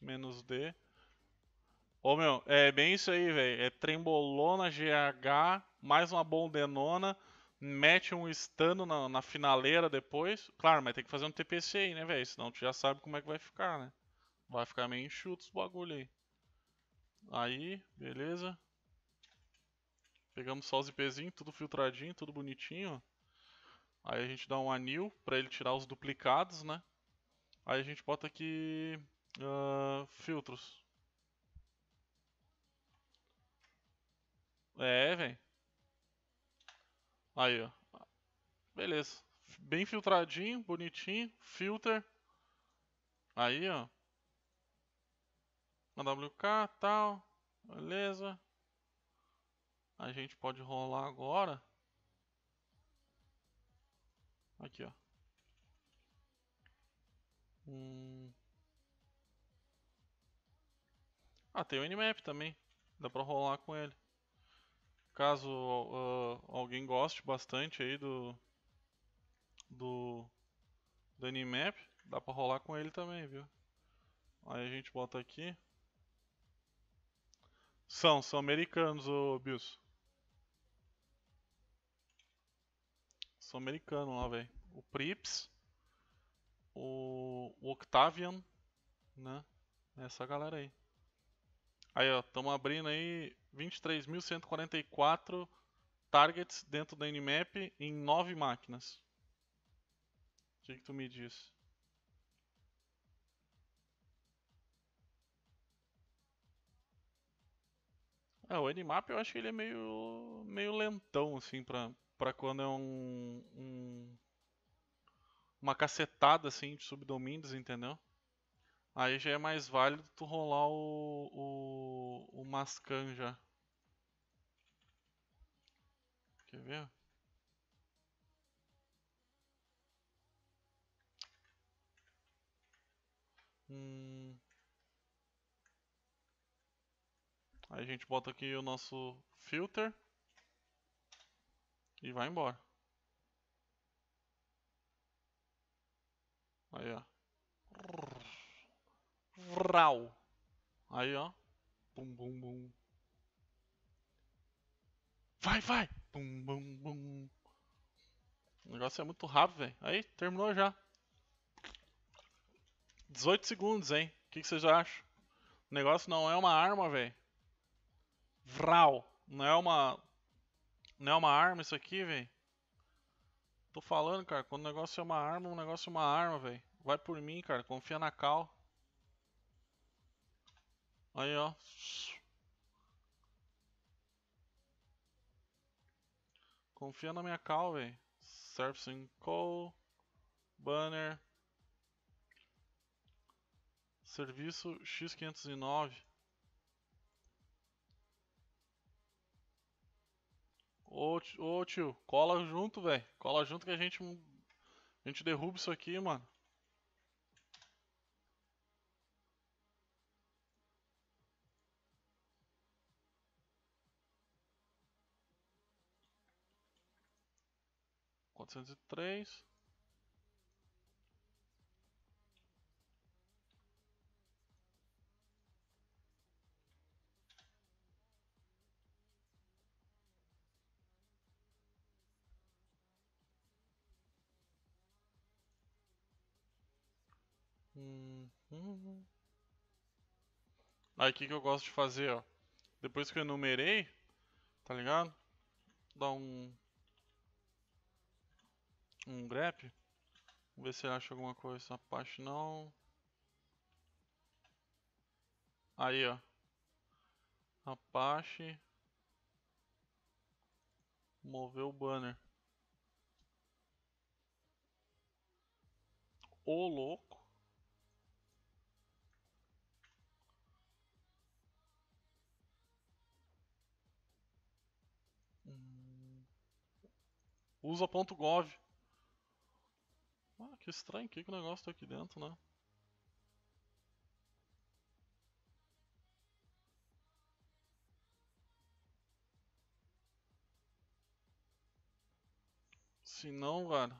menos D. Ô meu, é bem isso aí, velho. É trembolona, GH, mais uma bondenona, mete um estando na, na, finaleira depois. Claro, mas tem que fazer um TPC aí, né, velho? Senão tu já sabe como é que vai ficar, né? Vai ficar meio enxuto os bagulho aí. Aí, beleza. Pegamos só os IPzinho, tudo filtradinho, tudo bonitinho. Aí a gente dá um anil para ele tirar os duplicados, né? Aí a gente bota aqui uh, filtros. É, vem. Aí, ó. Beleza. Bem filtradinho, bonitinho. Filter. Aí, ó. Na WK, tal. Beleza. A gente pode rolar agora. Aqui, ó. Hum. Ah, tem o Nmap também. Dá pra rolar com ele. Caso uh, alguém goste bastante aí do... Do... Do Nmap, dá pra rolar com ele também, viu? Aí a gente bota aqui. São, são americanos, ô Bills. São americanos lá, velho. O Prips, o, Octavian, né? Essa galera aí. Aí, ó, estamos abrindo aí 23.144 targets dentro da Nmap em 9 máquinas. O que, que tu me diz? Ah, o Animap eu acho que ele é meio, meio lentão, assim, pra, pra quando é um, um uma cacetada, assim, de subdomínios, entendeu? Aí já é mais válido tu rolar o, o, o Mascan já. Quer ver? Hum... Aí a gente bota aqui o nosso filter e vai embora. Aí, ó. Vral. Aí, ó. Bum, bum, bum. Vai, vai! Bum, bum, bum. O negócio é muito rápido, velho. Aí, terminou já. 18 segundos, hein? O que, que vocês acham? O negócio não é uma arma, velho. Vral. Não é uma. Não é uma arma isso aqui, velho? Tô falando, cara. Quando o negócio é uma arma, o negócio é uma arma, velho. Vai por mim, cara. Confia na cal. Aí, ó. Confia na minha cal, velho. Surfing Call. Banner. Serviço X509. Ô, ô tio, cola junto, velho. Cola junto que a gente. A gente derruba isso aqui, mano. Quatrocentos e três. Uhum. Aí o que, que eu gosto de fazer, ó. Depois que eu enumerei, tá ligado? Dá um... Um grep. Vamos ver se ele acha alguma coisa. Essa parte não. Aí, ó. Apache. Mover o banner. Ô, louco. Usa ponto .gov. Ah, que estranho, que, que o negócio tá aqui dentro, né? Se não, cara.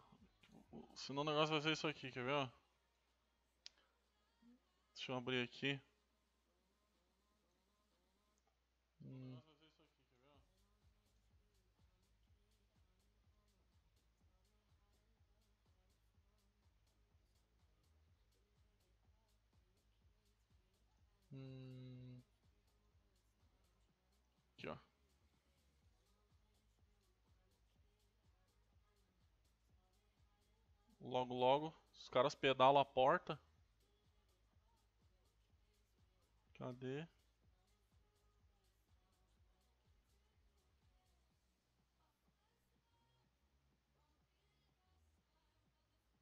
Se não, o negócio vai ser isso aqui, quer ver? Deixa eu abrir aqui. Hum. Logo, logo, os caras pedalam a porta. Cadê?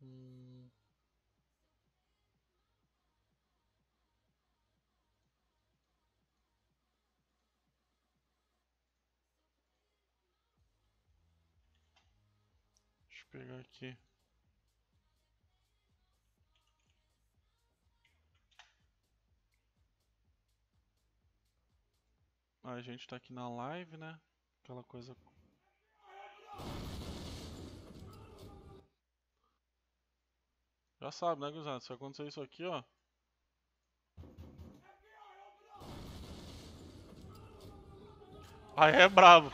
Hum. Deixa eu pegar aqui. a gente tá aqui na live, né? Aquela coisa. Já sabe, né, gurizada? Se acontecer isso aqui, ó. Aí é bravo.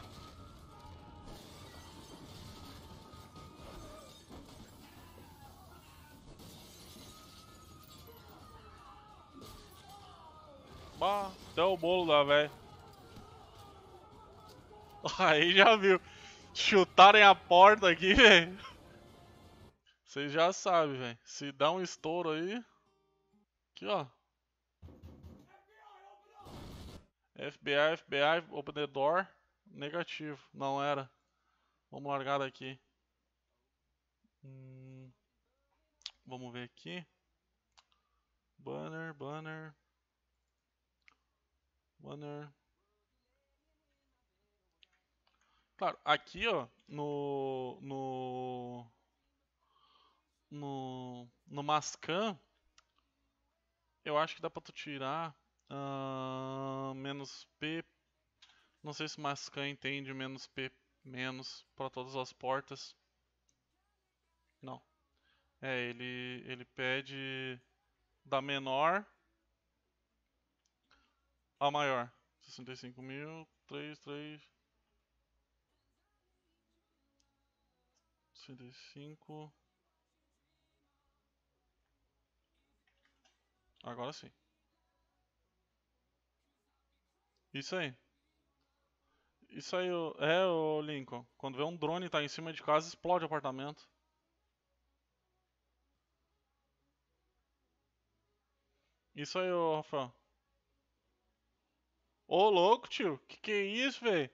Bah, até o bolo lá, velho. *laughs* Aí já viu. Chutarem a porta aqui, *laughs* velho. Vocês já sabem, velho. Se dá um estouro aí. Aqui, ó. FBI, FBI, open the door. Negativo. Não era. Vamos largar daqui. Hum, vamos ver aqui. Banner, banner. Banner. Claro, aqui ó, no, no, no, no Mascan, eu acho que dá pra tu tirar uh, menos P, não sei se Mascan entende menos P menos para todas as portas. Não. É, ele, ele pede da menor a maior. 65 mil, 3, 3, 65. Agora sim. Isso aí. Isso aí é o Lincoln. Quando vê um drone tá em cima de casa, explode o apartamento. Isso aí, ô Rafael. Ô louco, tio. Que que é isso, velho?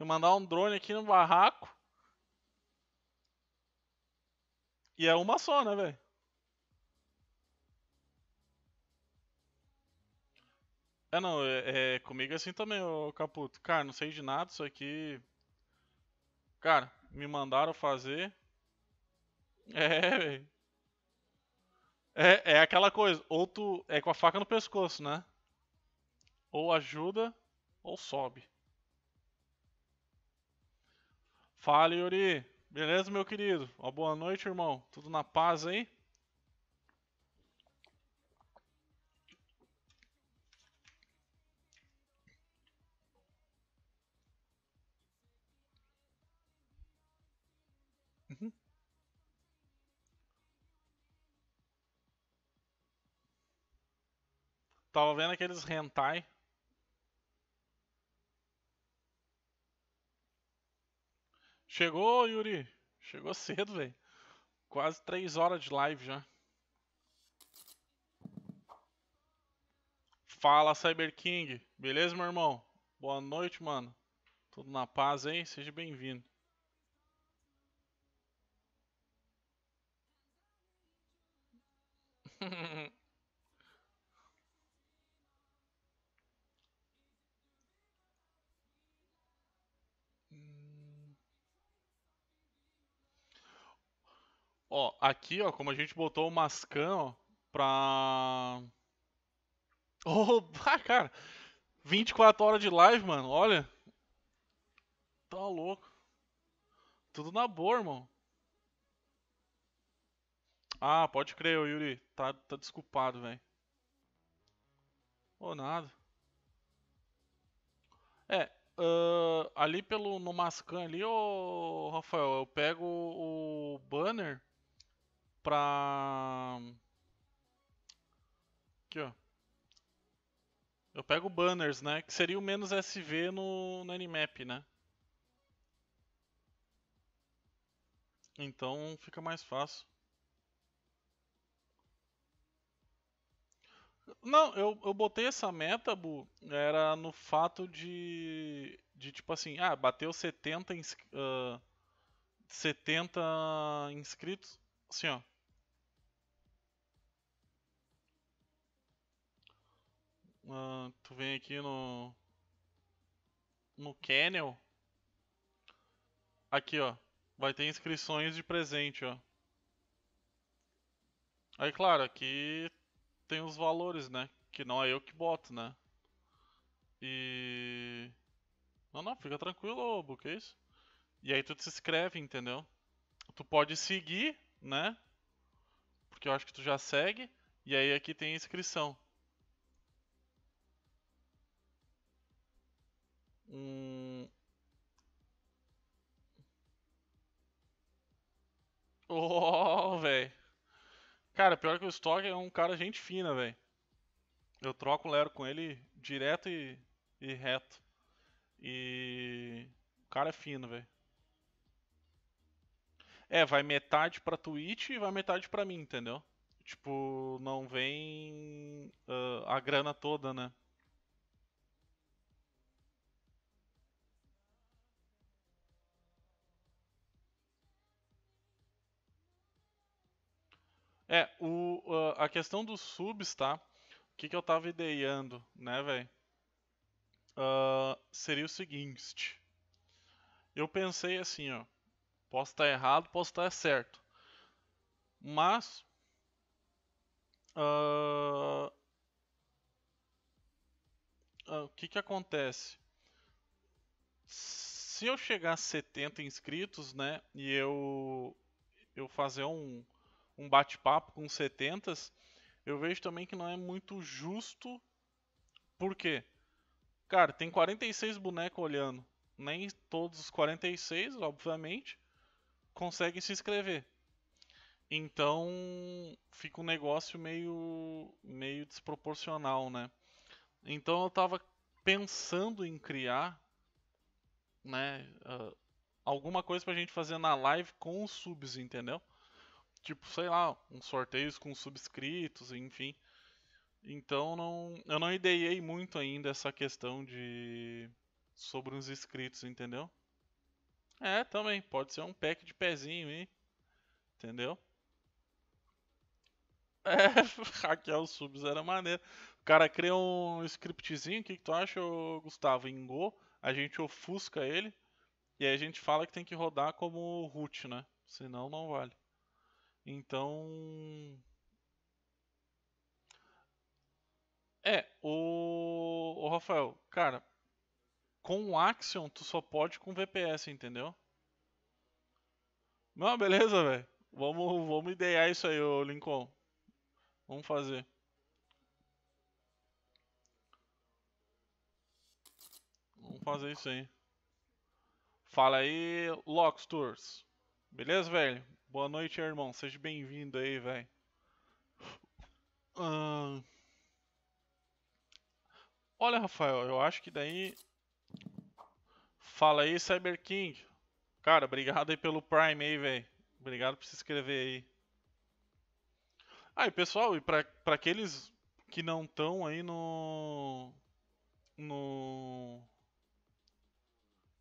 Mandar um drone aqui no barraco. E é uma só, né, velho? É, não, é, é, comigo é assim também, ô Caputo. Cara, não sei de nada, isso aqui. Cara, me mandaram fazer. *laughs* É, velho. É, é aquela coisa, ou tu é com a faca no pescoço, né? Ou ajuda, ou sobe. Fala, Yuri. Beleza, meu querido? Uma boa noite, irmão. Tudo na paz aí? Uhum. Tava vendo aqueles hentai Chegou, Yuri. Chegou cedo, velho. Quase três horas de live já. Fala, Cyber King. Beleza, meu irmão? Boa noite, mano. Tudo na paz aí? Seja bem-vindo. *laughs* Ó, aqui, ó, como a gente botou o mascão ó, pra... *laughs* Opa, ah, cara, 24 horas de live, mano, olha. Tá louco. Tudo na boa, irmão. Ah, pode crer, ô Yuri. Tá, tá desculpado, velho. Ou nada. É, uh, ali pelo no mascão ali, ô Rafael, eu pego o banner pra. Aqui, ó. Eu pego banners, né? Que seria o menos SV no, no Nmap, né? Então fica mais fácil. Não, eu, eu botei essa meta, Bu, era no fato de, de tipo assim, ah, bateu 70, uh, 70 inscritos, assim ó, Uh, tu vem aqui no. No Canel. Aqui, ó. Vai ter inscrições de presente, ó. Aí, claro, aqui tem os valores, né? Que não é eu que boto, né? E. Não, não, fica tranquilo, Bu, que é isso? E aí tu se inscreve, entendeu? Tu pode seguir, né? Porque eu acho que tu já segue. E aí aqui tem inscrição. Um. Oh, velho. Cara, pior que o Stock é um cara gente fina, velho. Eu troco o Lero com ele direto e, e reto. E. O cara é fino, velho. É, vai metade pra Twitch e vai metade pra mim, entendeu? Tipo, não vem uh, a grana toda, né? É, o, a questão dos subs, tá? O que, que eu tava ideando, né, velho? Uh, ah, seria o seguinte. Eu pensei assim, ó. Posso estar tá errado, posso estar tá certo. Mas. Uh, uh, o que que acontece? Se eu chegar a 70 inscritos, né? E eu. Eu fazer um um bate-papo com 70, eu vejo também que não é muito justo. Por quê? Cara, tem 46 bonecos olhando. Nem todos os 46, obviamente, conseguem se inscrever. Então, fica um negócio meio meio desproporcional, né? Então eu estava pensando em criar, né, uh, alguma coisa para a gente fazer na live com os subs, entendeu? tipo, sei lá, uns sorteios com subscritos, enfim. Então não, eu não ideiei muito ainda essa questão de sobre os inscritos, entendeu? É, também pode ser um pack de pezinho aí. Entendeu? *laughs* É, hackear subs era maneiro. O cara cria um scriptzinho, o que, que tu acha, Gustavo? Em Go, a gente ofusca ele e aí a gente fala que tem que rodar como root, né? Senão não vale. Então. É, o, o Rafael, cara, com o Axion tu só pode com VPS, entendeu? Não, beleza, velho. Vamos, vamos idear isso aí, ô Lincoln. Vamos fazer. Vamos fazer isso aí. Fala aí, Locks Tours. Beleza, velho? Boa noite, irmão. Seja bem-vindo aí, velho. Olha, Rafael, eu acho que daí. Fala aí, Cyber King. Cara, obrigado aí pelo Prime aí, velho. Obrigado por se inscrever aí. Ah, pessoal, e pra, pra aqueles que não estão aí no. No.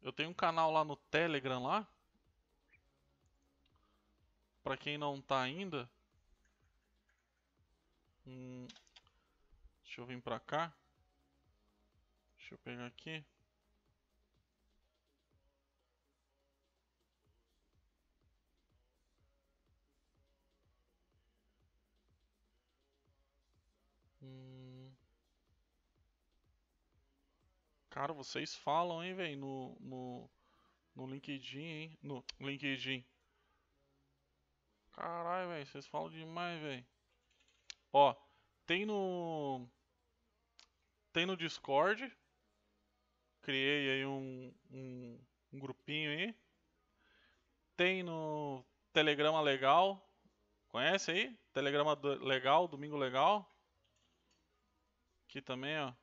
Eu tenho um canal lá no Telegram lá para quem não tá ainda. Hum, deixa eu vir para cá. Deixa eu pegar aqui. Hum. Cara, vocês falam, hein, velho, no, no, no LinkedIn, hein? No LinkedIn. Caralho, velho, vocês falam demais, velho. Ó, tem no. Tem no Discord. Criei aí um, um, um grupinho aí. Tem no Telegrama Legal. Conhece aí? Telegrama do... Legal, Domingo Legal. Aqui também, ó.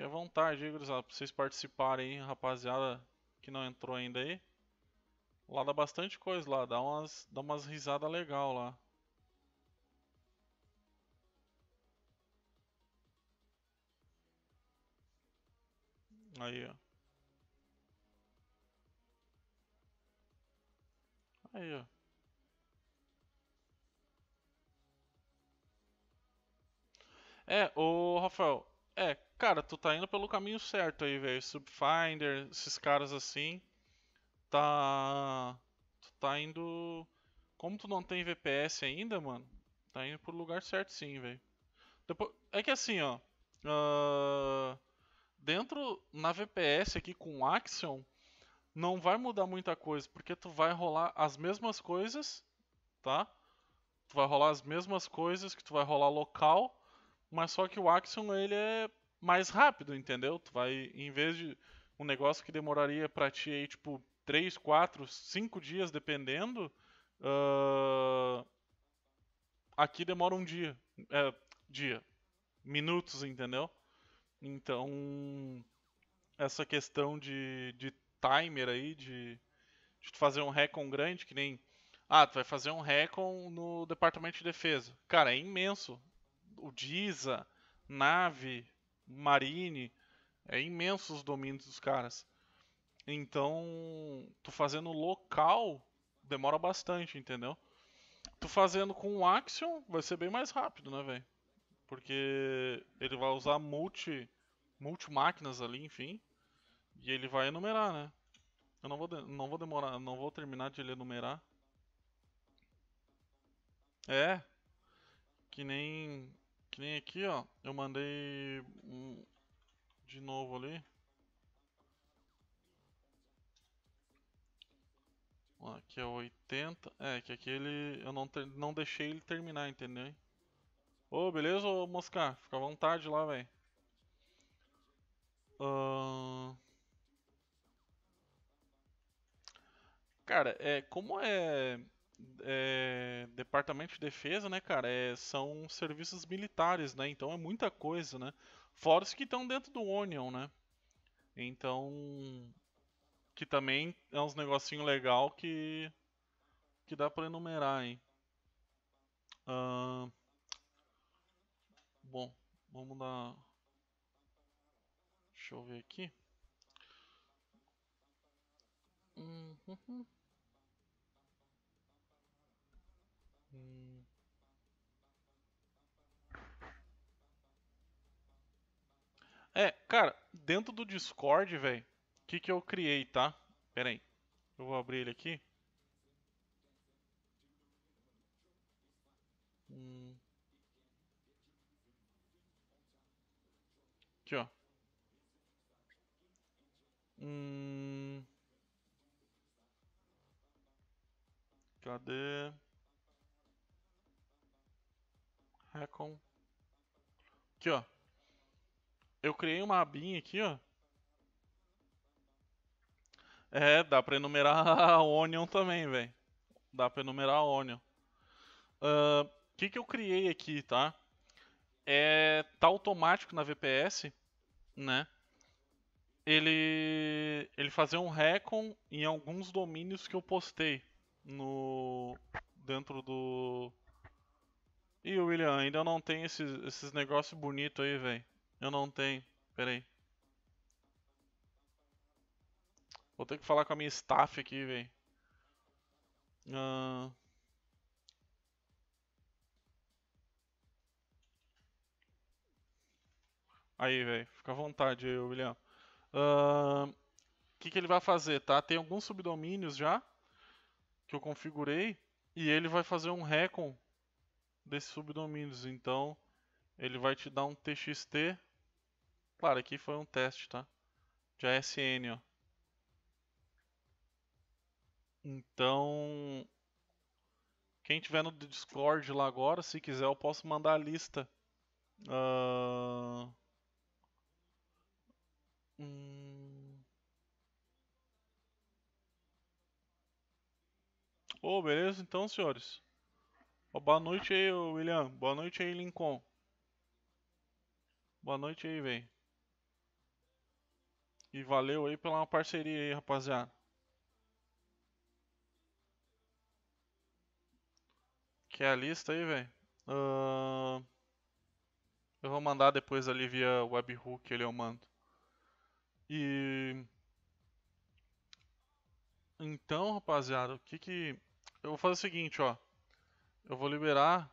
Fique à vontade aí, gurizada, pra vocês participarem aí, rapaziada que não entrou ainda aí. Lá dá bastante coisa lá, dá umas, dá umas risadas legal lá. Aí, ó. Aí, ó. É, o Rafael, é, Cara, tu tá indo pelo caminho certo aí, velho. Subfinder, esses caras assim. Tá. Tu tá indo. Como tu não tem VPS ainda, mano, tá indo pro lugar certo sim, velho. Depois... É que assim, ó. Uh... Dentro na VPS aqui com Axion, não vai mudar muita coisa, porque tu vai rolar as mesmas coisas, tá? Tu vai rolar as mesmas coisas que tu vai rolar local, mas só que o Axion ele é mais rápido, entendeu? Tu vai, em vez de um negócio que demoraria para ti aí, tipo, 3, 4, 5 dias, dependendo, uh, aqui demora um dia. É, dia. Minutos, entendeu? Então, essa questão de, de timer aí, de, de fazer um recon grande, que nem. Ah, tu vai fazer um recon no departamento de defesa. Cara, é imenso. O DISA, nave, Marine, é imenso os domínios dos caras. Então, tu fazendo local demora bastante, entendeu? Tu fazendo com o Axion vai ser bem mais rápido, né, velho? Porque ele vai usar multi multi máquinas ali, enfim, e ele vai enumerar, né? Eu não vou não vou demorar, não vou terminar de ele enumerar. É. Que nem nem aqui, ó. Eu mandei um de novo ali. aqui é 80. É, que aqui ele. Eu não, ter, não deixei ele terminar, entendeu? Ô, oh, beleza, ô mosca Fica à vontade lá, véi. Uh... Cara, é, como é é, Departamento de Defesa, né, cara, é, são serviços militares, né? Então é muita coisa, né? Fora os que estão dentro do Onion, né? Então. Que também é uns negocinho legal que. Que dá pra enumerar, hein? Uh, bom, vamos dar. Deixa eu ver aqui. Uhum. Hum. É, cara, dentro do Discord, velho, o que, que eu criei, tá? Pera aí. Eu vou abrir ele aqui. Hum. Aqui, ó. Hum. Cadê? Recon. Aqui, ó. Eu criei uma abinha aqui, ó. É, dá pra enumerar *laughs* a Onion também, velho. Dá pra enumerar a Onion. O uh, que que eu criei aqui, tá? É, tá automático na VPS, né? Ele, ele fazer um recon em alguns domínios que eu postei no dentro do Ih, William, ainda não tem esses, esses negócios bonitos aí, velho. Eu não tenho. Pera aí. Vou ter que falar com a minha staff aqui, velho. Uh... Aí, velho. Fica à vontade aí, William. O uh... que, que ele vai fazer, tá? Tem alguns subdomínios já que eu configurei e ele vai fazer um recon desses subdomínios. Então, ele vai te dar um TXT. Claro, aqui foi um teste, tá? De ASN, ó. Então, quem tiver no Discord lá agora, se quiser, eu posso mandar a lista. Uh... Hum... Oh, beleza então, senhores. Oh, boa noite aí, William. Boa noite aí, Lincoln. Boa noite aí, velho. E valeu aí pela parceria aí, rapaziada. Que a lista aí, velho. Uh... Eu vou mandar depois ali via webhook, ele eu mando. E então, rapaziada, o que que eu vou fazer o seguinte, ó. Eu vou liberar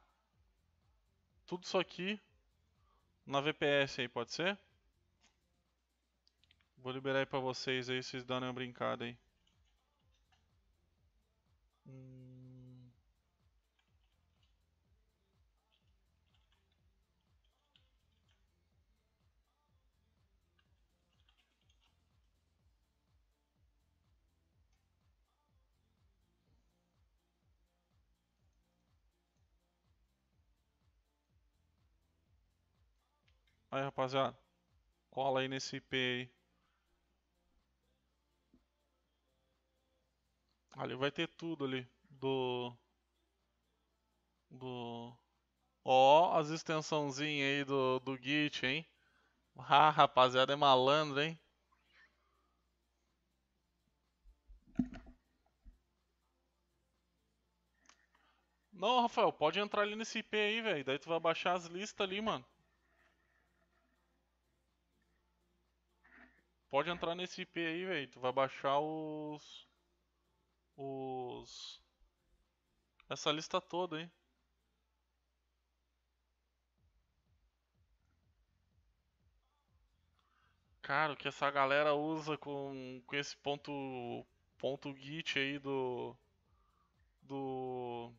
tudo isso aqui na VPS aí, pode ser? Vou liberar aí pra vocês aí, vocês darem uma brincada aí. Hum. Aí, rapaziada. Cola aí nesse IP aí. Ali vai ter tudo ali. Do... Do... Ó, oh, as extensãozinhas aí do, do Git, hein? Ah, rapaziada, é malandro, hein? Não, Rafael, pode entrar ali nesse IP aí, velho. Daí tu vai baixar as listas ali, mano. Pode entrar nesse IP aí, velho. Tu vai baixar os. Os. Essa lista toda aí. Cara, o que essa galera usa com, com esse ponto. Ponto git aí do. Do.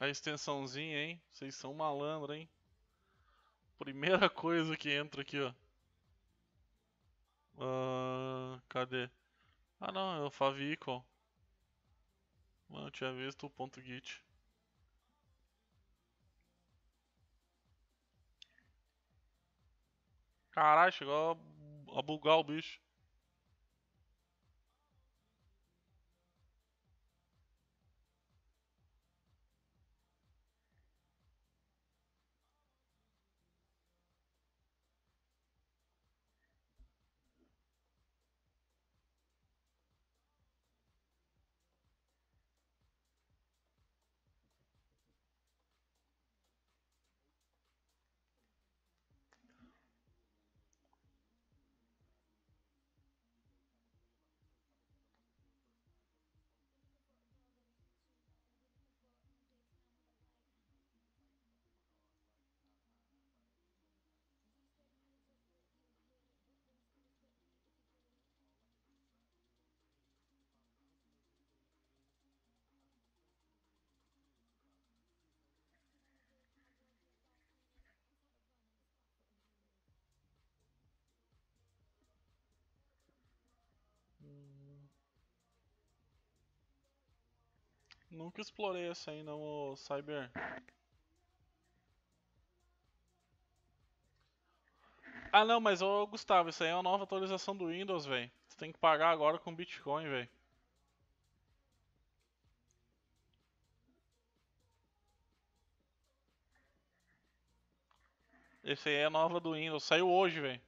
A extensãozinha, hein? Vocês são malandro, hein? Primeira *laughs* coisa que entra aqui, ó. Uh, cadê? Ah não, é o favicon. Mano, eu tinha visto o ponto .git. Caralho, chegou a bugar o bicho. Nunca explorei essa ainda, o Cyber. Ah não, mas ô Gustavo, isso aí é uma nova atualização do Windows, velho. Você tem que pagar agora com Bitcoin, velho. Esse aí é nova do Windows, saiu hoje, velho.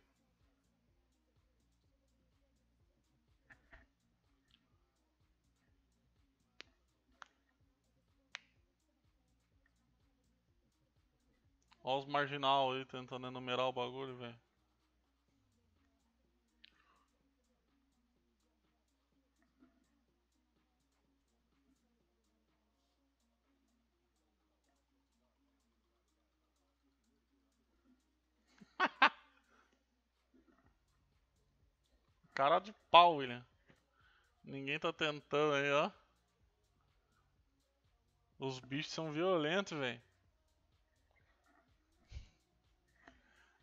Olha os marginal aí tentando enumerar o bagulho, velho. *laughs* Cara de pau, William. Ninguém tá tentando aí, ó. Os bichos são violentos, velho.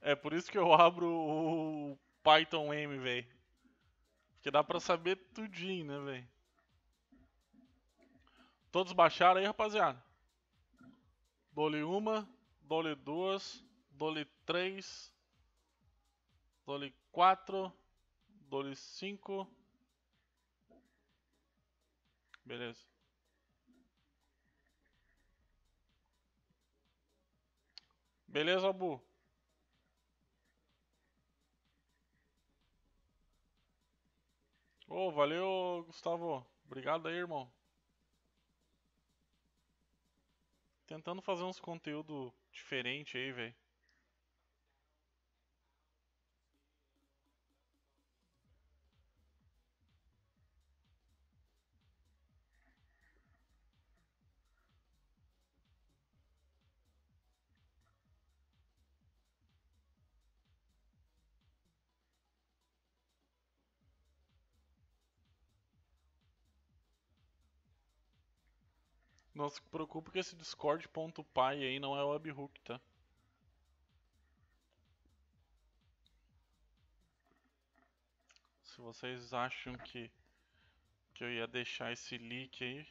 É por isso que eu abro o Python M, velho. Porque dá pra saber tudinho, né, velho? Todos baixaram aí, rapaziada? Dole uma, dole duas, dole três, dole quatro, dole cinco. Beleza. Beleza, Abu? Pô, oh, valeu, Gustavo. Obrigado aí, irmão. Tentando fazer uns conteúdo diferente aí, velho. não se preocupe que esse discord.py aí não é o webhook, tá? Se vocês acham que, que eu ia deixar esse link aí,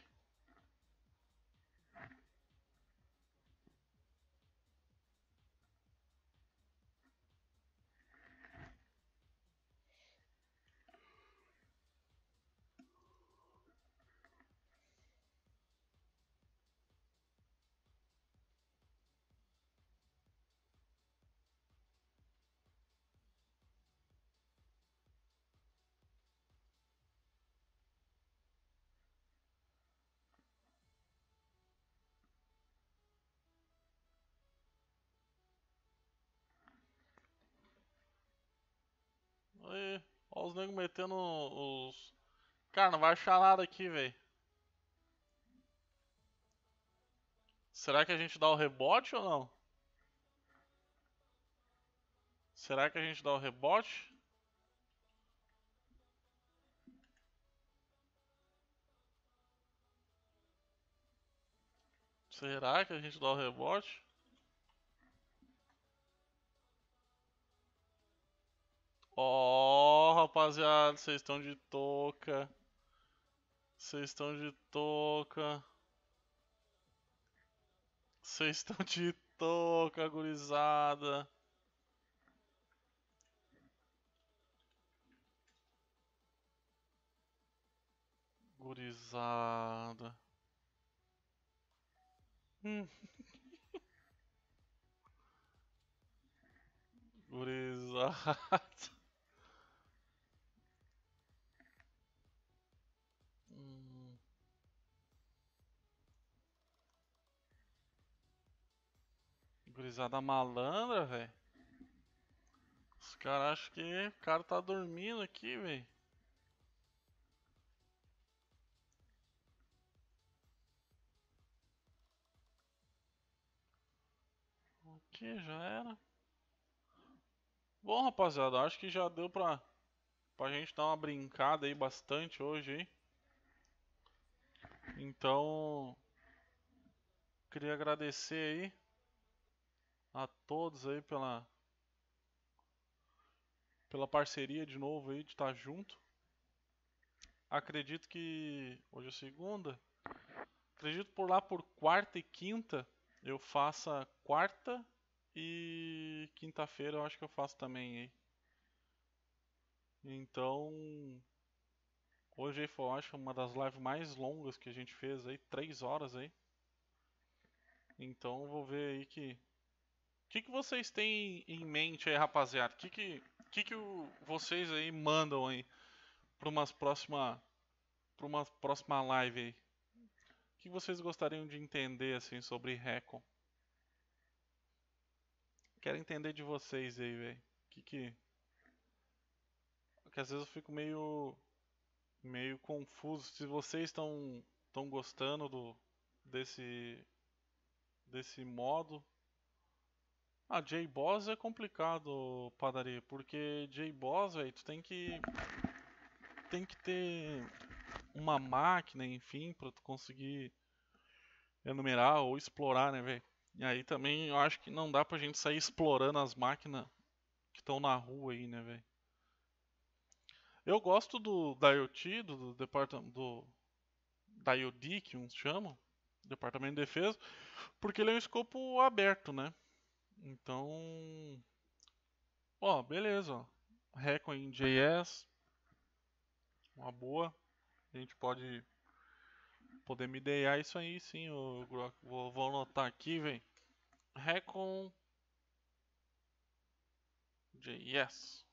Aí, os negros metendo os... Cara, não vai achar nada aqui, velho. Será que a gente dá o rebote ou não? Será que a gente dá o rebote? Será que a gente dá o rebote? Ó, oh, rapaziada, vocês estão de touca. Vocês estão de touca. Vocês estão de toca, gurizada. Gurizada. Hum. *laughs* gurizada. Grisada malandra, velho. Os caras acham que o cara tá dormindo aqui, velho. Aqui já era. Bom, rapaziada, acho que já deu pra, pra gente dar uma brincada aí bastante hoje, hein? Então, queria agradecer aí a todos aí pela pela parceria de novo aí de estar tá junto. Acredito que hoje é segunda. Acredito por lá por quarta e quinta eu faça quarta e quinta-feira eu acho que eu faço também aí. Então, hoje aí foi, acho, uma das lives mais longas que a gente fez aí, três horas aí. Então, vou ver aí que que, que vocês têm em mente aí, rapaziada? O que, que, que, que o, vocês aí mandam aí para umas próxima para uma próxima live aí? O que vocês gostariam de entender assim sobre Recon? Quero entender de vocês aí, velho. Que que Porque às vezes eu fico meio meio confuso se vocês estão estão gostando do desse desse modo ah, J-Boss é complicado, padaria, porque J-Boss, velho, tu tem que. Tem que ter uma máquina, enfim, pra tu conseguir enumerar ou explorar, né, velho? E aí também eu acho que não dá pra gente sair explorando as máquinas que estão na rua aí, né, velho? Eu gosto do da IoT, do, departamento do da IoD que uns chamam, Departamento de Defesa, porque ele é um escopo aberto, né? Então, ó, beleza. Reco em JS, uma boa. A gente pode poder me idear isso aí, sim, o Vou, vou anotar aqui, vem. Recon JS.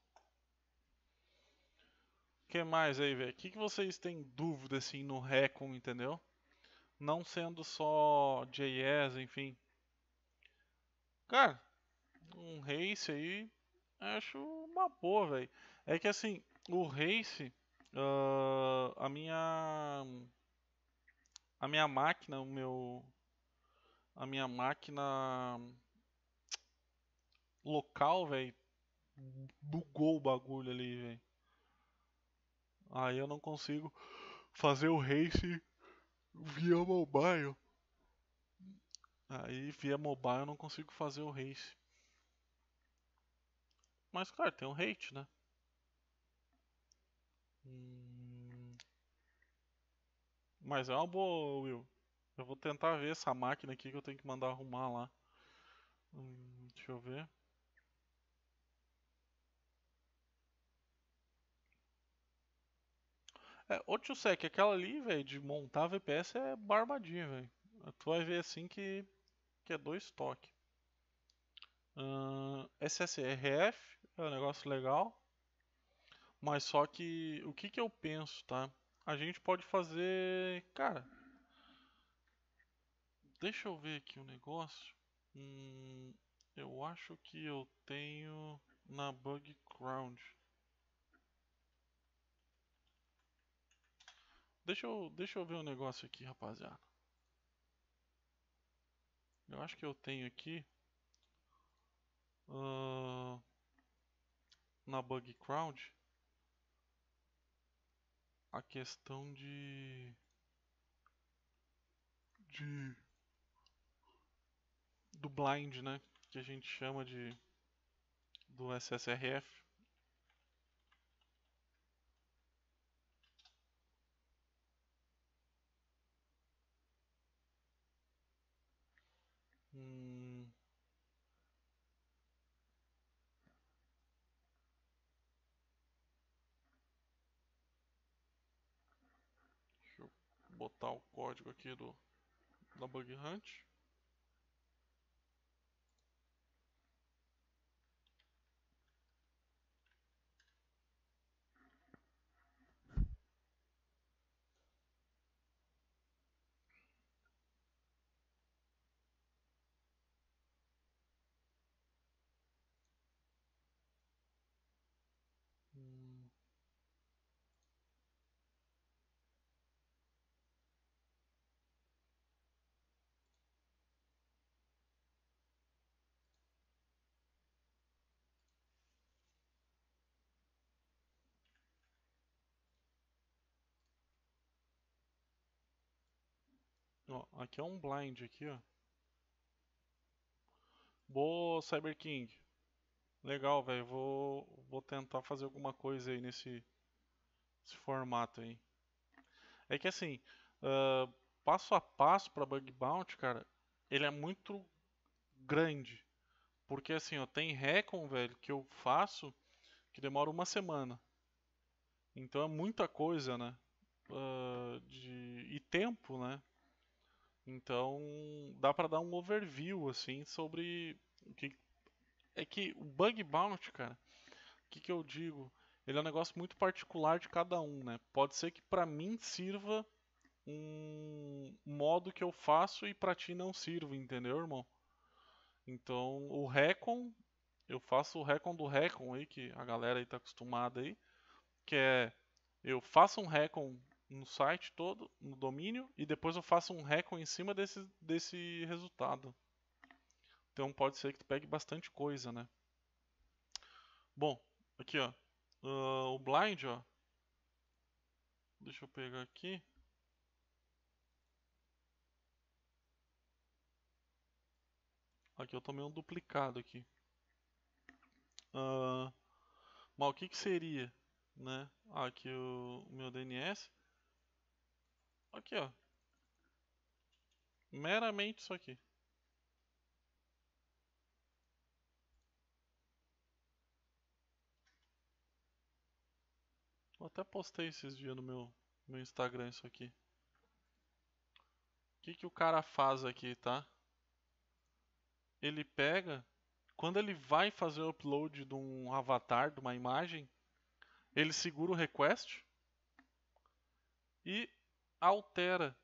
O que mais aí, velho? O que, que vocês têm dúvida assim no Recon, entendeu? Não sendo só JS, enfim. Cara, um race aí, acho uma boa, velho. É que assim, o race, uh, a minha. A minha máquina, o meu. A minha máquina. Local, velho. Bugou o bagulho ali, velho. Aí eu não consigo fazer o race via mobile. Aí via mobile eu não consigo fazer o race. Mas claro, tem um hate, né? Hum... Mas é uma boa, Will. Eu vou tentar ver essa máquina aqui que eu tenho que mandar arrumar lá. Hum, deixa eu ver. É, ô Tio Sec, aquela ali, velho, de montar VPS é barbadinha, velho. Tu vai ver assim que que é dois toques. SSRF é um negócio legal. Mas só que o que, que eu penso, tá? A gente pode fazer. Cara. Deixa eu ver aqui o um negócio. Hum, eu acho que eu tenho na Bug Ground. Deixa eu, deixa eu ver um negócio aqui, rapaziada. Eu acho que eu tenho aqui uh, na bug crowd a questão de de do blind, né, que a gente chama de do SSRF botar o código aqui do da Bug Hunt. Ó, aqui é um blind aqui, ó. Boa, Cyber King. Legal, velho. Vou, vou tentar fazer alguma coisa aí nesse, nesse formato aí. É que assim, uh, passo a passo para Bug Bounty, cara, ele é muito grande. Porque assim, ó, tem recon, velho, que eu faço que demora uma semana. Então é muita coisa, né? Uh, de... E tempo, né? Então, dá para dar um overview assim sobre o que é que o bug bounty, cara. O que, que eu digo? Ele é um negócio muito particular de cada um, né? Pode ser que para mim sirva um modo que eu faço e para ti não sirva, entendeu, irmão? Então, o recon, eu faço o recon do recon aí que a galera aí tá acostumada aí, que é eu faço um recon no site todo, no domínio, e depois eu faço um recon em cima desse, desse resultado. Então pode ser que tu pegue bastante coisa, né? Bom, aqui ó, uh, o blind ó, deixa eu pegar aqui. Aqui eu tomei um duplicado aqui. Uh, ah, mas o que que seria, né? Aqui o, o meu DNS. Aqui, ó. Meramente isso aqui. Eu até postei esses dias no meu, meu Instagram isso aqui. O que, que o cara faz aqui, tá? Ele pega, quando ele vai fazer o upload de um avatar, de uma imagem, ele segura o request e altera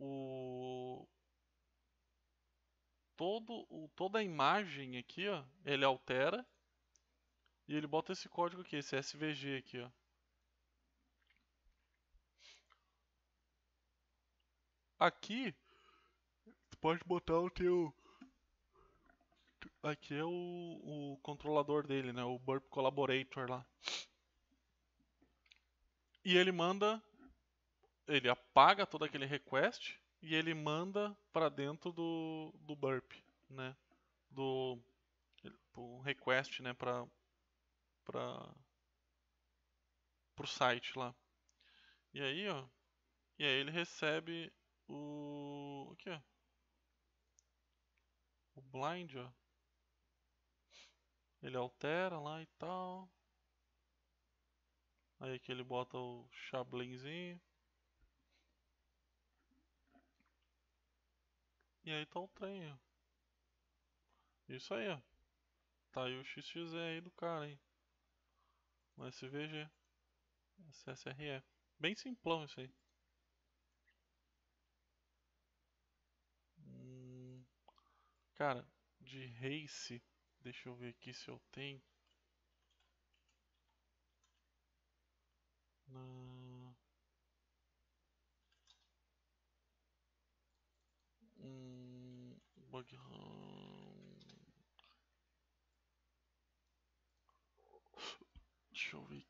o todo o toda a imagem aqui, ó, ele altera e ele bota esse código aqui, esse SVG aqui, ó. Aqui tu pode botar o teu aqui é o, o controlador dele, né, o Burp Collaborator lá. E ele manda ele apaga todo aquele request e ele manda para dentro do, do burp, né? Do request, né, para para pro site lá. E aí, ó, e aí ele recebe o o que é? O blind, ó. Ele altera lá e tal. Aí que ele bota o chablinzinho. E aí tá o trem, Isso aí, ó. Tá aí o XXZ aí do cara, hein. No SVG. SSRE. Bem simplão isso aí. Hum, cara, de race, deixa eu ver aqui se eu tenho. Não. survie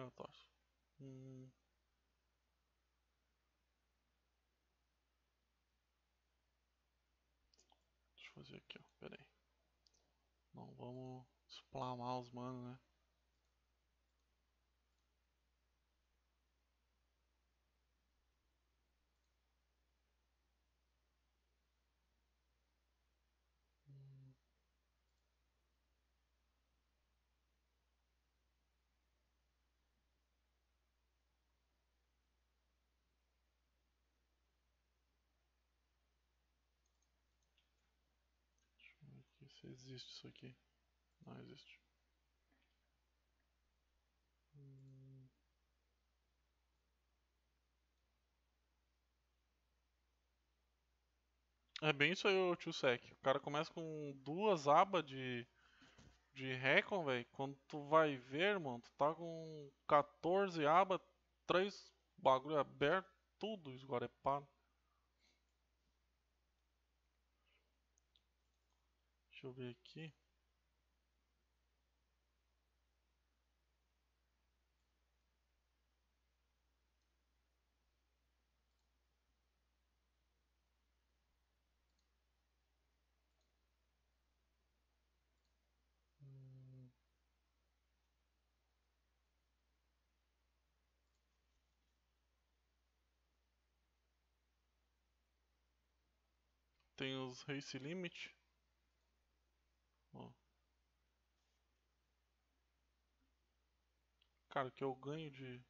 cartaz hum. Deixa eu fazer aqui, ó, pera aí. Não vamos splamar os manos, né? Se existe isso aqui. Não existe. Hum. É bem isso aí, o sec O cara começa com duas abas de, de recon, velho. Quando tu vai ver, mano, tu tá com 14 abas, 3 bagulho aberto, tudo esguarepado. Deixa eu ver aqui. tem os Race Limit. Cara, que eu ganho de.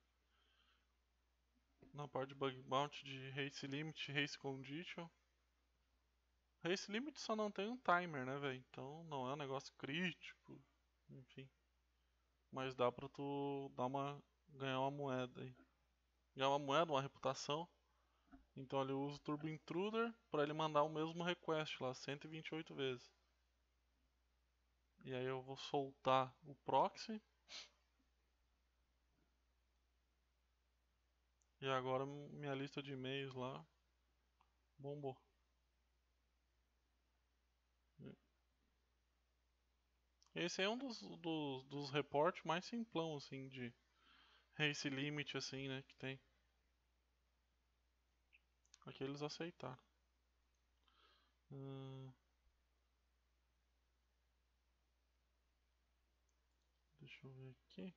Na parte de bug bounty de race limit, race condition. Race limit só não tem um timer, né, velho? Então não é um negócio crítico. Enfim. Mas dá pra tu dar uma. ganhar uma moeda aí. Ganhar uma moeda, uma reputação. Então ele usa o Turbo Intruder para ele mandar o mesmo request lá 128 vezes. E aí eu vou soltar o proxy E agora minha lista de e-mails lá bombou. Esse é um dos, dos, dos reportes mais simplão, assim, de race limit, assim, né, que tem. Aqui eles aceitaram. Hum... Deixa eu ver aqui.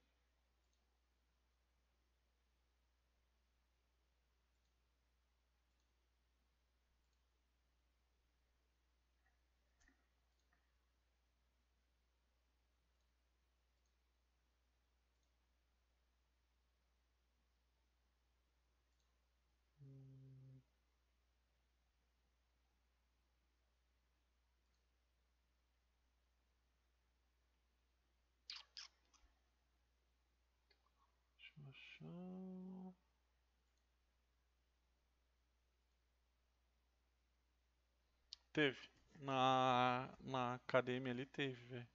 Teve. Na, na academia ali teve, velho.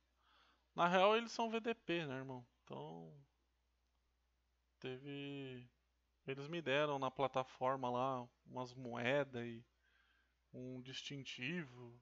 Na real eles são VDP, né, irmão? Então. Teve. Eles me deram na plataforma lá umas moedas e um distintivo.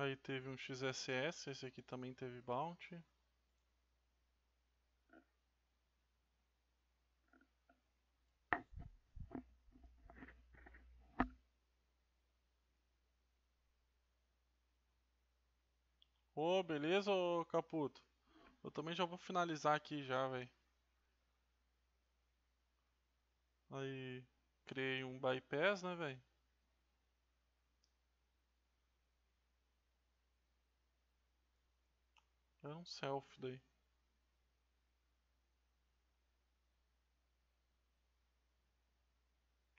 Aí teve um XSS, esse aqui também teve bounty. Ô, oh, beleza, ô Caputo? Eu também já vou finalizar aqui já, velho. Aí, criei um bypass, né, velho? É um self daí.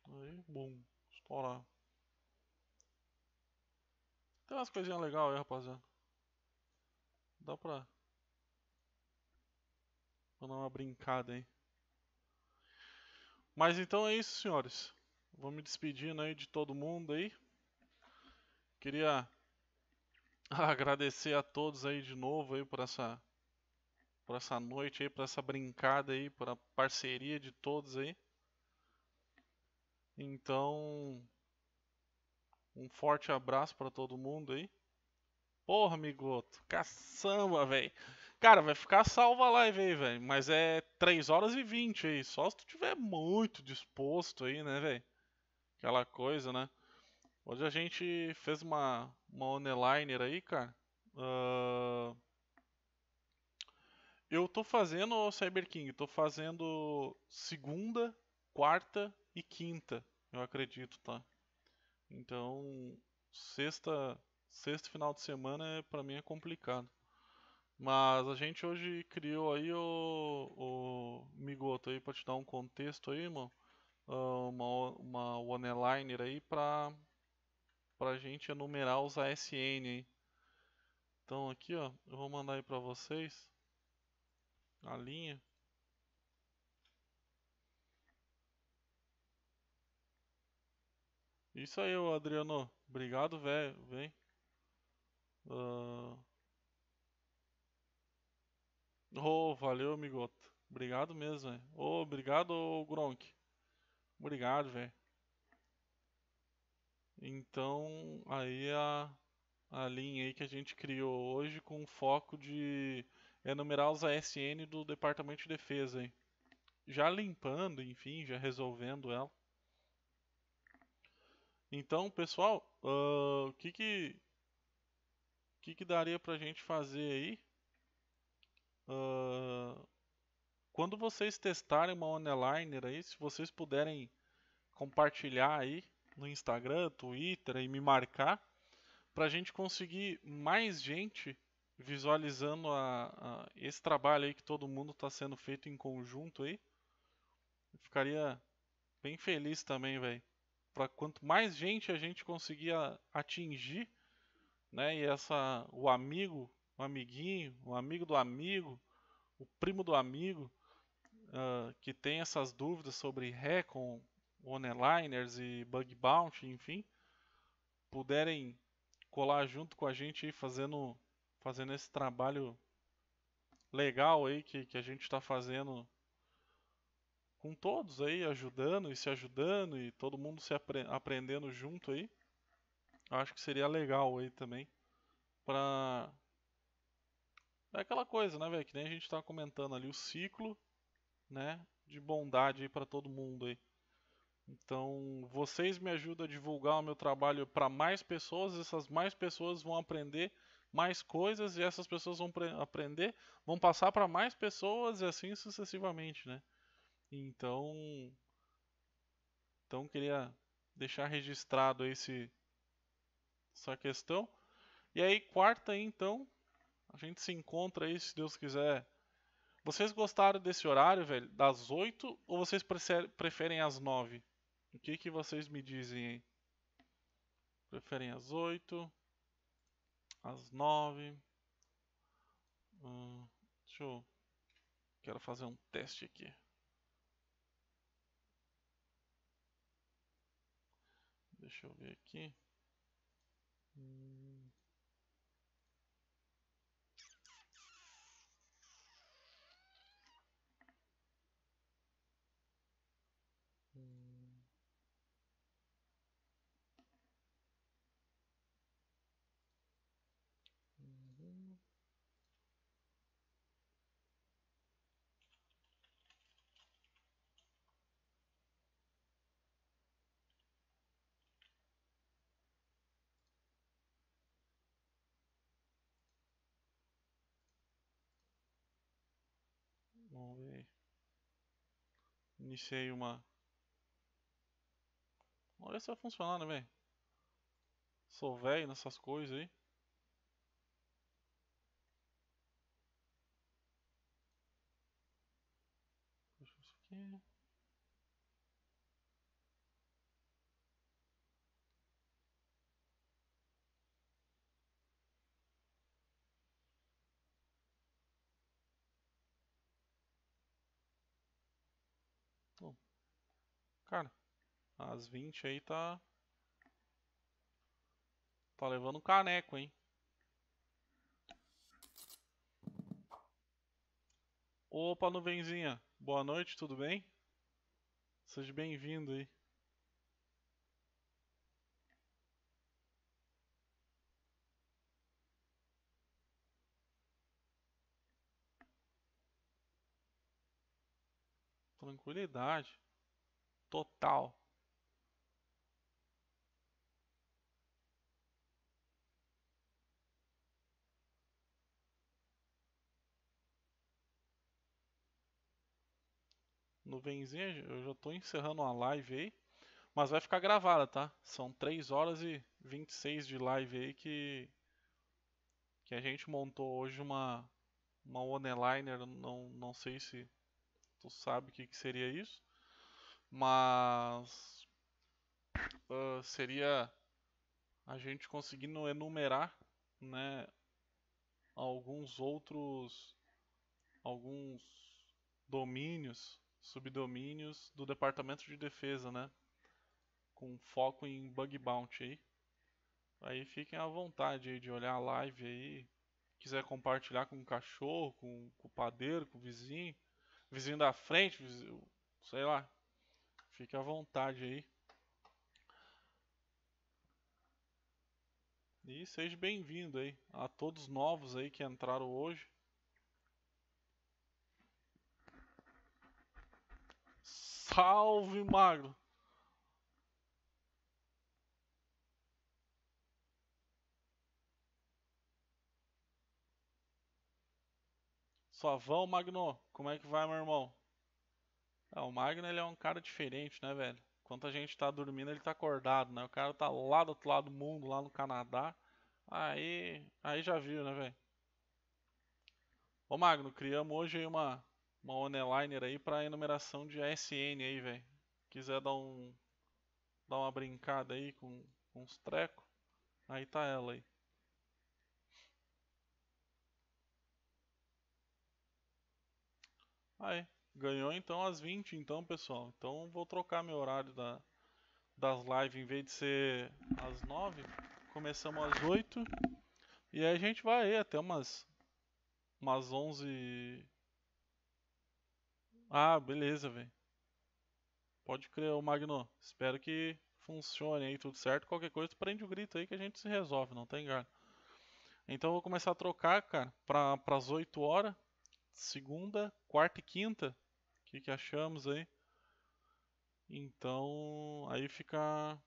Aí, bum, estourar. Tem umas coisinhas legais aí, rapaziada. Dá pra... Vou dar uma brincada aí. Mas então é isso, senhores. Vou me despedindo aí de todo mundo aí. Queria *laughs* agradecer a todos aí de novo aí por essa por essa noite aí, por essa brincada aí, por a parceria de todos aí. Então, um forte abraço para todo mundo aí. Porra, amigoto, caçamba, velho. Cara, vai ficar salva a live aí, velho, mas é 3 horas e 20 aí, só se tu tiver muito disposto aí, né, velho? Aquela coisa, né? Hoje a gente fez uma, uma onliner aí, cara. Uh... Eu tô fazendo o Cyber King, tô fazendo segunda, quarta e quinta, eu acredito, tá? Então, sexta, sexto final de semana é, para mim é complicado. Mas a gente hoje criou aí o, o Migoto aí para te dar um contexto aí, mano. Uh, ah, uma uma one-liner aí pra pra gente enumerar os ASN Então aqui, ó, eu vou mandar aí para vocês a linha. Isso aí, Adriano. Obrigado, velho. Vem. Uh... Oh, valeu, amigoto, Obrigado mesmo, velho. Oh, obrigado, Gronk. Obrigado, velho. Então, aí a, a linha aí que a gente criou hoje com foco de enumerar os ASN do Departamento de Defesa. Hein? Já limpando, enfim, já resolvendo ela. Então, pessoal, uh, o que que, que que daria pra gente fazer aí? Uh, quando vocês testarem uma onliner aí, se vocês puderem compartilhar aí no Instagram, Twitter e me marcar para a gente conseguir mais gente visualizando a, a, esse trabalho aí que todo mundo está sendo feito em conjunto aí. Eu ficaria bem feliz também, velho. Para quanto mais gente a gente conseguir atingir, né? E essa o amigo, o amiguinho, o amigo do amigo, o primo do amigo uh, que tem essas dúvidas sobre Recon, Oneliners e bug bounty, enfim, puderem colar junto com a gente aí fazendo, fazendo esse trabalho legal aí que, que a gente está fazendo com todos aí ajudando e se ajudando e todo mundo se apre aprendendo junto aí. Acho que seria legal aí também para é aquela coisa, né, velho, que nem a gente está comentando ali o ciclo, né, de bondade aí para todo mundo aí. Então, vocês me ajudam a divulgar o meu trabalho para mais pessoas, essas mais pessoas vão aprender mais coisas e essas pessoas vão aprender, vão passar para mais pessoas e assim sucessivamente, né? Então, então queria deixar registrado esse essa questão. E aí quarta então, a gente se encontra aí se Deus quiser. Vocês gostaram desse horário, velho? Das 8 ou vocês preferem as 9? O que, que vocês me dizem aí? Preferem as 8? As 9? Hum, deixa eu... Quero fazer um teste aqui. Deixa eu ver aqui. Hum. Iniciei uma. Olha se vai funcionar, né, velho? Sou velho nessas coisas aí. Deixa isso aqui. Cara, as 20 aí tá. Tá levando caneco, hein? Opa, nuvenzinha. Boa noite, tudo bem? Seja bem-vindo aí. Tranquilidade total nuvenzinha, eu já estou encerrando a live aí, mas vai ficar gravada, tá? São 3 horas e 26 de live aí que que a gente montou hoje uma uma one-liner, não não sei se tu sabe o que que seria isso. Mas uh, seria a gente conseguindo enumerar, né, alguns outros alguns domínios, subdomínios do Departamento de Defesa, né, com foco em bug bounty aí. Aí fiquem à vontade aí de olhar a live aí, quiser compartilhar com o cachorro, com, com o padeiro, com o vizinho, vizinho da frente, vizinho, sei lá, Fique à vontade aí. E seja bem-vindo aí a todos novos aí que entraram hoje. Salve, magro. vão, Magno. Como é que vai, meu irmão? Ah, o Magno ele é um cara diferente, né, velho? Enquanto a gente tá dormindo, ele tá acordado, né? O cara tá lá do outro lado do mundo, lá no Canadá. Aí, aí já viu, né, velho? Ô Magno, criamos hoje aí uma uma onliner aí para enumeração de ASN aí, velho. Quiser dar um dar uma brincada aí com, com uns treco, aí tá ela aí. Aí. Ganhou então às 20, então, pessoal. Então vou trocar meu horário da, das lives. Em vez de ser às 9, começamos às 8. E aí a gente vai aí até umas, umas 11. Ah, beleza, velho. Pode crer, ô Magno. Espero que funcione aí tudo certo. Qualquer coisa, tu prende o grito aí que a gente se resolve, não tem garra. Então eu vou começar a trocar, cara, para as 8 horas, segunda, quarta e quinta, que, que achamos aí? Então, aí fica.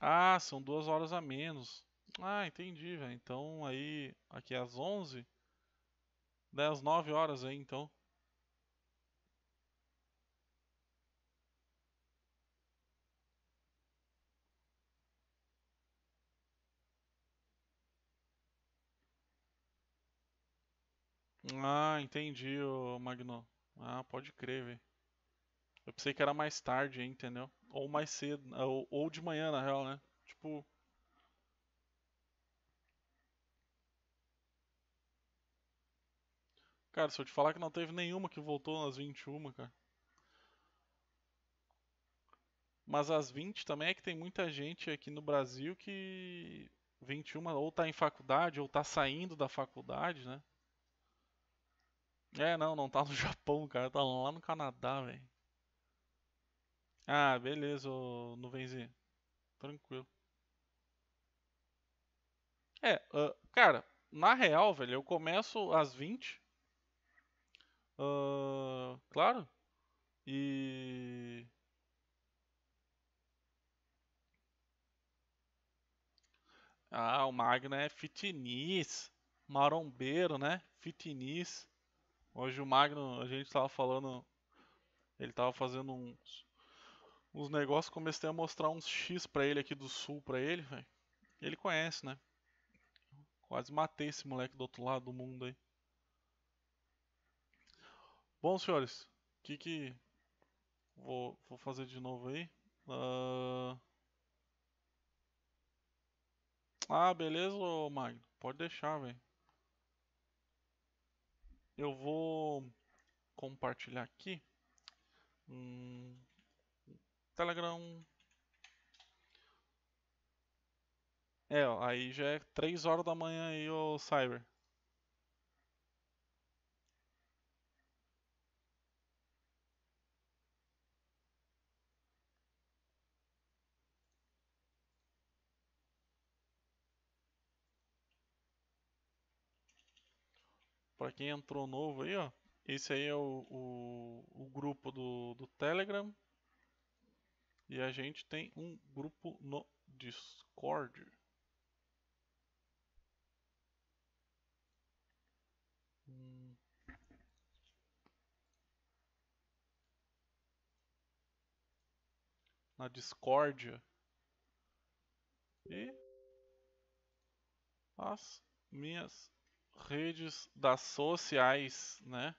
Ah, são duas horas a menos. Ah, entendi, velho. Então, aí, aqui é às 11. Daí é às 9 horas aí, então. Ah, entendi, ô Magno. Ah, pode crer, velho. Eu pensei que era mais tarde, hein, entendeu? Ou mais cedo, ah, ou, ou de manhã, na real, né? Tipo. Cara, se eu te falar que não teve nenhuma que voltou nas 21, cara. Mas às 20 também é que tem muita gente aqui no Brasil que 21 ou tá em faculdade ou tá saindo da faculdade, né? É, não, não tá no *laughs* Japão, cara, tá lá no Canadá, velho. Ah, beleza, ô Nuvenzinho. Tranquilo. É, uh, cara, na real, velho, eu começo às 20. Uh, ah, claro. E. Ah, o Magno é fitness. Marombeiro, né? Fitness. Hoje o Magno, a gente tava falando. Ele tava fazendo uns. Uns negócios, comecei a mostrar uns X pra ele aqui do sul pra ele, velho. Ele conhece, né? Quase matei esse moleque do outro lado do mundo aí. Bom, senhores, o que que. Vou, vou fazer de novo aí. Uh... Ah, beleza, Magno? Pode deixar, velho. Eu vou compartilhar aqui um Telegram. É, ó, aí já é 3 horas da manhã aí, o Cyber. Para quem entrou novo aí, ó. Esse aí é o, o, o grupo do, do Telegram. E a gente tem um grupo no Discord. Hum. Na Discordia e as minhas redes das sociais, né?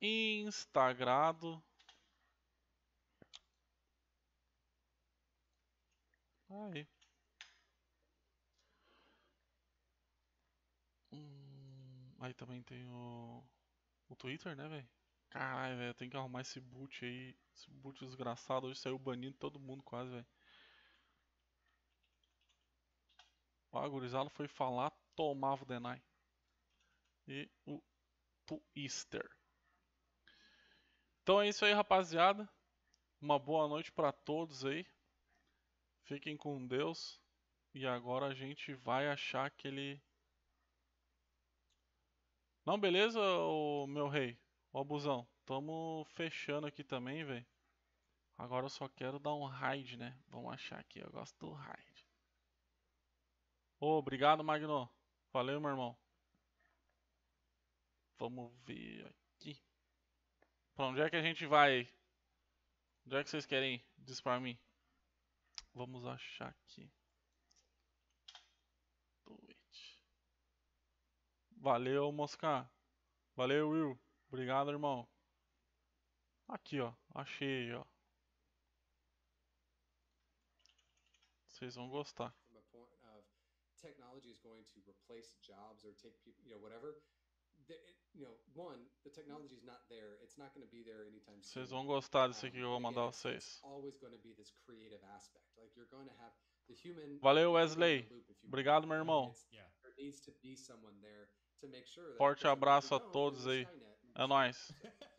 Instagrado. Aí. Hum, aí também tem o, o Twitter, né, velho? Caralho, velho, tem que arrumar esse boot aí. Esse boot desgraçado. Hoje saiu banindo todo mundo quase, velho. O Agurizalo foi falar, tomava o Denai e o Twister. Então é isso aí, rapaziada. Uma boa noite para todos aí. Fiquem com Deus. E agora a gente vai achar aquele. Não, beleza, ô, meu rei? Ó, busão. Tamo fechando aqui também, velho. Agora eu só quero dar um raid, né? Vamos achar aqui. Eu gosto do raid. Ô, obrigado, Magno. Valeu, meu irmão. Vamos ver aqui. Pra onde é que a gente vai? Onde é que vocês querem ir? Diz pra mim. Vamos achar aqui. Valeu, Mosca. Valeu, Will. Obrigado, irmão. Aqui, ó. Achei, ó. Vocês vão gostar. technology is replace jobs take people, you know, whatever you know, one, the not there. It's not going to be there anytime soon. Vocês vão gostar disso aqui que eu vou mandar vocês. Always going to be this creative aspect. Like you're going to have the human Valeu Wesley. Obrigado, meu irmão. There needs to be someone there to make sure Forte abraço a todos aí. É nóis. *laughs*